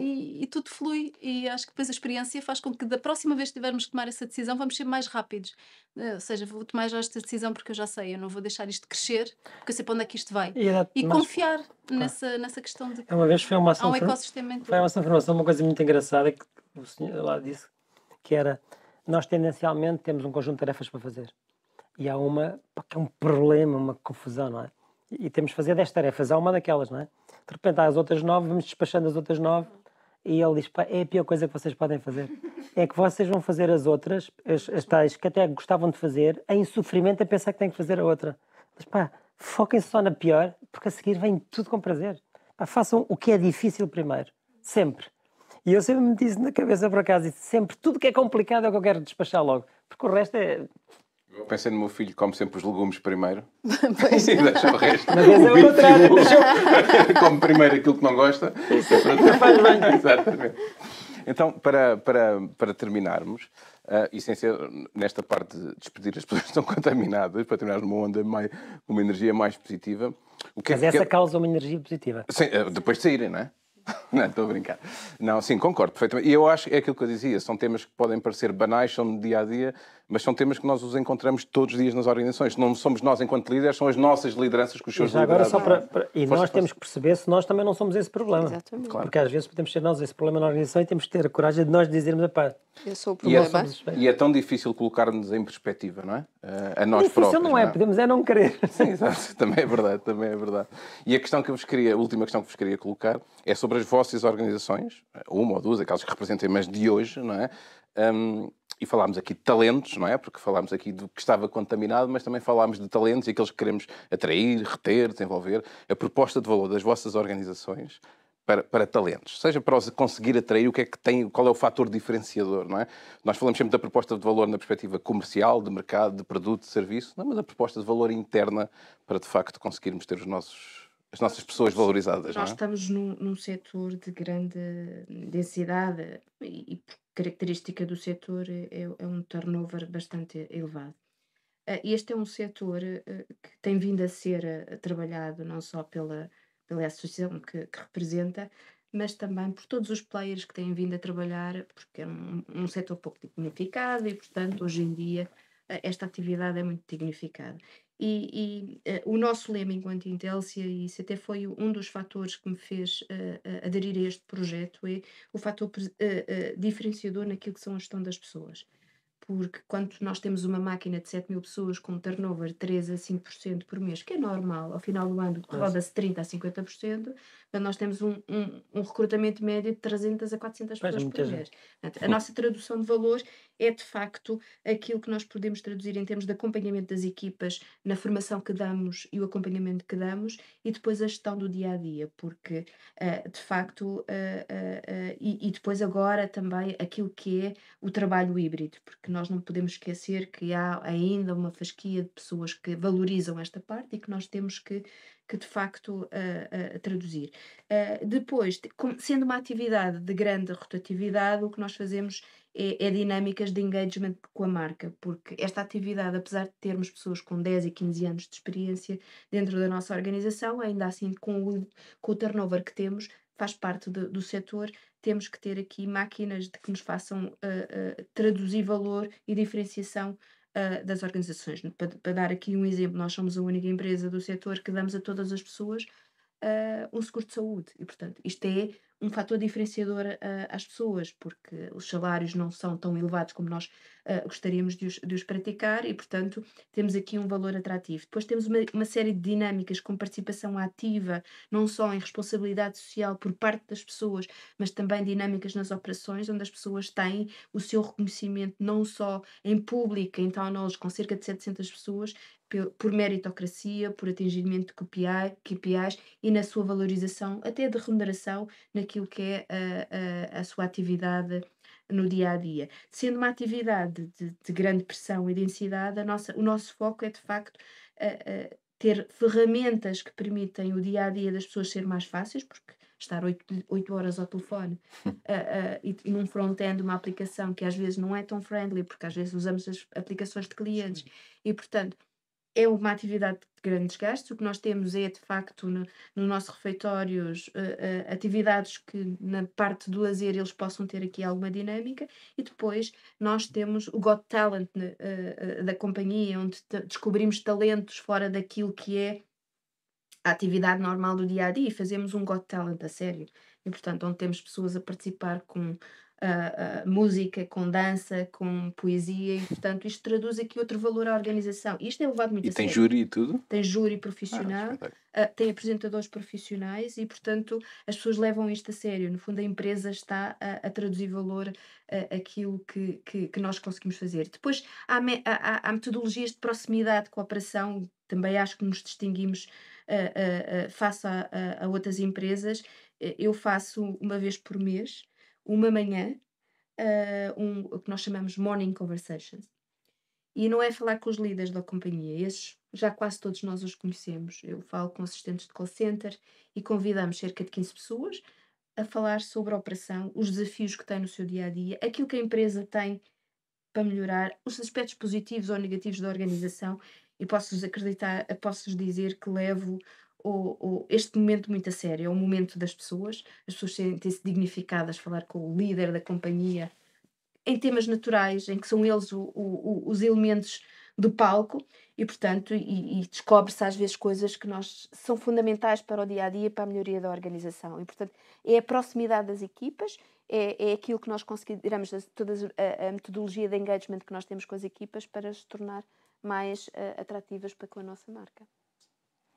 Speaker 3: e, e, tudo flui, e acho que depois a experiência faz com que da próxima vez que tivermos que tomar essa decisão, vamos ser mais rápidos. Uh, ou seja, vou tomar já esta decisão porque eu já sei, eu não vou deixar isto crescer, porque eu sei para onde é que isto vai. E, e confiar nessa, nessa questão
Speaker 2: de que é uma vez foi uma ação, há um ecossistema Foi uma informação, uma coisa muito engraçada que o senhor lá disse, que era nós tendencialmente temos um conjunto de tarefas para fazer e há uma que é um problema, uma confusão, não é? E temos de fazer 10 tarefas, há uma daquelas, não é? De repente há as outras 9, vamos despachando as outras 9 e ele diz: pá, é a pior coisa que vocês podem fazer. É que vocês vão fazer as outras, as, as tais que até gostavam de fazer, em sofrimento a pensar que têm que fazer a outra. Mas pá, foquem-se só na pior, porque a seguir vem tudo com prazer. Pá, façam o que é difícil primeiro, sempre. E eu sempre me disse na cabeça por acaso, sempre tudo que é complicado é o que eu quero despachar logo, porque o resto é
Speaker 4: eu pensei no meu filho, come sempre os legumes primeiro. pois. E deixa o resto. Mas é o contrário. Come primeiro aquilo
Speaker 2: que não gosta. Isso. Não faz bem. Exatamente.
Speaker 4: Então, para, para, para terminarmos, uh, e sem ser nesta parte de despedir as pessoas que estão contaminadas, para terminarmos numa onda mais, uma energia mais positiva. O que é Mas é, essa que...
Speaker 2: causa uma energia positiva.
Speaker 4: Sim, uh, depois de saírem, não é? Não, estou a brincar. Não, sim, concordo perfeitamente. E eu acho, é aquilo que eu dizia, são temas que podem parecer banais, são do dia a dia, mas são temas que nós os encontramos todos os dias nas organizações. Não somos nós enquanto líderes, são as nossas lideranças que os seus agora só para, para E Força, nós temos que
Speaker 2: perceber se nós também não somos esse problema. Exatamente. Claro. Porque às vezes podemos ser nós esse problema na organização e temos que ter a coragem de nós dizermos, pá, eu sou o problema. E é, e
Speaker 4: é tão difícil colocar-nos em perspectiva, não é? Eh, a nós difícil é, próprios. não é, não. podemos
Speaker 2: é não querer.
Speaker 4: Sim, exato, também é verdade, também é verdade. E a questão que eu vos queria, a última questão que vos queria colocar é sobre as vossas organizações, uma ou duas, aquelas que representem, mas de hoje, não é? Um, e falámos aqui de talentos, não é? Porque falámos aqui do que estava contaminado, mas também falámos de talentos e aqueles que queremos atrair, reter, desenvolver. A proposta de valor das vossas organizações para, para, talentos, seja para os conseguir atrair o que é que tem, qual é o fator diferenciador, não é? Nós falamos sempre da proposta de valor na perspectiva comercial, de mercado, de produto, de serviço, não, é? mas a proposta de valor interna para de facto conseguirmos ter os nossos as nossas pessoas valorizadas. É? Nós é?
Speaker 1: estamos num, num setor de grande densidade e, e, característica do setor eh, é, é um turnover bastante elevado. Ah, este é um setor eh, que tem vindo a ser eh, trabalhado não só pela, pela associação que, que representa, mas também por todos os players que têm vindo a trabalhar, porque é um, um setor pouco dignificado e, portanto, hoje em dia esta atividade é muito dignificada. E, e uh, o nosso lema enquanto Intelcia e isso até foi um dos fatores que me fez uh, aderir a este projeto, é o fator diferenciador naquilo que são a gestão das pessoas porque quando nós temos uma máquina de 7 mil pessoas com um turnover de 3 a 5% por mês, que é normal, ao final do ano roda-se 30% a 50%, quando nós temos um, um, um, recrutamento médio de 300 a 400 pessoas por mês. Portanto, a nossa tradução de valor é, de facto, aquilo que nós podemos traduzir em termos de acompanhamento das equipas, na formação que damos e o acompanhamento que damos, e depois a gestão do dia-a-dia, porque, uh, de facto, uh, uh, e, e depois agora também aquilo que é o trabalho híbrido, porque nós não podemos esquecer que há ainda uma fasquia de pessoas que valorizam esta parte e que nós temos que, que de facto, uh, uh, traduzir. Uh, depois, sendo uma atividade de grande rotatividade, o que nós fazemos é, é, dinâmicas de engagement com a marca, porque esta atividade, apesar de termos pessoas com 10 e 15 anos de experiência dentro da nossa organização, ainda assim, com o, com o turnover que temos, faz parte de, do setor, temos que ter aqui máquinas de que nos façam uh, uh, traduzir valor e diferenciação uh, das organizações. Para, para, dar aqui um exemplo, nós somos a única empresa do setor que damos a todas as pessoas uh, um seguro de saúde. E, portanto, isto é um fator diferenciador uh, às pessoas, porque os salários não são tão elevados como nós uh, gostaríamos de os, de os, praticar e, portanto, temos aqui um valor atrativo. Depois temos uma, uma, série de dinâmicas com participação ativa, não só em responsabilidade social por parte das pessoas, mas também dinâmicas nas operações, onde as pessoas têm o seu reconhecimento não só em público, em town halls, com cerca de 700 pessoas, por meritocracia, por atingimento de KPIs e na sua valorização, até de remuneração naquilo que é a, a, a sua atividade no dia a dia. Sendo uma atividade de, de grande pressão e densidade, a nossa, o nosso foco é de facto a, ter ferramentas que permitem o dia a dia das pessoas ser mais fáceis, porque estar 8, 8 horas ao telefone uh, uh, e num front-end uma aplicação que às vezes não é tão friendly, porque às vezes usamos as aplicações de clientes Sim. e, portanto, é uma atividade de grandes gastos. O que nós temos é, de facto, no, no nosso refeitórios, uh, eh, uh, eh, atividades que na parte do lazer eles possam ter aqui alguma dinâmica. E depois nós temos o Got Talent uh, da companhia, onde descobrimos talentos fora daquilo que é a atividade normal do dia a dia e fazemos um Got Talent a sério. E, portanto, onde temos pessoas a participar com uh, uh, música, com dança, com poesia, e portanto isto traduz aqui outro valor à organização. Isto é levado muito e a sério. E tem júri e tudo? Tem júri ah, profissional, ah, tem apresentadores profissionais e portanto as pessoas levam isto a sério. No fundo a empresa está a, a traduzir valor aquilo que, que, que, nós conseguimos fazer. Depois há, me, há, há metodologias de proximidade, a cooperação, também acho que nos distinguimos ah, ah, face a, a, a outras empresas. Eu faço uma vez por mês uma manhã, uh, um, o que nós chamamos morning conversations. E não é falar com os líderes da companhia, esses já quase todos nós os conhecemos. Eu falo com assistentes de call center e convidamos cerca de 15 pessoas a falar sobre a operação, os desafios que tem no seu dia a dia, aquilo que a empresa tem para melhorar, os aspectos positivos ou negativos da organização. E posso-vos acreditar, posso-vos dizer que levo o, este momento muito a sério, é o momento das pessoas, as pessoas sentem-se dignificadas, a falar com o líder da companhia em temas naturais, em que são eles o, o, os elementos do palco e, portanto, e, e descobre-se às vezes coisas que nós são fundamentais para o dia a dia, para a melhoria da organização. E, portanto, é a proximidade das equipas, é, é aquilo que nós consideramos, toda a, a, metodologia de engagement que nós temos com as equipas para se tornar mais uh, atrativas para com a nossa marca.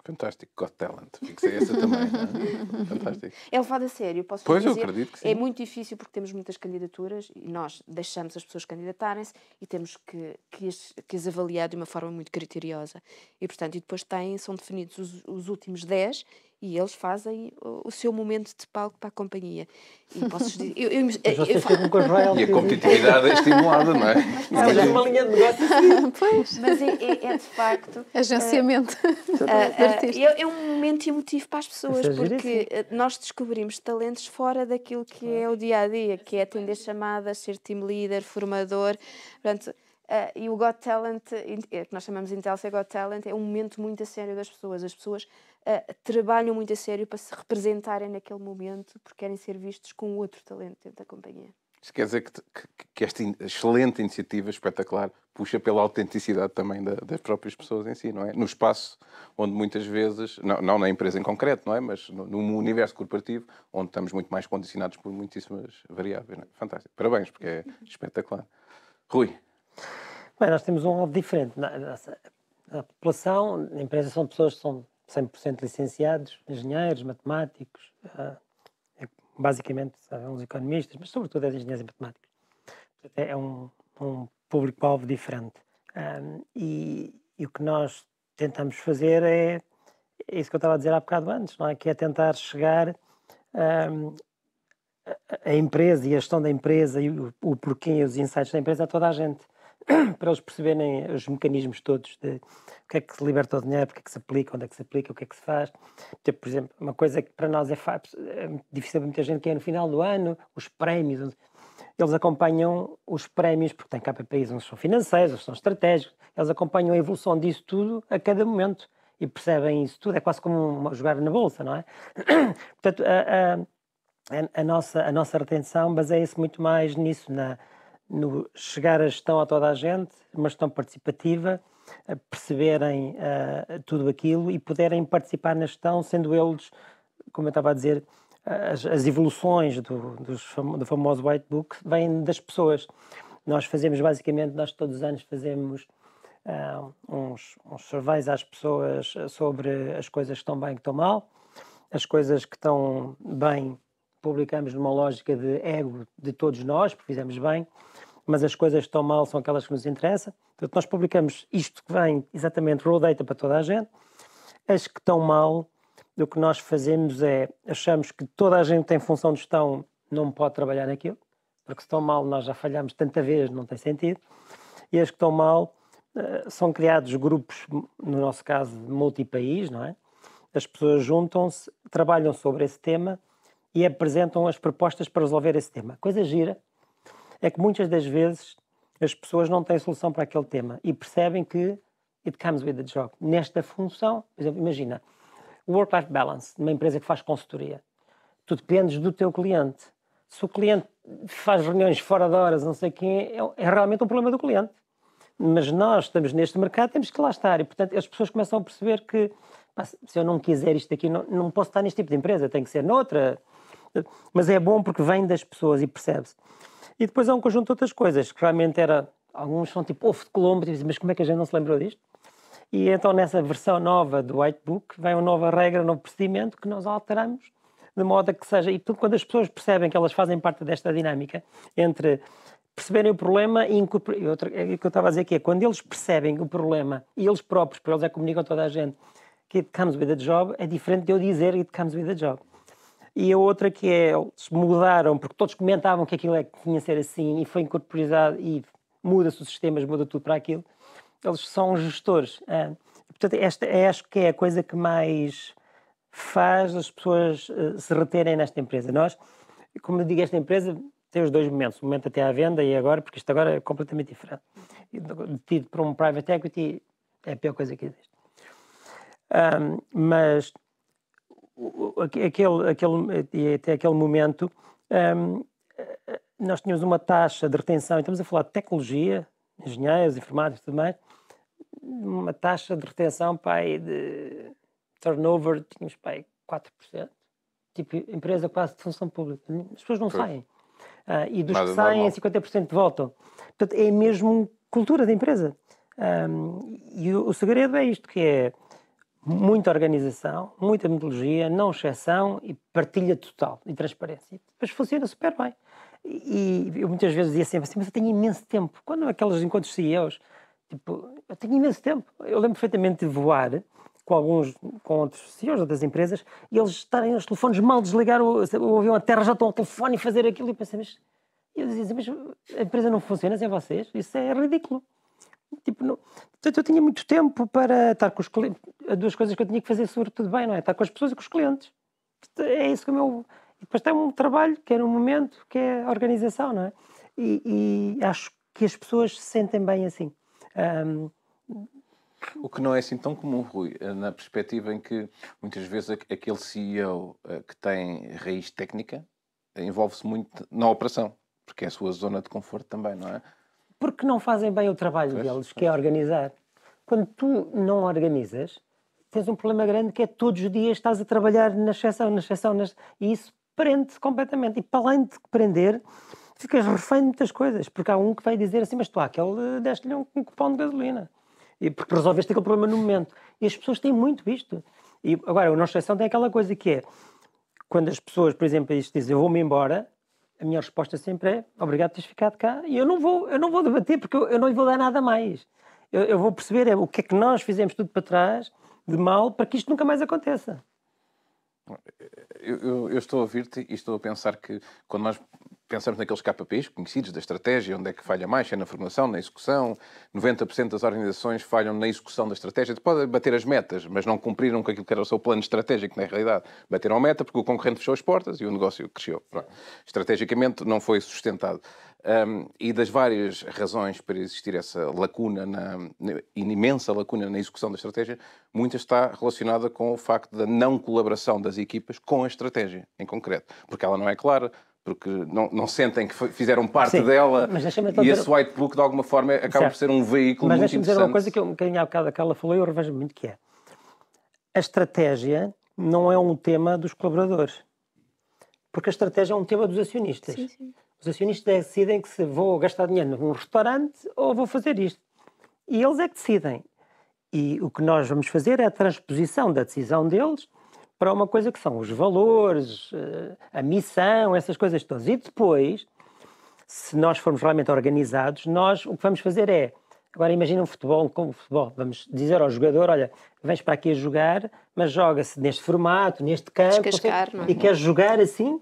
Speaker 4: Fantástico, Got Talent. Fixa essa também. Não é? Fantástico. É levado a sério, posso pois, dizer. Pois, eu acredito que é sim. É muito
Speaker 1: difícil porque temos muitas candidaturas e nós deixamos as pessoas candidatarem-se e temos que, que, as, que as avaliar de uma forma muito criteriosa. E, portanto, e depois têm, são definidos os, os últimos 10 e eles fazem o seu momento de palco para a companhia. E posso dizer. Eu, eu, eu, eu falo... com e a competitividade é estimulada, não é? Mas é uma linha
Speaker 2: de negócio.
Speaker 1: Pois. Mas é, é, é de facto. Agenciamento. Uh, uh, é, um momento emotivo para as pessoas, é porque eh, nós descobrimos talentos fora daquilo que é o dia a dia, que é atender chamadas, ser team leader, formador. Portanto Uh, e o Got Talent, eh, que nós chamamos Intelsa Got Talent, é um momento muito a sério das pessoas. As pessoas uh, trabalham muito a sério para se representarem naquele momento, porque querem ser vistos com outro talento dentro da companhia.
Speaker 4: Isso quer dizer que, que, que esta excelente iniciativa, espetacular, puxa pela autenticidade também da, das próprias pessoas em si, não é? No espaço onde muitas vezes, não, não na empresa em concreto, não é? Mas no, no universo corporativo, onde estamos muito mais condicionados por muitíssimas variáveis, é? Fantástico. Parabéns, porque é espetacular.
Speaker 2: Rui, Bem, nós temos um alvo diferente. Na, população, na empresa, são pessoas que são 100% licenciados, engenheiros, matemáticos, ah, é basicamente são os economistas, mas sobretudo é engenheiros e matemáticos. É, é um, um público-alvo diferente. e, e, o que nós tentamos fazer é, é, isso que eu estava a dizer há bocado antes, não é? que é tentar chegar a, a empresa e a gestão da empresa e o, o porquê e os insights da empresa a toda a gente. para eles perceberem os mecanismos todos de o que é que se liberta o dinheiro, porque é que se aplica, onde é que se aplica, o que é que se faz. Tipo, por exemplo, uma coisa que para nós é, é difícil para muita gente que é no final do ano, os prémios. Eles acompanham os prémios, porque tem KPIs, uns são financeiros, uns são estratégicos, eles acompanham a evolução disso tudo a cada momento e percebem isso tudo. É quase como jogar na bolsa, não é? Portanto, a, a, a nossa, a nossa retenção baseia-se muito mais nisso, na no chegar a gestão a toda a gente, uma gestão participativa, perceberem uh, tudo aquilo e poderem participar na gestão, sendo eles, como eu estava a dizer, as, as evoluções do, do famoso White Book vêm das pessoas. Nós fazemos basicamente, nós todos os anos fazemos uh, uns, uns surveys às pessoas sobre as coisas que estão bem e que estão mal, as coisas que estão bem publicamos numa lógica de ego de todos nós, porque fizemos bem, mas as coisas que estão mal são aquelas que nos interessam. Portanto, nós publicamos isto que vem exatamente raw data para toda a gente. As que estão mal, o que nós fazemos é achamos que toda a gente tem função de gestão, não pode trabalhar naquilo, porque se estão mal nós já falhamos tanta vez, não tem sentido. E as que estão mal eh, são criados grupos, no nosso caso, multipaís, não é? As pessoas juntam-se, trabalham sobre esse tema e apresentam as propostas para resolver esse tema. A coisa gira é que muitas das vezes as pessoas não têm solução para aquele tema e percebem que it comes with the job. Nesta função, por exemplo, imagina, work-life balance, numa empresa que faz consultoria. Tu dependes do teu cliente. Se o cliente faz reuniões fora de horas, não sei quem, é, é realmente um problema do cliente. Mas nós estamos neste mercado, temos que lá estar. E, portanto, as pessoas começam a perceber que se eu não quiser isto aqui, não, não posso estar neste tipo de empresa, tenho que ser noutra. Mas é bom porque vem das pessoas e percebe-se. E depois há um conjunto de outras coisas, que realmente era. Alguns são tipo ovo de Colombo, tipo, mas como é que a gente não se lembrou disto? E então, nessa versão nova do White Book, vem uma nova regra, um novo procedimento que nós alteramos de modo a que seja. E tudo quando as pessoas percebem que elas fazem parte desta dinâmica entre perceberem o problema e incorporar. É o que eu estava a dizer aqui é quando eles percebem o problema e eles próprios, porque eles já é comunicam a toda a gente que it comes with a job, é diferente de eu dizer it comes with a job. E a outra que é, eles mudaram, porque todos comentavam que aquilo é que tinha de ser assim e foi incorporado e muda-se os sistemas, muda tudo para aquilo. Eles são gestores. portanto, esta é, acho que é a coisa que mais faz as pessoas uh, se reterem nesta empresa. Nós, como eu digo, esta empresa tem os dois momentos, o momento até à venda e agora, porque isto agora é completamente diferente. Detido por um private equity é a pior coisa que existe. Um, mas aquele, aquele, até aquele momento, um, nós tínhamos uma taxa de retenção, estamos a falar de tecnologia, engenheiros, informáticos e tudo mais, uma taxa de retenção pai, de turnover, tínhamos pai, 4%. Tipo, empresa quase de função pública. As pessoas não pois. saem. Ah, e dos Nada que saem, normal. 50% voltam. Portanto, é mesmo cultura da empresa. Um, e o, o segredo é isto, que é muita organização, muita metodologia, não exceção e partilha total e transparência. Mas depois funciona super bem. E eu muitas vezes dizia sempre assim, mas eu tenho imenso tempo. Quando aqueles encontros CEOs, tipo, eu tenho imenso tempo. Eu lembro perfeitamente de voar com alguns, com outros CEOs de outras empresas, e eles estarem os telefones mal desligar o, o avião a terra, já estão ao telefone e fazer aquilo. E eu pensei, mas, eu dizia, assim, mas a empresa não funciona sem vocês? Isso é ridículo tipo, não, portanto, eu tinha muito tempo para estar com os clientes. Duas coisas que eu tinha que fazer sobretudo bem, não é? Estar com as pessoas e com os clientes. É isso que é o meu. E depois tem um trabalho, que é no momento, que é a organização, não é? E, e acho que as pessoas se sentem bem assim. Um...
Speaker 4: O que não é assim tão comum, Rui, eh, na perspectiva em que muitas vezes aquele CEO eh, que tem raiz técnica envolve-se muito na operação, porque é a sua zona de conforto também, não é?
Speaker 2: porque não fazem bem o trabalho pois, deles, que é organizar. Quando tu não organizas, tens um problema grande que é todos os dias estás a trabalhar na exceção, na exceção, e isso prende completamente. E para além de prender, ficas refém de muitas coisas, porque há um que vai dizer assim, mas tu aquele deste-lhe um, um cupom de gasolina, e porque resolveste aquele problema no momento. E as pessoas têm muito isto. E agora, o não exceção tem aquela coisa que é, quando as pessoas, por exemplo, isto dizem, eu vou-me embora, a minha resposta sempre é obrigado por teres ficado cá e eu não vou, eu não vou debater porque eu, eu não lhe vou dar nada mais. Eu, eu vou perceber é o que é que nós fizemos tudo para trás de mal para que isto nunca mais aconteça.
Speaker 4: Eu, eu, eu, estou a ouvir-te e estou a pensar que quando nós pensamos naqueles KPIs conhecidos da estratégia, onde é que falha mais, é na formação, na execução. 90% das organizações falham na execução da estratégia. Podem bater as metas, mas não cumpriram com aquilo que era o seu plano estratégico, na realidade. Bateram a meta porque o concorrente fechou as portas e o negócio cresceu. Pronto. Estrategicamente não foi sustentado. Um, e das várias razões para existir essa lacuna, na, na, imensa lacuna na execução da estratégia, muita está relacionada com o facto da não colaboração das equipas com a estratégia em concreto, porque ela não é clara, porque não, não sentem que fizeram parte Sim, dela então e esse white book de alguma forma acaba certo. por ser um veículo mas muito interessante. Mas deixa-me dizer uma coisa
Speaker 2: que eu, um bocadinho há bocado que ela falou e eu revejo muito que é a estratégia não é um tema dos colaboradores porque a estratégia é um tema dos acionistas. Sim, sim. Os acionistas é decidem que se vou gastar dinheiro num restaurante ou vou fazer isto. E eles é que decidem. E o que nós vamos fazer é a transposição da decisão deles para uma coisa que são os valores, eh, a missão, essas coisas todas. E depois, se nós formos realmente organizados, nós o que vamos fazer é. Agora imagina um futebol como futebol. Vamos dizer ao jogador: olha, vens para aqui a jogar, mas joga-se neste formato, neste campo, não é? e queres jogar assim.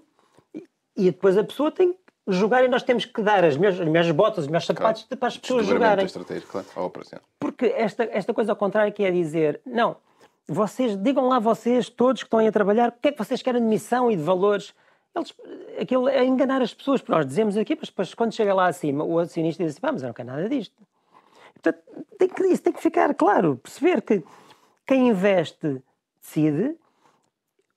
Speaker 2: E depois a pessoa tem que jogar e nós temos que dar as minhas, as minhas botas, os meus sapatos claro. para as pessoas jogarem.
Speaker 4: Claro.
Speaker 2: Porque esta, esta coisa ao contrário que é dizer, não, vocês, digam lá vocês, todos que estão aí a trabalhar, o que é que vocês querem de missão e de valores? Eles, aquilo é enganar as pessoas, porque nós dizemos aqui, mas depois quando chega lá acima, o acionista diz assim, vamos, eu não quero nada disto. Portanto, tem que, isso tem que ficar claro, perceber que quem investe decide,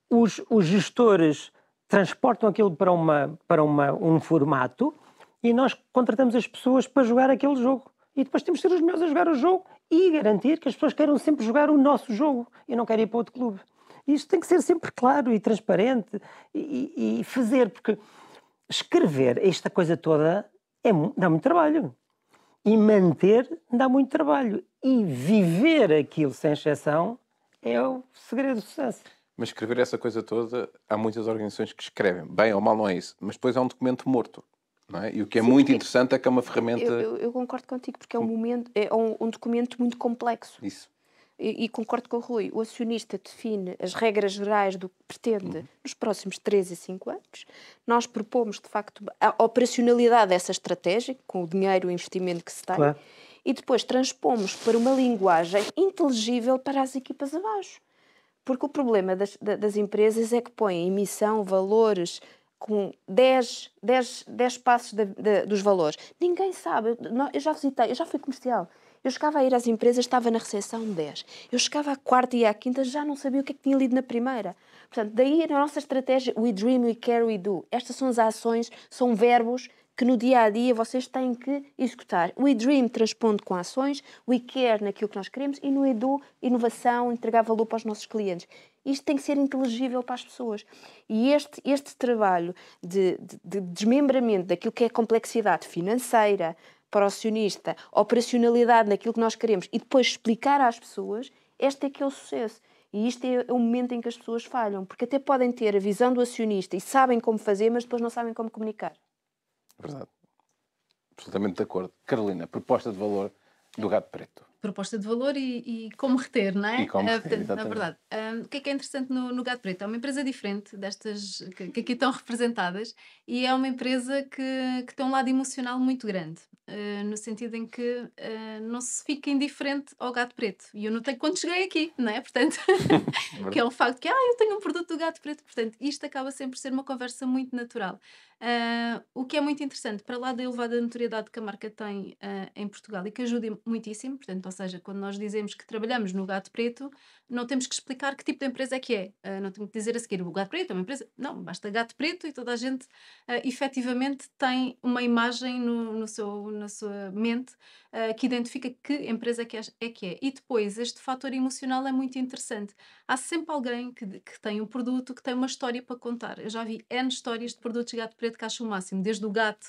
Speaker 2: os, os gestores transportam aquilo para, uma, para uma, um formato e nós contratamos as pessoas para jogar aquele jogo. E depois temos de ser os melhores a jogar o jogo e garantir que as pessoas queiram sempre jogar o nosso jogo e não querem ir para outro clube. Isto tem que ser sempre claro e transparente e, e fazer, porque escrever esta coisa toda é, dá muito trabalho. E manter dá muito trabalho. E viver aquilo sem exceção é o segredo do sucesso.
Speaker 4: Mas escrever essa coisa toda, há muitas organizações que escrevem. Bem ou mal não é isso. Mas depois é um documento morto. É? E o que é Sim, muito interessante é que é uma ferramenta. Eu, eu,
Speaker 1: eu concordo contigo, porque é um, momento, é um, um documento muito complexo. Isso. E, e, concordo com o Rui, o acionista define as regras gerais do que pretende uhum. nos próximos 3 a 5 anos. Nós propomos, de facto, a operacionalidade dessa estratégia, com o dinheiro e o investimento que se tem, claro. e depois transpomos para uma linguagem inteligível para as equipas abaixo. Porque o problema das, das empresas é que põem emissão, valores, com 10, 10, 10 passos de, de, dos valores. Ninguém sabe. Eu, já visitei, eu já fui comercial. Eu chegava a ir às empresas, estava na recepção 10. Eu chegava à quarta e à quinta, já não sabia o que é que tinha lido na primeira. Portanto, daí a nossa estratégia, we dream, we care, we do. Estas são as ações, são verbos que no dia a dia vocês têm que executar. We dream transpondo com ações, we care naquilo que nós queremos e no edu, inovação, entregar valor para os nossos clientes. Isto tem que ser inteligível para as pessoas. E este, este trabalho de, de, de desmembramento daquilo que é complexidade financeira, acionista, operacionalidade naquilo que nós queremos e depois explicar às pessoas, este é que é o sucesso. E isto é, é o momento em que as pessoas falham, porque até podem ter a visão do acionista e sabem como fazer, mas depois não sabem como comunicar.
Speaker 4: Verdade. Absolutamente de acordo. Carolina, proposta de valor do gato preto
Speaker 1: proposta de valor e, e como reter, não é? E como ah,
Speaker 4: reter, Portanto, na verdade.
Speaker 3: Ah, o que é que é interessante no, no Gato Preto? É uma empresa diferente destas que, que aqui estão representadas e é uma empresa que, que tem um lado emocional muito grande, uh, no sentido em que uh, não se fica indiferente ao Gato Preto. E eu notei quando cheguei aqui, não é? Portanto, que é o facto que, ah, eu tenho um produto do Gato Preto. Portanto, isto acaba sempre por ser uma conversa muito natural. Uh, o que é muito interessante, para lá da elevada notoriedade que a marca tem em Portugal e que ajuda muitíssimo, portanto, ou seja, quando nós dizemos que trabalhamos no gato preto, não temos que explicar que tipo de empresa é que é. Uh, não temos que dizer a seguir o gato preto é uma empresa. Não, basta gato preto e toda a gente uh, efetivamente tem uma imagem no, no seu, na sua mente uh, que identifica que empresa é que é, é, que é. E depois, este fator emocional é muito interessante. Há sempre alguém que, que tem um produto, que tem uma história para contar. Eu já vi N histórias de produtos de gato preto que acho o máximo, desde o gato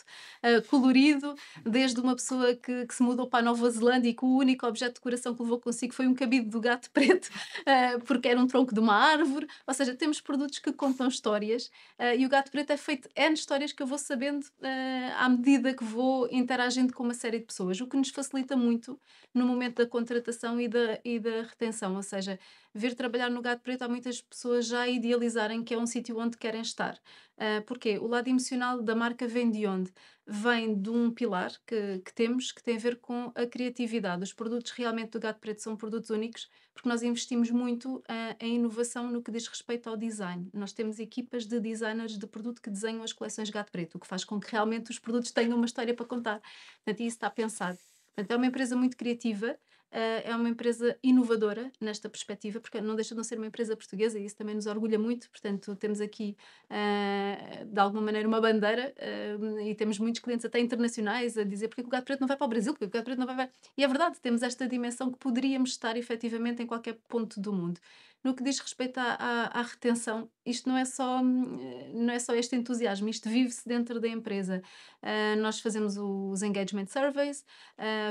Speaker 3: colorido, desde uma pessoa que, que se mudou para a Nova Zelândia e que o único objeto de decoração que levou consigo foi um cabido do gato preto, uh, porque era um tronco de uma árvore. Ou seja, temos produtos que contam histórias uh, e o gato preto é feito N histórias que eu vou sabendo eh, à medida que vou interagindo com uma série de pessoas, o que nos facilita muito no momento da contratação e da, e da retenção. Ou seja, ver trabalhar no Gato Preto há muitas pessoas já a idealizarem que é um sítio onde querem estar. Uh, porquê? O lado emocional da marca vem de onde? Vem de um pilar que, que temos que tem a ver com a criatividade. Os produtos realmente do Gato Preto são produtos únicos porque nós investimos muito uh, em inovação no que diz respeito ao design. Nós temos equipas de designers de produto que desenham as coleções Gato Preto, o que faz com que realmente os produtos tenham uma história para contar. Portanto, isso está pensado. Portanto, é uma empresa muito criativa Uh, é uma empresa inovadora nesta perspectiva, porque não deixa de não ser uma empresa portuguesa e isso também nos orgulha muito. Portanto, temos aqui, uh, de alguma maneira, uma bandeira uh, e temos muitos clientes até internacionais a dizer porque o gado preto não vai para o Brasil, porque o gato preto não vai para... E é verdade, temos esta dimensão que poderíamos estar efetivamente em qualquer ponto do mundo. No que diz respeito à, à, à retenção, isto não é só não é só este entusiasmo, isto vive-se dentro da empresa. nós fazemos os engagement surveys,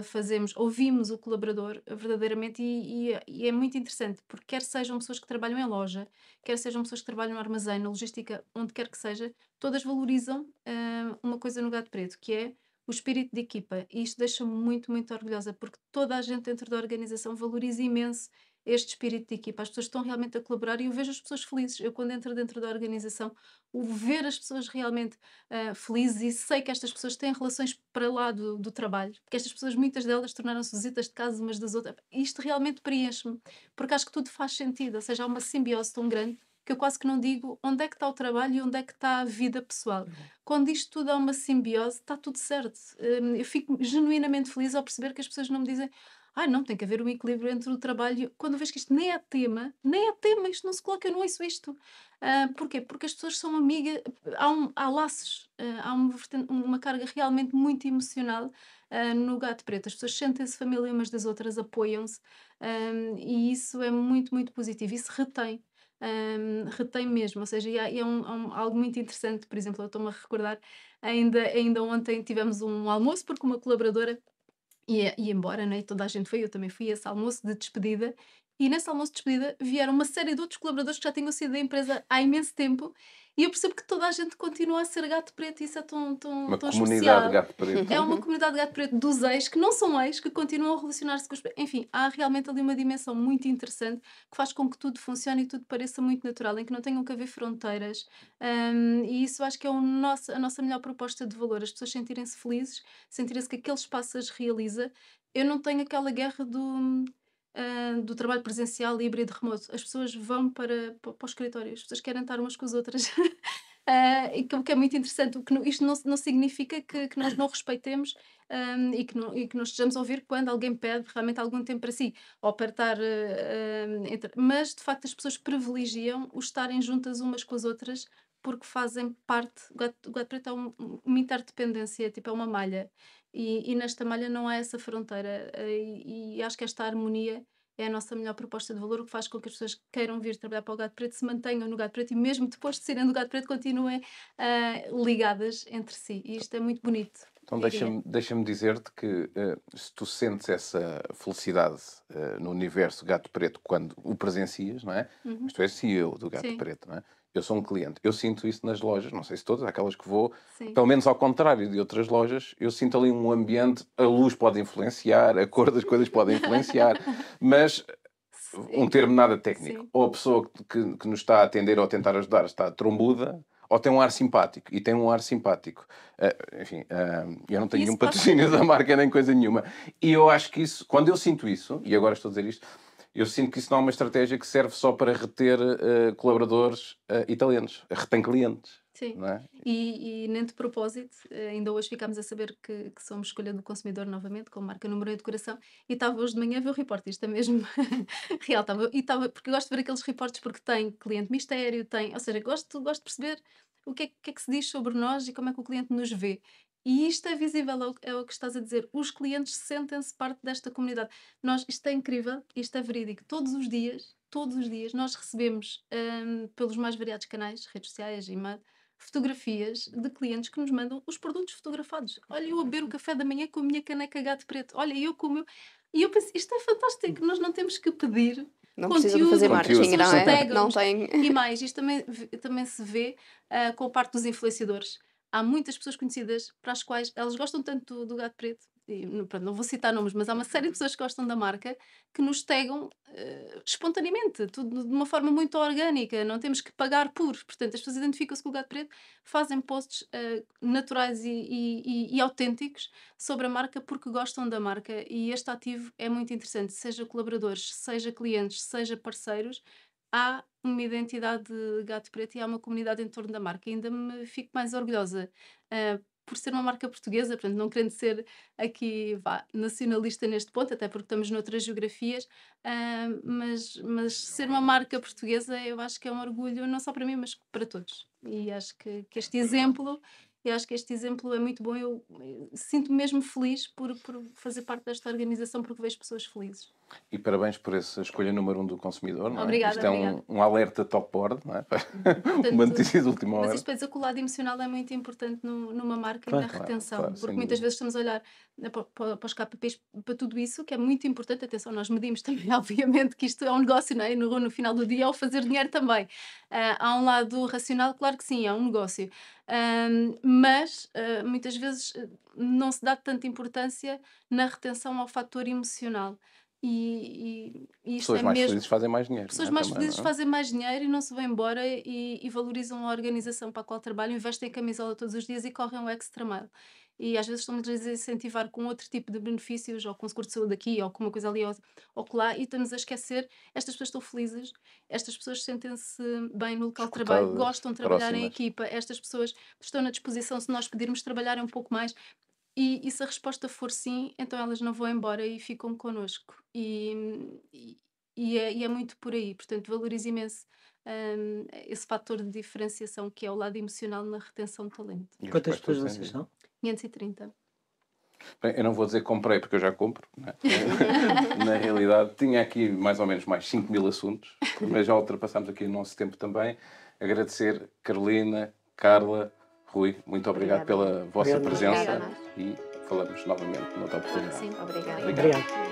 Speaker 3: fazemos, ouvimos o colaborador eh, verdadeiramente e, e, eh, e, é muito interessante, porque quer sejam pessoas que trabalham em loja, quer sejam pessoas que trabalham no armazém, na logística, onde quer que seja, todas valorizam uh, uma coisa no Gato Preto, que é o espírito de equipa. E isto deixa-me muito, muito orgulhosa, porque toda a gente dentro da organização valoriza imenso este espírito de equipa. As pessoas estão realmente a colaborar e eu vejo as pessoas felizes. Eu, quando entro dentro da organização, o ver as pessoas realmente uh, felizes e sei que estas pessoas têm relações para lá do, do trabalho, porque estas pessoas, muitas delas, tornaram-se visitas de casa umas das outras. Isto realmente preenche-me, porque acho que tudo faz sentido, ou seja, há uma simbiose tão grande que eu quase que não digo onde é que está o trabalho e onde é que está a vida pessoal. Uhum. Quando isto tudo é uma simbiose, está tudo certo. Hum, eu fico genuinamente feliz ao perceber que as pessoas não me dizem ah, não, tem que haver um equilíbrio entre o trabalho. Quando vês que isto nem é tema, nem é tema, isto não se coloca, eu não ouço isto. Uh, porquê? Porque as pessoas são amigas, há, um, há laços, uh, há uma, uma, carga realmente muito emocional uh, no gato preto. As pessoas sentem-se família umas das outras, apoiam-se um, e isso é muito, muito positivo. Isso retém. Um, retém mesmo, ou seja, é, um, um, algo muito interessante, por exemplo, eu estou-me a recordar, ainda, ainda ontem tivemos um almoço porque uma colaboradora e ia embora, não né, toda a gente foi, eu também fui, esse almoço de despedida e nesse almoço de despedida vieram uma série de outros colaboradores que já tinham sido da empresa há imenso tempo e eu percebo que toda a gente continua a ser gato preto e isso é tão, tão, uma tão comunidade De gato preto. É uma comunidade de gato preto dos ex, que não são ex, que continuam a relacionar-se com os. Enfim, há realmente ali uma dimensão muito interessante que faz com que tudo funcione e tudo pareça muito natural, em que não tenham que haver fronteiras. Um, e isso acho que é o nosso, a nossa melhor proposta de valor: as pessoas sentirem-se felizes, sentirem-se que aquele espaço as realiza eu não tenho aquela guerra do do trabalho presencial, híbrido, remoto. As pessoas vão para, para, para o escritório, as pessoas querem estar umas com as outras. uh, o que é muito interessante, que não, isto não, não significa que, que nós não respeitemos um, e, que não, e que não estejamos a ouvir quando alguém pede realmente algum tempo para si, ou para estar. Uh, entre... Mas, de facto, as pessoas privilegiam o estarem juntas umas com as outras porque fazem parte. O gato, o gato preto é um, uma interdependência, tipo, é uma malha. E, e nesta malha não há essa fronteira. Eh, e, e, acho que esta harmonia é a nossa melhor proposta de valor, o que faz com que as pessoas que queiram vir trabalhar para o Gato Preto se mantenham no Gato Preto e, mesmo depois de saírem do Gato Preto, continuem uh, ligadas entre si. E isto é muito bonito. Então deixa-me
Speaker 4: deixa dizer-te que uh, se tu sentes essa felicidade uh, no universo gato preto quando o presencias, não é? Uhum. Mas tu és CEO do gato Sim. preto, não é? eu sou um cliente. Eu sinto isso nas lojas, não sei se todas, aquelas que vou, Sim. pelo menos ao contrário de outras lojas, eu sinto ali um ambiente, a luz pode influenciar, a cor das coisas pode influenciar, mas Sim. um termo nada técnico. Sim. Ou a pessoa que, que nos está a atender ou a tentar ajudar está trombuda, ou tem um ar simpático, e tem um ar simpático. Uh, enfim, uh, eu não tenho isso nenhum patrocínio da marca nem coisa nenhuma. E eu acho que isso, quando eu sinto isso, e agora estou a dizer isto eu sinto que isso não é uma estratégia que serve só para reter uh, colaboradores uh, italianos, retém clientes.
Speaker 3: Sim, é? e, e, nem de propósito, eh, ainda hoje ficámos a saber que, que somos escolha do consumidor novamente, com marca número 1 de coração, e estava hoje de manhã a ver o reporte, isto é mesmo real, estava, e porque gosto de ver aqueles reportes porque tem cliente mistério, tem, ou seja, gosto, gosto de perceber o que é, que é, que se diz sobre nós e como é que o cliente nos vê. E isto é visível, é, é o que estás a dizer. Os clientes sentem-se parte desta comunidade. Nós, isto é incrível, isto é verídico. Todos os dias, todos os dias, nós recebemos um, pelos mais variados canais, redes sociais, e-mail, fotografias de clientes que nos mandam os produtos fotografados. Olha, eu a beber o café da manhã com a minha caneca gato preto. Olha, eu com o meu. E eu penso isto é fantástico, hum. nós não temos que pedir não conteúdo, fazer marketing, não é? Não tem. E mais, isto também, também se vê uh, com a parte dos influenciadores há muitas pessoas conhecidas para as quais elas gostam tanto do, do gato preto. E, pronto, não vou citar nomes, mas há uma série de uhum. pessoas que gostam da marca que nos tegam uh, espontaneamente, tudo de uma forma muito orgânica, não temos que pagar por. Portanto, as pessoas identificam-se com o gato preto, fazem posts uh, naturais e, e, e, autênticos sobre a marca porque gostam da marca e este ativo é muito interessante, seja colaboradores, seja clientes, seja parceiros, há uma identidade de gato preto e há uma comunidade em torno da marca. Ainda me fico mais orgulhosa uh, por ser uma marca portuguesa, portanto, não querendo ser aqui vá, nacionalista neste ponto, até porque estamos noutras geografias, uh, mas, mas é ser uma marca portuguesa eu acho que é um orgulho não só para mim, mas para todos. E acho que, que este exemplo eu acho que este exemplo é muito bom. Eu, eu eh, sinto-me mesmo feliz por, por fazer parte desta organização, porque vejo pessoas felizes.
Speaker 4: E parabéns por essa escolha número um do consumidor. Não é? Obrigada, isto é um, um, alerta top board, não é? Portanto, uma notícia de última hora. Mas isto para
Speaker 3: dizer que o lado emocional é muito importante numa marca claro, e na claro, retenção, claro, porque muitas dúvida. vezes estamos a olhar para, para os KPIs, para tudo isso, que é muito importante. Atenção, nós medimos também, obviamente, que isto é um negócio, não é? No, no final do dia é o fazer dinheiro também. Uh, há um lado racional, claro que sim, é um negócio. mas uh, muitas vezes ah, não se dá tanta importância na retenção ao fator emocional. E, e, e pessoas é mais mesmo... felizes fazem mais
Speaker 4: dinheiro. Pessoas é? mais Também, felizes é? fazem
Speaker 3: mais dinheiro e não se vão embora e, e, valorizam a organização para a qual trabalham, investem em camisola todos os dias e correm o extra mile. E às vezes estamos a incentivar com outro tipo de benefícios, ou com seguro de saúde aqui, ou com uma coisa ali ou, ou lá, e estamos a esquecer. Estas pessoas estão felizes, estas pessoas sentem-se bem no local Escutadas, de trabalho, gostam de trabalhar próximas. em equipa, estas pessoas estão na disposição, se nós pedirmos, trabalhar um pouco mais. E, e, se a resposta for sim, então elas não vão embora e ficam connosco. E, e, e é, é, muito por aí. Portanto, valorizo imenso um, esse fator de diferenciação que é o lado emocional na retenção de talento. Quantas pessoas é vocês são? 530.
Speaker 4: Bem, eu não vou dizer comprei, porque eu já compro. Né?
Speaker 2: Na
Speaker 4: realidade, tinha aqui mais ou menos mais 5 mil assuntos, mas já ultrapassámos aqui o nosso tempo também. Agradecer Carolina, Carla, Rui, muito obrigado, obrigado. pela vossa obrigado. presença obrigado. e falamos novamente noutra oportunidade.
Speaker 2: Sim, obrigado. obrigado.